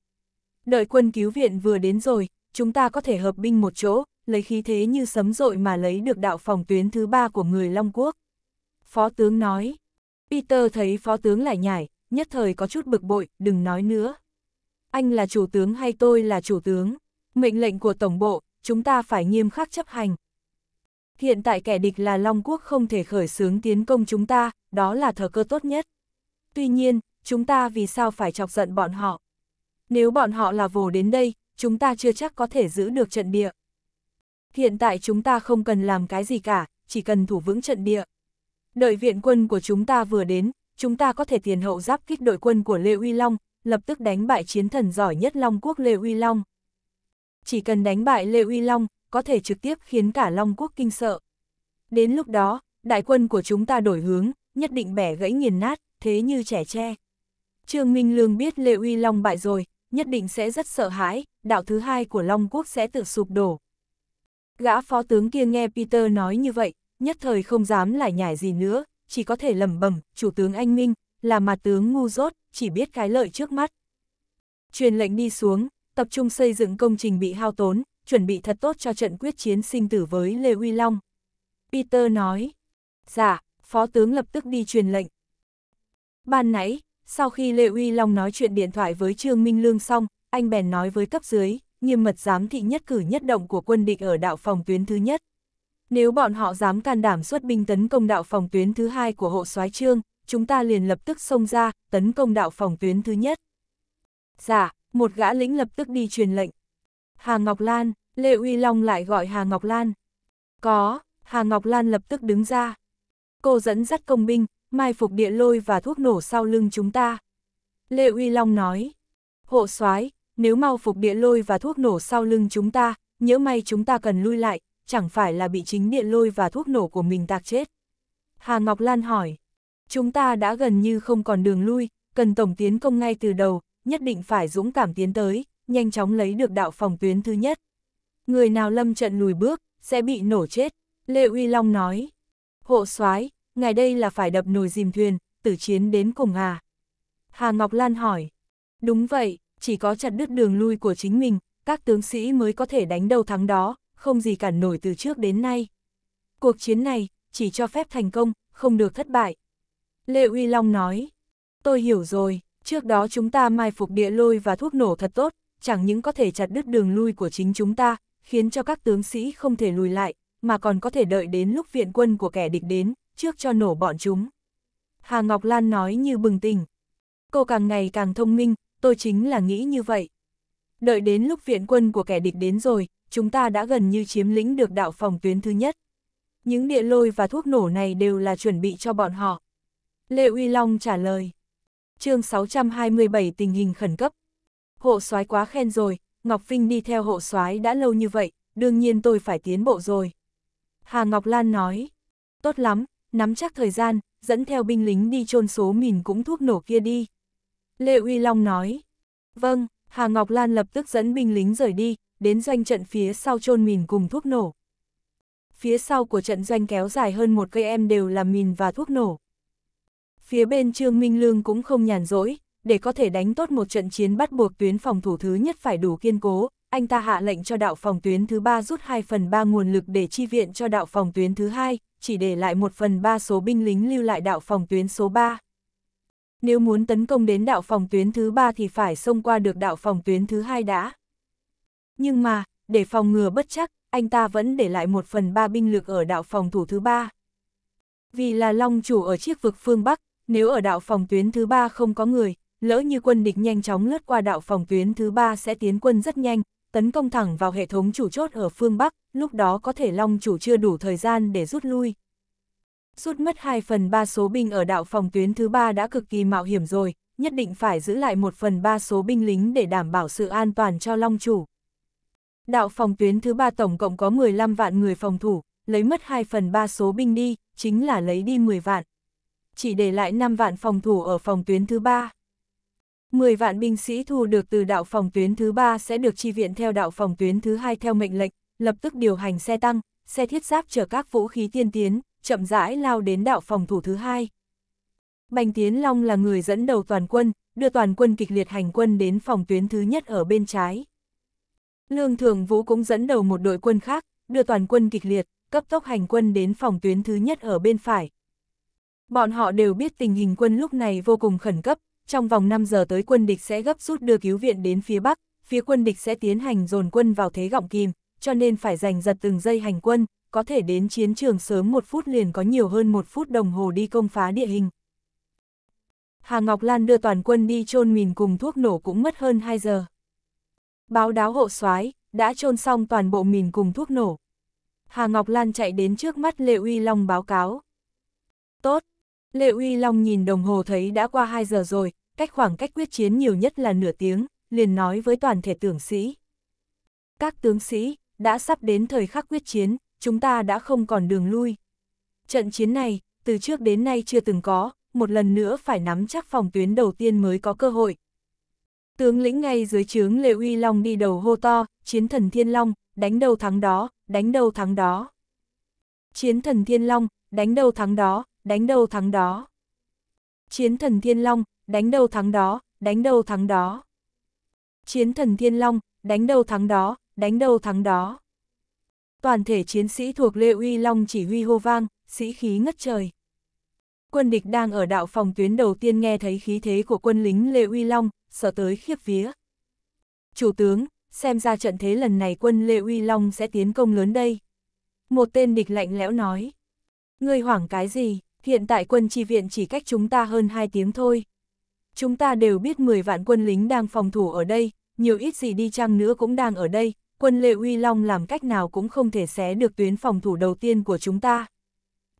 Đợi quân cứu viện vừa đến rồi, chúng ta có thể hợp binh một chỗ, lấy khí thế như sấm dội mà lấy được đạo phòng tuyến thứ ba của người Long Quốc. Phó tướng nói, Peter thấy phó tướng lại nhảy, nhất thời có chút bực bội, đừng nói nữa. Anh là chủ tướng hay tôi là chủ tướng? Mệnh lệnh của Tổng bộ, chúng ta phải nghiêm khắc chấp hành. Hiện tại kẻ địch là Long Quốc không thể khởi xướng tiến công chúng ta, đó là thờ cơ tốt nhất. Tuy nhiên, chúng ta vì sao phải chọc giận bọn họ? Nếu bọn họ là vồ đến đây, chúng ta chưa chắc có thể giữ được trận địa hiện tại chúng ta không cần làm cái gì cả, chỉ cần thủ vững trận địa. Đợi viện quân của chúng ta vừa đến, chúng ta có thể tiền hậu giáp kích đội quân của Lê Uy Long, lập tức đánh bại chiến thần giỏi nhất Long Quốc Lê Uy Long. Chỉ cần đánh bại Lê Uy Long, có thể trực tiếp khiến cả Long Quốc kinh sợ. Đến lúc đó, đại quân của chúng ta đổi hướng, nhất định bẻ gãy nghiền nát, thế như trẻ tre. Trương Minh Lương biết Lê Uy Long bại rồi, nhất định sẽ rất sợ hãi, đạo thứ hai của Long Quốc sẽ tự sụp đổ, Gã phó tướng kia nghe Peter nói như vậy, nhất thời không dám lại nhải gì nữa, chỉ có thể lầm bẩm chủ tướng anh Minh, là mặt tướng ngu dốt, chỉ biết cái lợi trước mắt. Truyền lệnh đi xuống, tập trung xây dựng công trình bị hao tốn, chuẩn bị thật tốt cho trận quyết chiến sinh tử với Lê Uy Long. Peter nói, dạ, phó tướng lập tức đi truyền lệnh. Ban nãy, sau khi Lê Uy Long nói chuyện điện thoại với Trương Minh Lương xong, anh bèn nói với cấp dưới, nghiêm mật giám thị nhất cử nhất động của quân địch ở đạo phòng tuyến thứ nhất. Nếu bọn họ dám can đảm xuất binh tấn công đạo phòng tuyến thứ hai của hộ soái trương, chúng ta liền lập tức xông ra, tấn công đạo phòng tuyến thứ nhất. Dạ, một gã lĩnh lập tức đi truyền lệnh. Hà Ngọc Lan, Lê Uy Long lại gọi Hà Ngọc Lan. Có, Hà Ngọc Lan lập tức đứng ra. Cô dẫn dắt công binh, mai phục địa lôi và thuốc nổ sau lưng chúng ta. Lê Uy Long nói, hộ soái nếu mau phục địa lôi và thuốc nổ sau lưng chúng ta, nhỡ may chúng ta cần lui lại, chẳng phải là bị chính địa lôi và thuốc nổ của mình tạc chết. Hà Ngọc Lan hỏi, chúng ta đã gần như không còn đường lui, cần tổng tiến công ngay từ đầu, nhất định phải dũng cảm tiến tới, nhanh chóng lấy được đạo phòng tuyến thứ nhất. Người nào lâm trận lùi bước, sẽ bị nổ chết, Lê Uy Long nói. Hộ soái ngài đây là phải đập nồi dìm thuyền, tử chiến đến cùng à? Hà Ngọc Lan hỏi. Đúng vậy, chỉ có chặt đứt đường lui của chính mình, các tướng sĩ mới có thể đánh đầu thắng đó, không gì cản nổi từ trước đến nay. Cuộc chiến này, chỉ cho phép thành công, không được thất bại. Lê Uy Long nói, tôi hiểu rồi, trước đó chúng ta mai phục địa lôi và thuốc nổ thật tốt, chẳng những có thể chặt đứt đường lui của chính chúng ta, khiến cho các tướng sĩ không thể lùi lại, mà còn có thể đợi đến lúc viện quân của kẻ địch đến, trước cho nổ bọn chúng. Hà Ngọc Lan nói như bừng tỉnh. Cô càng ngày càng thông minh, tôi chính là nghĩ như vậy. Đợi đến lúc viện quân của kẻ địch đến rồi, chúng ta đã gần như chiếm lĩnh được đạo phòng tuyến thứ nhất. Những địa lôi và thuốc nổ này đều là chuẩn bị cho bọn họ. Lê Uy Long trả lời. chương 627 tình hình khẩn cấp. Hộ soái quá khen rồi, Ngọc Vinh đi theo hộ soái đã lâu như vậy, đương nhiên tôi phải tiến bộ rồi. Hà Ngọc Lan nói. Tốt lắm, nắm chắc thời gian, dẫn theo binh lính đi chôn số mìn cũng thuốc nổ kia đi. Lê Uy Long nói. Vâng, Hà Ngọc Lan lập tức dẫn binh lính rời đi, đến doanh trận phía sau chôn mìn cùng thuốc nổ. Phía sau của trận doanh kéo dài hơn một cây em đều là mìn và thuốc nổ. Phía bên Trương Minh Lương cũng không nhàn rỗi, để có thể đánh tốt một trận chiến bắt buộc tuyến phòng thủ thứ nhất phải đủ kiên cố, anh ta hạ lệnh cho đạo phòng tuyến thứ ba rút 2 phần 3 nguồn lực để chi viện cho đạo phòng tuyến thứ hai, chỉ để lại 1 phần 3 số binh lính lưu lại đạo phòng tuyến số 3. Nếu muốn tấn công đến đạo phòng tuyến thứ ba thì phải xông qua được đạo phòng tuyến thứ hai đã. Nhưng mà, để phòng ngừa bất chắc, anh ta vẫn để lại một phần ba binh lực ở đạo phòng thủ thứ ba. Vì là long chủ ở chiếc vực phương Bắc, nếu ở đạo phòng tuyến thứ ba không có người, lỡ như quân địch nhanh chóng lướt qua đạo phòng tuyến thứ ba sẽ tiến quân rất nhanh, tấn công thẳng vào hệ thống chủ chốt ở phương Bắc, lúc đó có thể long chủ chưa đủ thời gian để rút lui. Rút mất 2 phần 3 số binh ở đạo phòng tuyến thứ ba đã cực kỳ mạo hiểm rồi, nhất định phải giữ lại 1 phần 3 số binh lính để đảm bảo sự an toàn cho Long Chủ. Đạo phòng tuyến thứ ba tổng cộng có 15 vạn người phòng thủ, lấy mất 2 phần 3 số binh đi, chính là lấy đi 10 vạn. Chỉ để lại 5 vạn phòng thủ ở phòng tuyến thứ ba. 10 vạn binh sĩ thu được từ đạo phòng tuyến thứ 3 sẽ được chi viện theo đạo phòng tuyến thứ hai theo mệnh lệnh, lập tức điều hành xe tăng, xe thiết giáp chở các vũ khí tiên tiến, chậm rãi lao đến đạo phòng thủ thứ hai. Bành Tiến Long là người dẫn đầu toàn quân, đưa toàn quân kịch liệt hành quân đến phòng tuyến thứ nhất ở bên trái. Lương Thường Vũ cũng dẫn đầu một đội quân khác, đưa toàn quân kịch liệt, cấp tốc hành quân đến phòng tuyến thứ nhất ở bên phải. Bọn họ đều biết tình hình quân lúc này vô cùng khẩn cấp, trong vòng 5 giờ tới quân địch sẽ gấp rút đưa cứu viện đến phía Bắc, phía quân địch sẽ tiến hành dồn quân vào thế gọng kìm, cho nên phải giành giật từng giây hành quân, có thể đến chiến trường sớm một phút liền có nhiều hơn một phút đồng hồ đi công phá địa hình. Hà Ngọc Lan đưa toàn quân đi chôn mìn cùng thuốc nổ cũng mất hơn 2 giờ. Báo đáo hộ soái đã chôn xong toàn bộ mìn cùng thuốc nổ. Hà Ngọc Lan chạy đến trước mắt Lệ Uy Long báo cáo. Tốt, Lệ Uy Long nhìn đồng hồ thấy đã qua 2 giờ rồi, cách khoảng cách quyết chiến nhiều nhất là nửa tiếng, liền nói với toàn thể tướng sĩ. Các tướng sĩ, đã sắp đến thời khắc quyết chiến, chúng ta đã không còn đường lui. Trận chiến này, từ trước đến nay chưa từng có, một lần nữa phải nắm chắc phòng tuyến đầu tiên mới có cơ hội. Tướng lĩnh ngay dưới trướng lê Uy Long đi đầu hô to, chiến thần Thiên Long, đánh đầu thắng đó, đánh đầu thắng đó. Chiến thần Thiên Long, đánh đầu thắng đó, đánh đầu thắng đó. Chiến thần Thiên Long, đánh đầu thắng đó, đánh đầu thắng đó. Chiến thần Thiên Long, đánh đầu thắng đó, đánh đầu thắng đó toàn thể chiến sĩ thuộc Lê Uy Long chỉ huy hô vang, sĩ khí ngất trời. Quân địch đang ở đạo phòng tuyến đầu tiên nghe thấy khí thế của quân lính Lê Uy Long, sợ tới khiếp vía. Chủ tướng, xem ra trận thế lần này quân Lê Uy Long sẽ tiến công lớn đây. Một tên địch lạnh lẽo nói. Ngươi hoảng cái gì, hiện tại quân chi viện chỉ cách chúng ta hơn 2 tiếng thôi. Chúng ta đều biết 10 vạn quân lính đang phòng thủ ở đây, nhiều ít gì đi chăng nữa cũng đang ở đây, quân Lệ Uy Long làm cách nào cũng không thể xé được tuyến phòng thủ đầu tiên của chúng ta.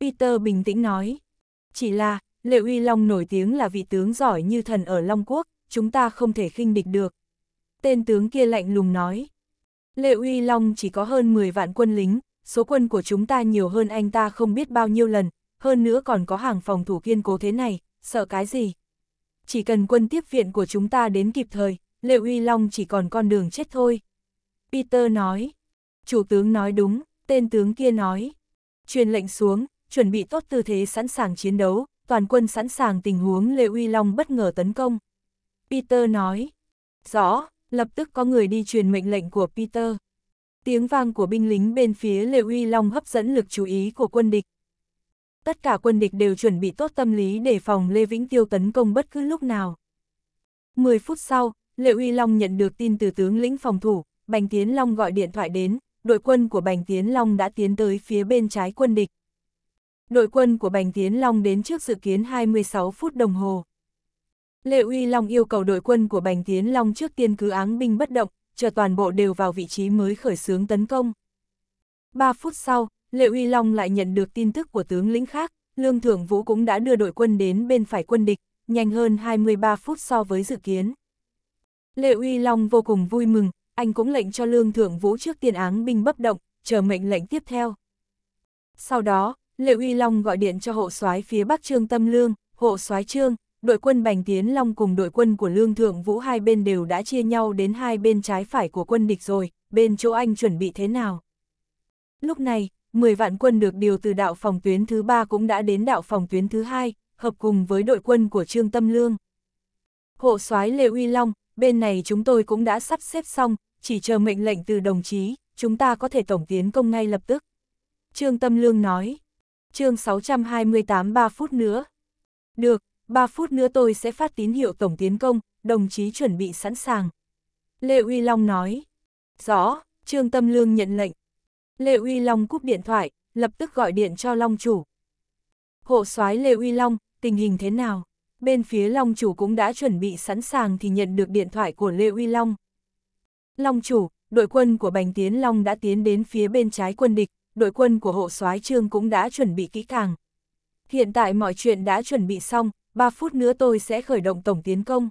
Peter bình tĩnh nói, chỉ là, Lệ Uy Long nổi tiếng là vị tướng giỏi như thần ở Long Quốc, chúng ta không thể khinh địch được. Tên tướng kia lạnh lùng nói, Lệ Uy Long chỉ có hơn 10 vạn quân lính, số quân của chúng ta nhiều hơn anh ta không biết bao nhiêu lần, hơn nữa còn có hàng phòng thủ kiên cố thế này, sợ cái gì. Chỉ cần quân tiếp viện của chúng ta đến kịp thời, Lệ Uy Long chỉ còn con đường chết thôi. Peter nói. Chủ tướng nói đúng, tên tướng kia nói. Truyền lệnh xuống, chuẩn bị tốt tư thế sẵn sàng chiến đấu, toàn quân sẵn sàng tình huống Lê Uy Long bất ngờ tấn công. Peter nói. Rõ, lập tức có người đi truyền mệnh lệnh của Peter. Tiếng vang của binh lính bên phía Lê Uy Long hấp dẫn lực chú ý của quân địch. Tất cả quân địch đều chuẩn bị tốt tâm lý để phòng Lê Vĩnh Tiêu tấn công bất cứ lúc nào. 10 phút sau, Lệ Uy Long nhận được tin từ tướng lĩnh phòng thủ, Bành Tiến Long gọi điện thoại đến, đội quân của Bành Tiến Long đã tiến tới phía bên trái quân địch. Đội quân của Bành Tiến Long đến trước dự kiến 26 phút đồng hồ. Lệ Uy Long yêu cầu đội quân của Bành Tiến Long trước tiên cứ áng binh bất động, chờ toàn bộ đều vào vị trí mới khởi xướng tấn công. 3 phút sau, Lệ Uy Long lại nhận được tin tức của tướng lĩnh khác, Lương Thưởng Vũ cũng đã đưa đội quân đến bên phải quân địch, nhanh hơn 23 phút so với dự kiến. Lệ Uy Long vô cùng vui mừng, anh cũng lệnh cho Lương Thượng Vũ trước tiên áng binh bất động, chờ mệnh lệnh tiếp theo. Sau đó, Lệ Uy Long gọi điện cho hộ soái phía Bắc Trương Tâm Lương, hộ soái Trương, đội quân Bành Tiến Long cùng đội quân của Lương Thượng Vũ hai bên đều đã chia nhau đến hai bên trái phải của quân địch rồi, bên chỗ anh chuẩn bị thế nào? Lúc này, 10 vạn quân được điều từ đạo phòng tuyến thứ ba cũng đã đến đạo phòng tuyến thứ hai, hợp cùng với đội quân của Trương Tâm Lương. Hộ soái Lê Uy Long, bên này chúng tôi cũng đã sắp xếp xong, chỉ chờ mệnh lệnh từ đồng chí, chúng ta có thể tổng tiến công ngay lập tức. Trương Tâm Lương nói, chương 628 3 phút nữa. Được, 3 phút nữa tôi sẽ phát tín hiệu tổng tiến công, đồng chí chuẩn bị sẵn sàng. Lê Uy Long nói, rõ, Trương Tâm Lương nhận lệnh. Lê Uy Long cúp điện thoại, lập tức gọi điện cho Long chủ. Hộ soái Lê Uy Long, tình hình thế nào? bên phía Long Chủ cũng đã chuẩn bị sẵn sàng thì nhận được điện thoại của Lê Uy Long. Long Chủ, đội quân của Bành Tiến Long đã tiến đến phía bên trái quân địch, đội quân của hộ soái trương cũng đã chuẩn bị kỹ càng. Hiện tại mọi chuyện đã chuẩn bị xong, 3 phút nữa tôi sẽ khởi động tổng tiến công.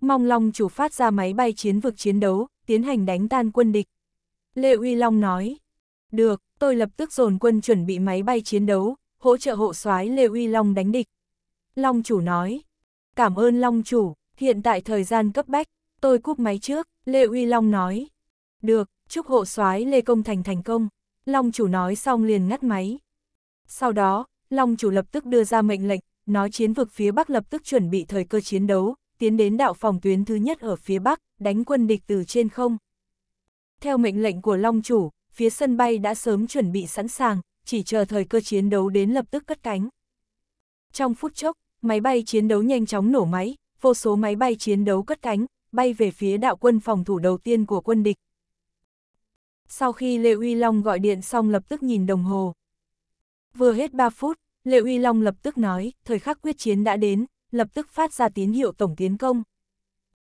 Mong Long Chủ phát ra máy bay chiến vực chiến đấu, tiến hành đánh tan quân địch. Lê Uy Long nói, được, tôi lập tức dồn quân chuẩn bị máy bay chiến đấu, hỗ trợ hộ soái Lê Uy Long đánh địch. Long chủ nói. Cảm ơn Long chủ, hiện tại thời gian cấp bách, tôi cúp máy trước, Lê Uy Long nói. Được, chúc hộ soái Lê Công Thành thành công. Long chủ nói xong liền ngắt máy. Sau đó, Long chủ lập tức đưa ra mệnh lệnh, nói chiến vực phía Bắc lập tức chuẩn bị thời cơ chiến đấu, tiến đến đạo phòng tuyến thứ nhất ở phía Bắc, đánh quân địch từ trên không. Theo mệnh lệnh của Long chủ, phía sân bay đã sớm chuẩn bị sẵn sàng, chỉ chờ thời cơ chiến đấu đến lập tức cất cánh. Trong phút chốc, máy bay chiến đấu nhanh chóng nổ máy, vô số máy bay chiến đấu cất cánh, bay về phía đạo quân phòng thủ đầu tiên của quân địch. Sau khi Lê Uy Long gọi điện xong lập tức nhìn đồng hồ. Vừa hết 3 phút, Lê Uy Long lập tức nói, thời khắc quyết chiến đã đến, lập tức phát ra tín hiệu tổng tiến công.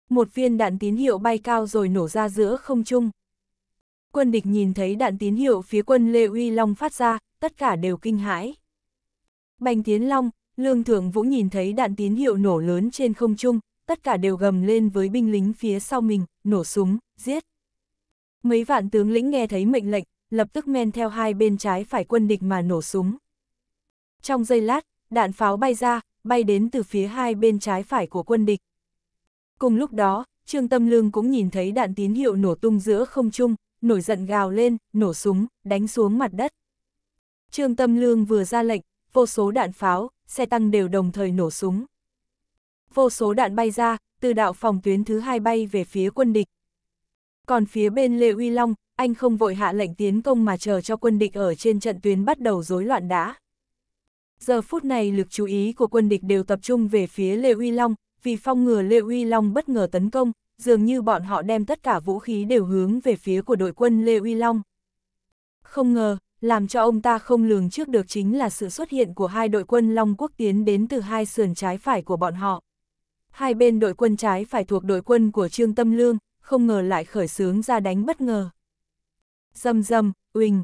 Một viên đạn tín hiệu bay cao rồi nổ ra giữa không trung. Quân địch nhìn thấy đạn tín hiệu phía quân Lê Uy Long phát ra, tất cả đều kinh hãi. Bành Tiến Long, Lương Thượng Vũ nhìn thấy đạn tín hiệu nổ lớn trên không trung, tất cả đều gầm lên với binh lính phía sau mình, nổ súng, giết. Mấy vạn tướng lĩnh nghe thấy mệnh lệnh, lập tức men theo hai bên trái phải quân địch mà nổ súng. Trong giây lát, đạn pháo bay ra, bay đến từ phía hai bên trái phải của quân địch. Cùng lúc đó, Trương Tâm Lương cũng nhìn thấy đạn tín hiệu nổ tung giữa không trung, nổi giận gào lên, nổ súng, đánh xuống mặt đất. Trương Tâm Lương vừa ra lệnh, vô số đạn pháo, xe tăng đều đồng thời nổ súng. Vô số đạn bay ra, từ đạo phòng tuyến thứ hai bay về phía quân địch. Còn phía bên Lê Uy Long, anh không vội hạ lệnh tiến công mà chờ cho quân địch ở trên trận tuyến bắt đầu rối loạn đã. Giờ phút này lực chú ý của quân địch đều tập trung về phía Lê Uy Long, vì phong ngừa Lê Uy Long bất ngờ tấn công, dường như bọn họ đem tất cả vũ khí đều hướng về phía của đội quân Lê Uy Long. Không ngờ, làm cho ông ta không lường trước được chính là sự xuất hiện của hai đội quân Long Quốc tiến đến từ hai sườn trái phải của bọn họ. Hai bên đội quân trái phải thuộc đội quân của Trương Tâm Lương, không ngờ lại khởi sướng ra đánh bất ngờ. Dầm dầm, uỳnh.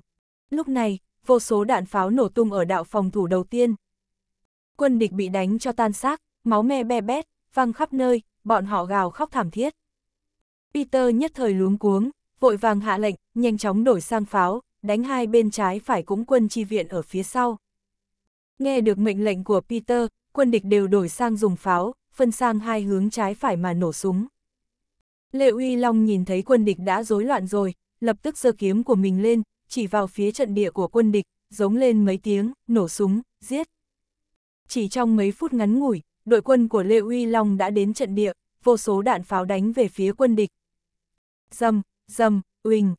Lúc này, vô số đạn pháo nổ tung ở đạo phòng thủ đầu tiên. Quân địch bị đánh cho tan xác, máu me be bét, văng khắp nơi, bọn họ gào khóc thảm thiết. Peter nhất thời luống cuống, vội vàng hạ lệnh, nhanh chóng đổi sang pháo, đánh hai bên trái phải cũng quân chi viện ở phía sau. Nghe được mệnh lệnh của Peter, quân địch đều đổi sang dùng pháo, phân sang hai hướng trái phải mà nổ súng. Lệ Uy Long nhìn thấy quân địch đã rối loạn rồi, lập tức giơ kiếm của mình lên, chỉ vào phía trận địa của quân địch, giống lên mấy tiếng, nổ súng, giết. Chỉ trong mấy phút ngắn ngủi, đội quân của Lệ Uy Long đã đến trận địa, vô số đạn pháo đánh về phía quân địch. Dầm, dầm, uỳnh,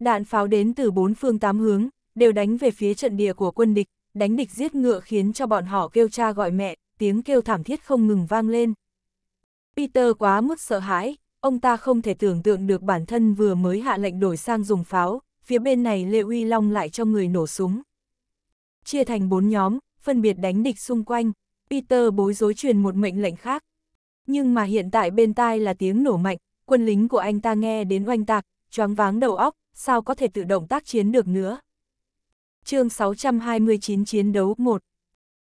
Đạn pháo đến từ bốn phương tám hướng, đều đánh về phía trận địa của quân địch, đánh địch giết ngựa khiến cho bọn họ kêu cha gọi mẹ, tiếng kêu thảm thiết không ngừng vang lên. Peter quá mức sợ hãi, ông ta không thể tưởng tượng được bản thân vừa mới hạ lệnh đổi sang dùng pháo, phía bên này Lê Uy Long lại cho người nổ súng. Chia thành bốn nhóm, phân biệt đánh địch xung quanh, Peter bối rối truyền một mệnh lệnh khác. Nhưng mà hiện tại bên tai là tiếng nổ mạnh, quân lính của anh ta nghe đến oanh tạc, choáng váng đầu óc, sao có thể tự động tác chiến được nữa. chương 629 Chiến đấu 1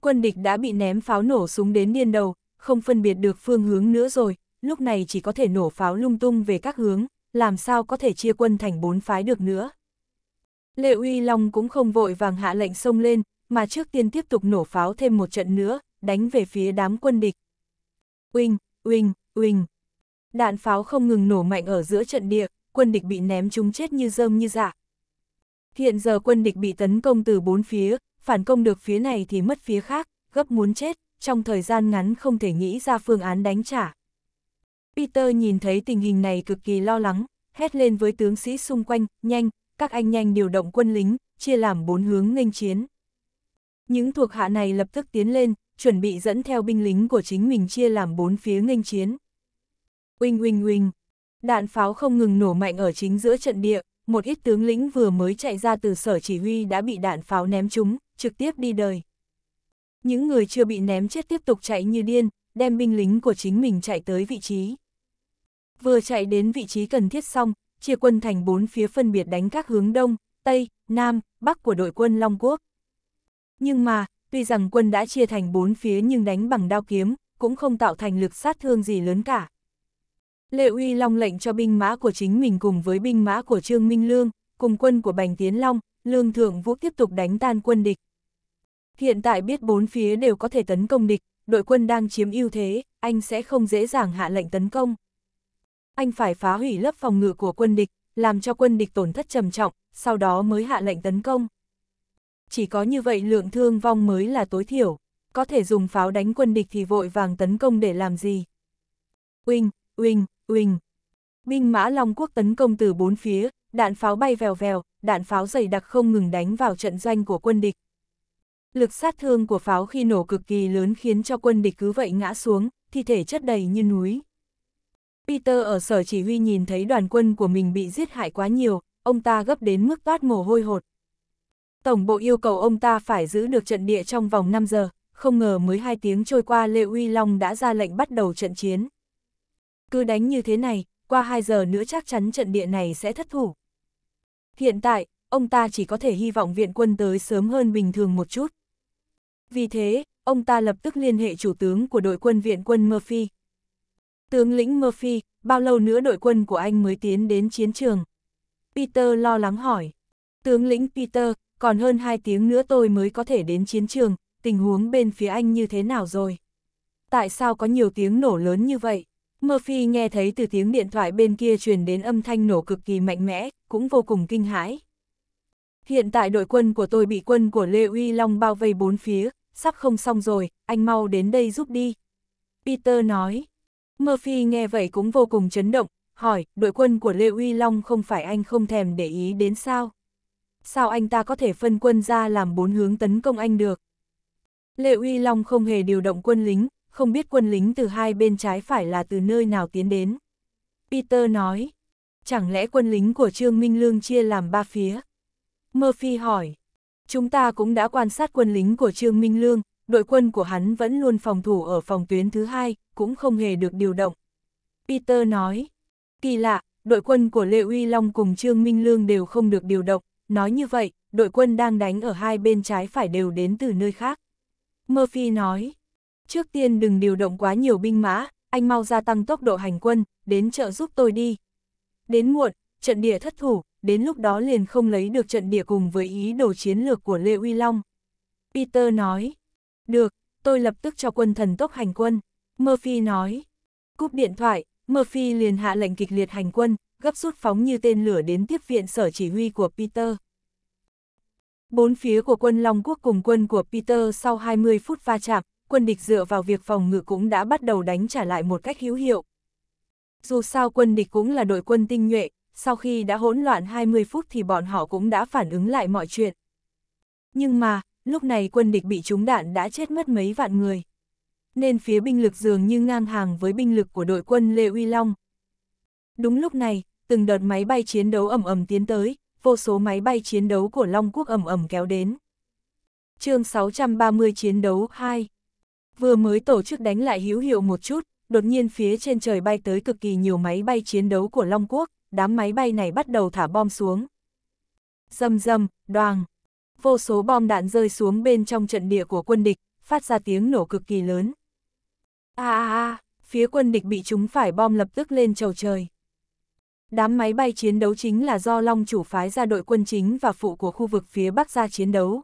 Quân địch đã bị ném pháo nổ súng đến điên đầu, không phân biệt được phương hướng nữa rồi, lúc này chỉ có thể nổ pháo lung tung về các hướng, làm sao có thể chia quân thành bốn phái được nữa. Lệ Uy Long cũng không vội vàng hạ lệnh xông lên, mà trước tiên tiếp tục nổ pháo thêm một trận nữa, đánh về phía đám quân địch. Uinh, uinh, uinh. Đạn pháo không ngừng nổ mạnh ở giữa trận địa, quân địch bị ném chúng chết như rơm như dạ. Hiện giờ quân địch bị tấn công từ bốn phía, phản công được phía này thì mất phía khác, gấp muốn chết, trong thời gian ngắn không thể nghĩ ra phương án đánh trả. Peter nhìn thấy tình hình này cực kỳ lo lắng, hét lên với tướng sĩ xung quanh, nhanh, các anh nhanh điều động quân lính, chia làm bốn hướng nghênh chiến. Những thuộc hạ này lập tức tiến lên, chuẩn bị dẫn theo binh lính của chính mình chia làm bốn phía nghênh chiến. Uinh uinh uinh, Đạn pháo không ngừng nổ mạnh ở chính giữa trận địa, một ít tướng lĩnh vừa mới chạy ra từ sở chỉ huy đã bị đạn pháo ném trúng, trực tiếp đi đời. Những người chưa bị ném chết tiếp tục chạy như điên, đem binh lính của chính mình chạy tới vị trí. Vừa chạy đến vị trí cần thiết xong, chia quân thành bốn phía phân biệt đánh các hướng đông, tây, nam, bắc của đội quân Long Quốc. Nhưng mà, tuy rằng quân đã chia thành bốn phía nhưng đánh bằng đao kiếm, cũng không tạo thành lực sát thương gì lớn cả. Lệ Uy Long lệnh cho binh mã của chính mình cùng với binh mã của Trương Minh Lương, cùng quân của Bành Tiến Long, Lương Thượng Vũ tiếp tục đánh tan quân địch. Hiện tại biết bốn phía đều có thể tấn công địch, đội quân đang chiếm ưu thế, anh sẽ không dễ dàng hạ lệnh tấn công. Anh phải phá hủy lớp phòng ngự của quân địch, làm cho quân địch tổn thất trầm trọng, sau đó mới hạ lệnh tấn công. Chỉ có như vậy lượng thương vong mới là tối thiểu, có thể dùng pháo đánh quân địch thì vội vàng tấn công để làm gì. Uynh, Uynh, Uỳnh! Binh mã Long Quốc tấn công từ bốn phía, đạn pháo bay vèo vèo, đạn pháo dày đặc không ngừng đánh vào trận doanh của quân địch. Lực sát thương của pháo khi nổ cực kỳ lớn khiến cho quân địch cứ vậy ngã xuống, thi thể chất đầy như núi. Peter ở sở chỉ huy nhìn thấy đoàn quân của mình bị giết hại quá nhiều, ông ta gấp đến mức toát mồ hôi hột. Tổng bộ yêu cầu ông ta phải giữ được trận địa trong vòng 5 giờ, không ngờ mới 2 tiếng trôi qua Lê Uy Long đã ra lệnh bắt đầu trận chiến cứ đánh như thế này, qua 2 giờ nữa chắc chắn trận địa này sẽ thất thủ. Hiện tại, ông ta chỉ có thể hy vọng viện quân tới sớm hơn bình thường một chút. Vì thế, ông ta lập tức liên hệ chủ tướng của đội quân viện quân Murphy. Tướng lĩnh Murphy, bao lâu nữa đội quân của anh mới tiến đến chiến trường? Peter lo lắng hỏi. Tướng lĩnh Peter, còn hơn 2 tiếng nữa tôi mới có thể đến chiến trường, tình huống bên phía anh như thế nào rồi? Tại sao có nhiều tiếng nổ lớn như vậy? Murphy nghe thấy từ tiếng điện thoại bên kia truyền đến âm thanh nổ cực kỳ mạnh mẽ, cũng vô cùng kinh hãi. Hiện tại đội quân của tôi bị quân của Lê Uy Long bao vây bốn phía, sắp không xong rồi, anh mau đến đây giúp đi. Peter nói. Murphy nghe vậy cũng vô cùng chấn động, hỏi, đội quân của Lê Uy Long không phải anh không thèm để ý đến sao? Sao anh ta có thể phân quân ra làm bốn hướng tấn công anh được? Lê Uy Long không hề điều động quân lính, không biết quân lính từ hai bên trái phải là từ nơi nào tiến đến. Peter nói, chẳng lẽ quân lính của Trương Minh Lương chia làm ba phía? Murphy hỏi, chúng ta cũng đã quan sát quân lính của Trương Minh Lương, đội quân của hắn vẫn luôn phòng thủ ở phòng tuyến thứ hai, cũng không hề được điều động. Peter nói, kỳ lạ, đội quân của Lê Uy Long cùng Trương Minh Lương đều không được điều động, nói như vậy, đội quân đang đánh ở hai bên trái phải đều đến từ nơi khác. Murphy nói, trước tiên đừng điều động quá nhiều binh mã, anh mau gia tăng tốc độ hành quân, đến chợ giúp tôi đi. Đến muộn, trận địa thất thủ, đến lúc đó liền không lấy được trận địa cùng với ý đồ chiến lược của Lê Uy Long. Peter nói, được, tôi lập tức cho quân thần tốc hành quân. Murphy nói, cúp điện thoại, Murphy liền hạ lệnh kịch liệt hành quân, gấp rút phóng như tên lửa đến tiếp viện sở chỉ huy của Peter. Bốn phía của quân Long Quốc cùng quân của Peter sau 20 phút va chạm, quân địch dựa vào việc phòng ngự cũng đã bắt đầu đánh trả lại một cách hữu hiệu. Dù sao quân địch cũng là đội quân tinh nhuệ, sau khi đã hỗn loạn 20 phút thì bọn họ cũng đã phản ứng lại mọi chuyện. Nhưng mà, lúc này quân địch bị trúng đạn đã chết mất mấy vạn người. Nên phía binh lực dường như ngang hàng với binh lực của đội quân Lê Uy Long. Đúng lúc này, từng đợt máy bay chiến đấu ầm ầm tiến tới, vô số máy bay chiến đấu của Long Quốc ầm ầm kéo đến. chương 630 chiến đấu 2 Vừa mới tổ chức đánh lại hữu hiệu một chút, đột nhiên phía trên trời bay tới cực kỳ nhiều máy bay chiến đấu của Long Quốc, đám máy bay này bắt đầu thả bom xuống. Dầm dầm, đoàng, Vô số bom đạn rơi xuống bên trong trận địa của quân địch, phát ra tiếng nổ cực kỳ lớn. a a a, phía quân địch bị chúng phải bom lập tức lên trầu trời. Đám máy bay chiến đấu chính là do Long chủ phái ra đội quân chính và phụ của khu vực phía Bắc ra chiến đấu.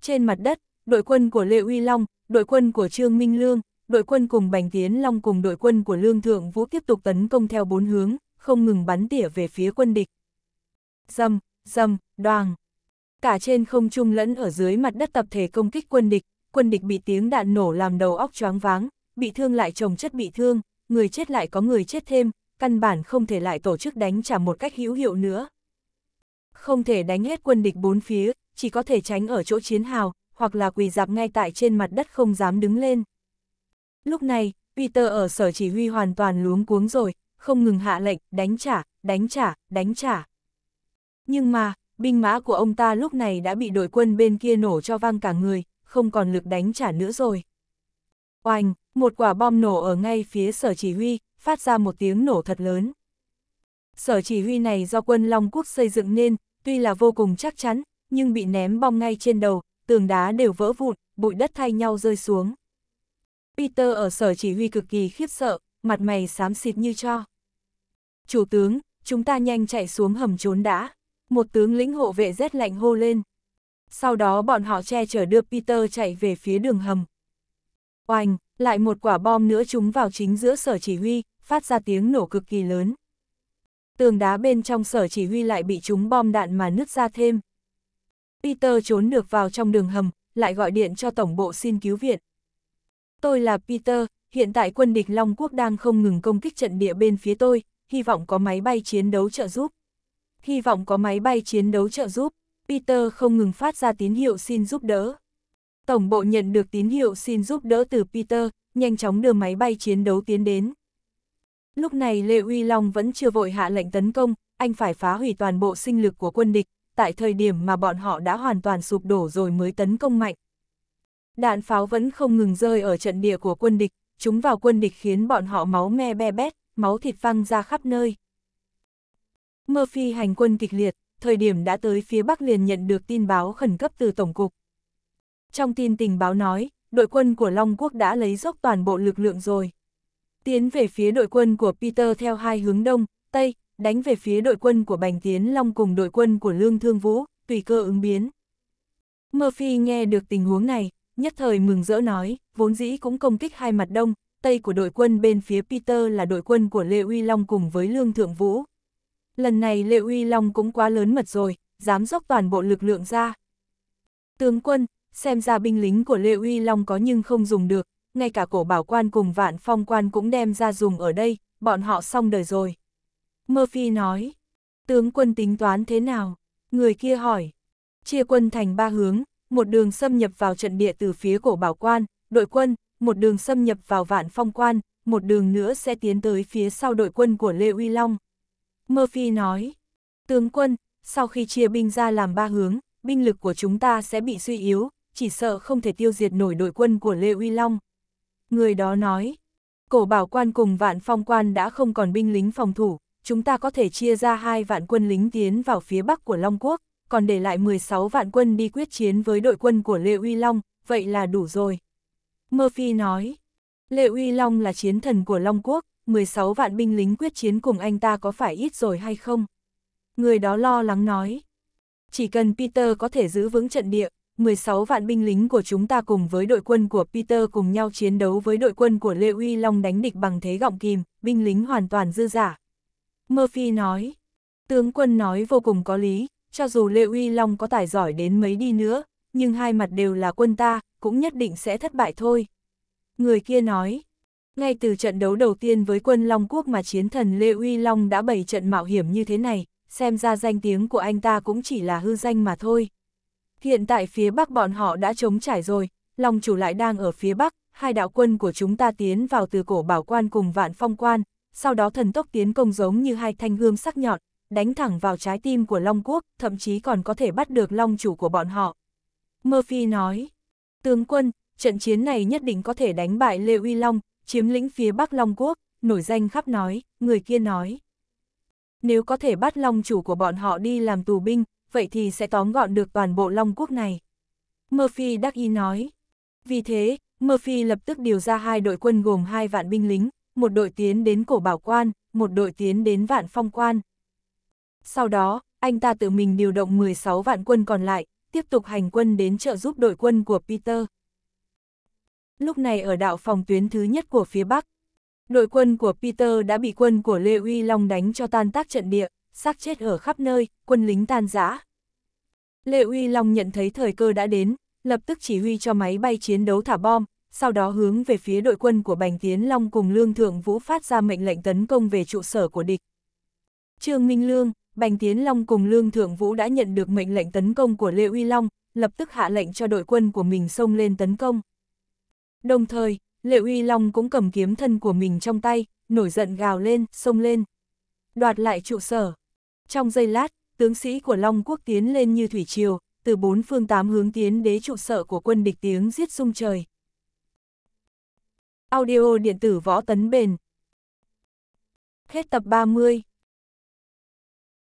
Trên mặt đất, đội quân của Lê Uy Long, đội quân của Trương Minh Lương, đội quân cùng Bành Tiến Long cùng đội quân của Lương Thượng Vũ tiếp tục tấn công theo bốn hướng, không ngừng bắn tỉa về phía quân địch. Dâm, dâm, đoàng. Cả trên không trung lẫn ở dưới mặt đất tập thể công kích quân địch, quân địch bị tiếng đạn nổ làm đầu óc choáng váng, bị thương lại chồng chất bị thương, người chết lại có người chết thêm, căn bản không thể lại tổ chức đánh trả một cách hữu hiệu nữa. Không thể đánh hết quân địch bốn phía, chỉ có thể tránh ở chỗ chiến hào, hoặc là quỳ dạp ngay tại trên mặt đất không dám đứng lên. Lúc này, Peter ở sở chỉ huy hoàn toàn luống cuống rồi, không ngừng hạ lệnh, đánh trả, đánh trả, đánh trả. Nhưng mà, binh mã của ông ta lúc này đã bị đội quân bên kia nổ cho vang cả người, không còn lực đánh trả nữa rồi. Oanh, một quả bom nổ ở ngay phía sở chỉ huy, phát ra một tiếng nổ thật lớn. Sở chỉ huy này do quân Long Quốc xây dựng nên, tuy là vô cùng chắc chắn, nhưng bị ném bom ngay trên đầu, tường đá đều vỡ vụn, bụi đất thay nhau rơi xuống. Peter ở sở chỉ huy cực kỳ khiếp sợ, mặt mày xám xịt như cho. Chủ tướng, chúng ta nhanh chạy xuống hầm trốn đã. Một tướng lĩnh hộ vệ rét lạnh hô lên. Sau đó bọn họ che chở đưa Peter chạy về phía đường hầm. Oanh, lại một quả bom nữa trúng vào chính giữa sở chỉ huy, phát ra tiếng nổ cực kỳ lớn. Tường đá bên trong sở chỉ huy lại bị trúng bom đạn mà nứt ra thêm. Peter trốn được vào trong đường hầm, lại gọi điện cho tổng bộ xin cứu viện. Tôi là Peter, hiện tại quân địch Long Quốc đang không ngừng công kích trận địa bên phía tôi, hy vọng có máy bay chiến đấu trợ giúp. Hy vọng có máy bay chiến đấu trợ giúp, Peter không ngừng phát ra tín hiệu xin giúp đỡ. Tổng bộ nhận được tín hiệu xin giúp đỡ từ Peter, nhanh chóng đưa máy bay chiến đấu tiến đến. Lúc này Lê Uy Long vẫn chưa vội hạ lệnh tấn công, anh phải phá hủy toàn bộ sinh lực của quân địch, tại thời điểm mà bọn họ đã hoàn toàn sụp đổ rồi mới tấn công mạnh. Đạn pháo vẫn không ngừng rơi ở trận địa của quân địch, chúng vào quân địch khiến bọn họ máu me be bét, máu thịt văng ra khắp nơi. Murphy hành quân kịch liệt, thời điểm đã tới phía Bắc liền nhận được tin báo khẩn cấp từ Tổng cục. Trong tin tình báo nói, đội quân của Long Quốc đã lấy dốc toàn bộ lực lượng rồi. Tiến về phía đội quân của Peter theo hai hướng đông, tây, đánh về phía đội quân của Bành Tiến Long cùng đội quân của Lương Thương Vũ, tùy cơ ứng biến. Murphy nghe được tình huống này, nhất thời mừng rỡ nói, vốn dĩ cũng công kích hai mặt đông, tây của đội quân bên phía Peter là đội quân của Lê Uy Long cùng với Lương Thượng Vũ. Lần này Lê Uy Long cũng quá lớn mật rồi, dám dốc toàn bộ lực lượng ra. Tướng quân, xem ra binh lính của Lê Uy Long có nhưng không dùng được, ngay cả cổ bảo quan cùng vạn phong quan cũng đem ra dùng ở đây, bọn họ xong đời rồi. Murphy nói. Tướng quân tính toán thế nào? Người kia hỏi. Chia quân thành ba hướng, một đường xâm nhập vào trận địa từ phía cổ bảo quan, đội quân, một đường xâm nhập vào vạn phong quan, một đường nữa sẽ tiến tới phía sau đội quân của Lê Uy Long. Murphy nói. Tướng quân, sau khi chia binh ra làm ba hướng, binh lực của chúng ta sẽ bị suy yếu, chỉ sợ không thể tiêu diệt nổi đội quân của Lê Uy Long. Người đó nói, cổ bảo quan cùng vạn phong quan đã không còn binh lính phòng thủ, chúng ta có thể chia ra hai vạn quân lính tiến vào phía bắc của Long Quốc, còn để lại 16 vạn quân đi quyết chiến với đội quân của Lê Uy Long, vậy là đủ rồi. Murphy nói, Lê Uy Long là chiến thần của Long Quốc, 16 vạn binh lính quyết chiến cùng anh ta có phải ít rồi hay không? Người đó lo lắng nói, chỉ cần Peter có thể giữ vững trận địa, 16 vạn binh lính của chúng ta cùng với đội quân của Peter cùng nhau chiến đấu với đội quân của Lê Uy Long đánh địch bằng thế gọng kìm, binh lính hoàn toàn dư giả, Murphy nói. Tướng quân nói vô cùng có lý, cho dù Lê Uy Long có tài giỏi đến mấy đi nữa, nhưng hai mặt đều là quân ta, cũng nhất định sẽ thất bại thôi. Người kia nói, ngay từ trận đấu đầu tiên với quân Long Quốc mà chiến thần Lê Uy Long đã bày trận mạo hiểm như thế này, xem ra danh tiếng của anh ta cũng chỉ là hư danh mà thôi. Hiện tại phía Bắc bọn họ đã chống trải rồi, Long chủ lại đang ở phía Bắc, hai đạo quân của chúng ta tiến vào từ cổ bảo quan cùng vạn phong quan, sau đó thần tốc tiến công giống như hai thanh gươm sắc nhọn, đánh thẳng vào trái tim của Long Quốc, thậm chí còn có thể bắt được Long chủ của bọn họ. Murphy nói, tướng quân, trận chiến này nhất định có thể đánh bại Lê Uy Long, chiếm lĩnh phía Bắc Long Quốc, nổi danh khắp nói, người kia nói. Nếu có thể bắt Long chủ của bọn họ đi làm tù binh, vậy thì sẽ tóm gọn được toàn bộ Long Quốc này. Murphy đắc ý nói. Vì thế, Murphy lập tức điều ra hai đội quân gồm hai vạn binh lính, một đội tiến đến cổ bảo quan, một đội tiến đến vạn phong quan. Sau đó, anh ta tự mình điều động 16 vạn quân còn lại, tiếp tục hành quân đến trợ giúp đội quân của Peter. Lúc này ở đạo phòng tuyến thứ nhất của phía Bắc, đội quân của Peter đã bị quân của Lê Uy Long đánh cho tan tác trận địa, xác chết ở khắp nơi, quân lính tan rã. Lê Uy Long nhận thấy thời cơ đã đến, lập tức chỉ huy cho máy bay chiến đấu thả bom, sau đó hướng về phía đội quân của Bành Tiến Long cùng Lương Thượng Vũ phát ra mệnh lệnh tấn công về trụ sở của địch. Trương Minh Lương, Bành Tiến Long cùng Lương Thượng Vũ đã nhận được mệnh lệnh tấn công của Lê Uy Long, lập tức hạ lệnh cho đội quân của mình xông lên tấn công. Đồng thời, Lệ Uy Long cũng cầm kiếm thân của mình trong tay, nổi giận gào lên, xông lên. Đoạt lại trụ sở. Trong giây lát, tướng sĩ của Long Quốc tiến lên như thủy triều, từ bốn phương tám hướng tiến đế trụ sở của quân địch tiếng giết sung trời. Audio điện tử võ tấn bền. Hết tập 30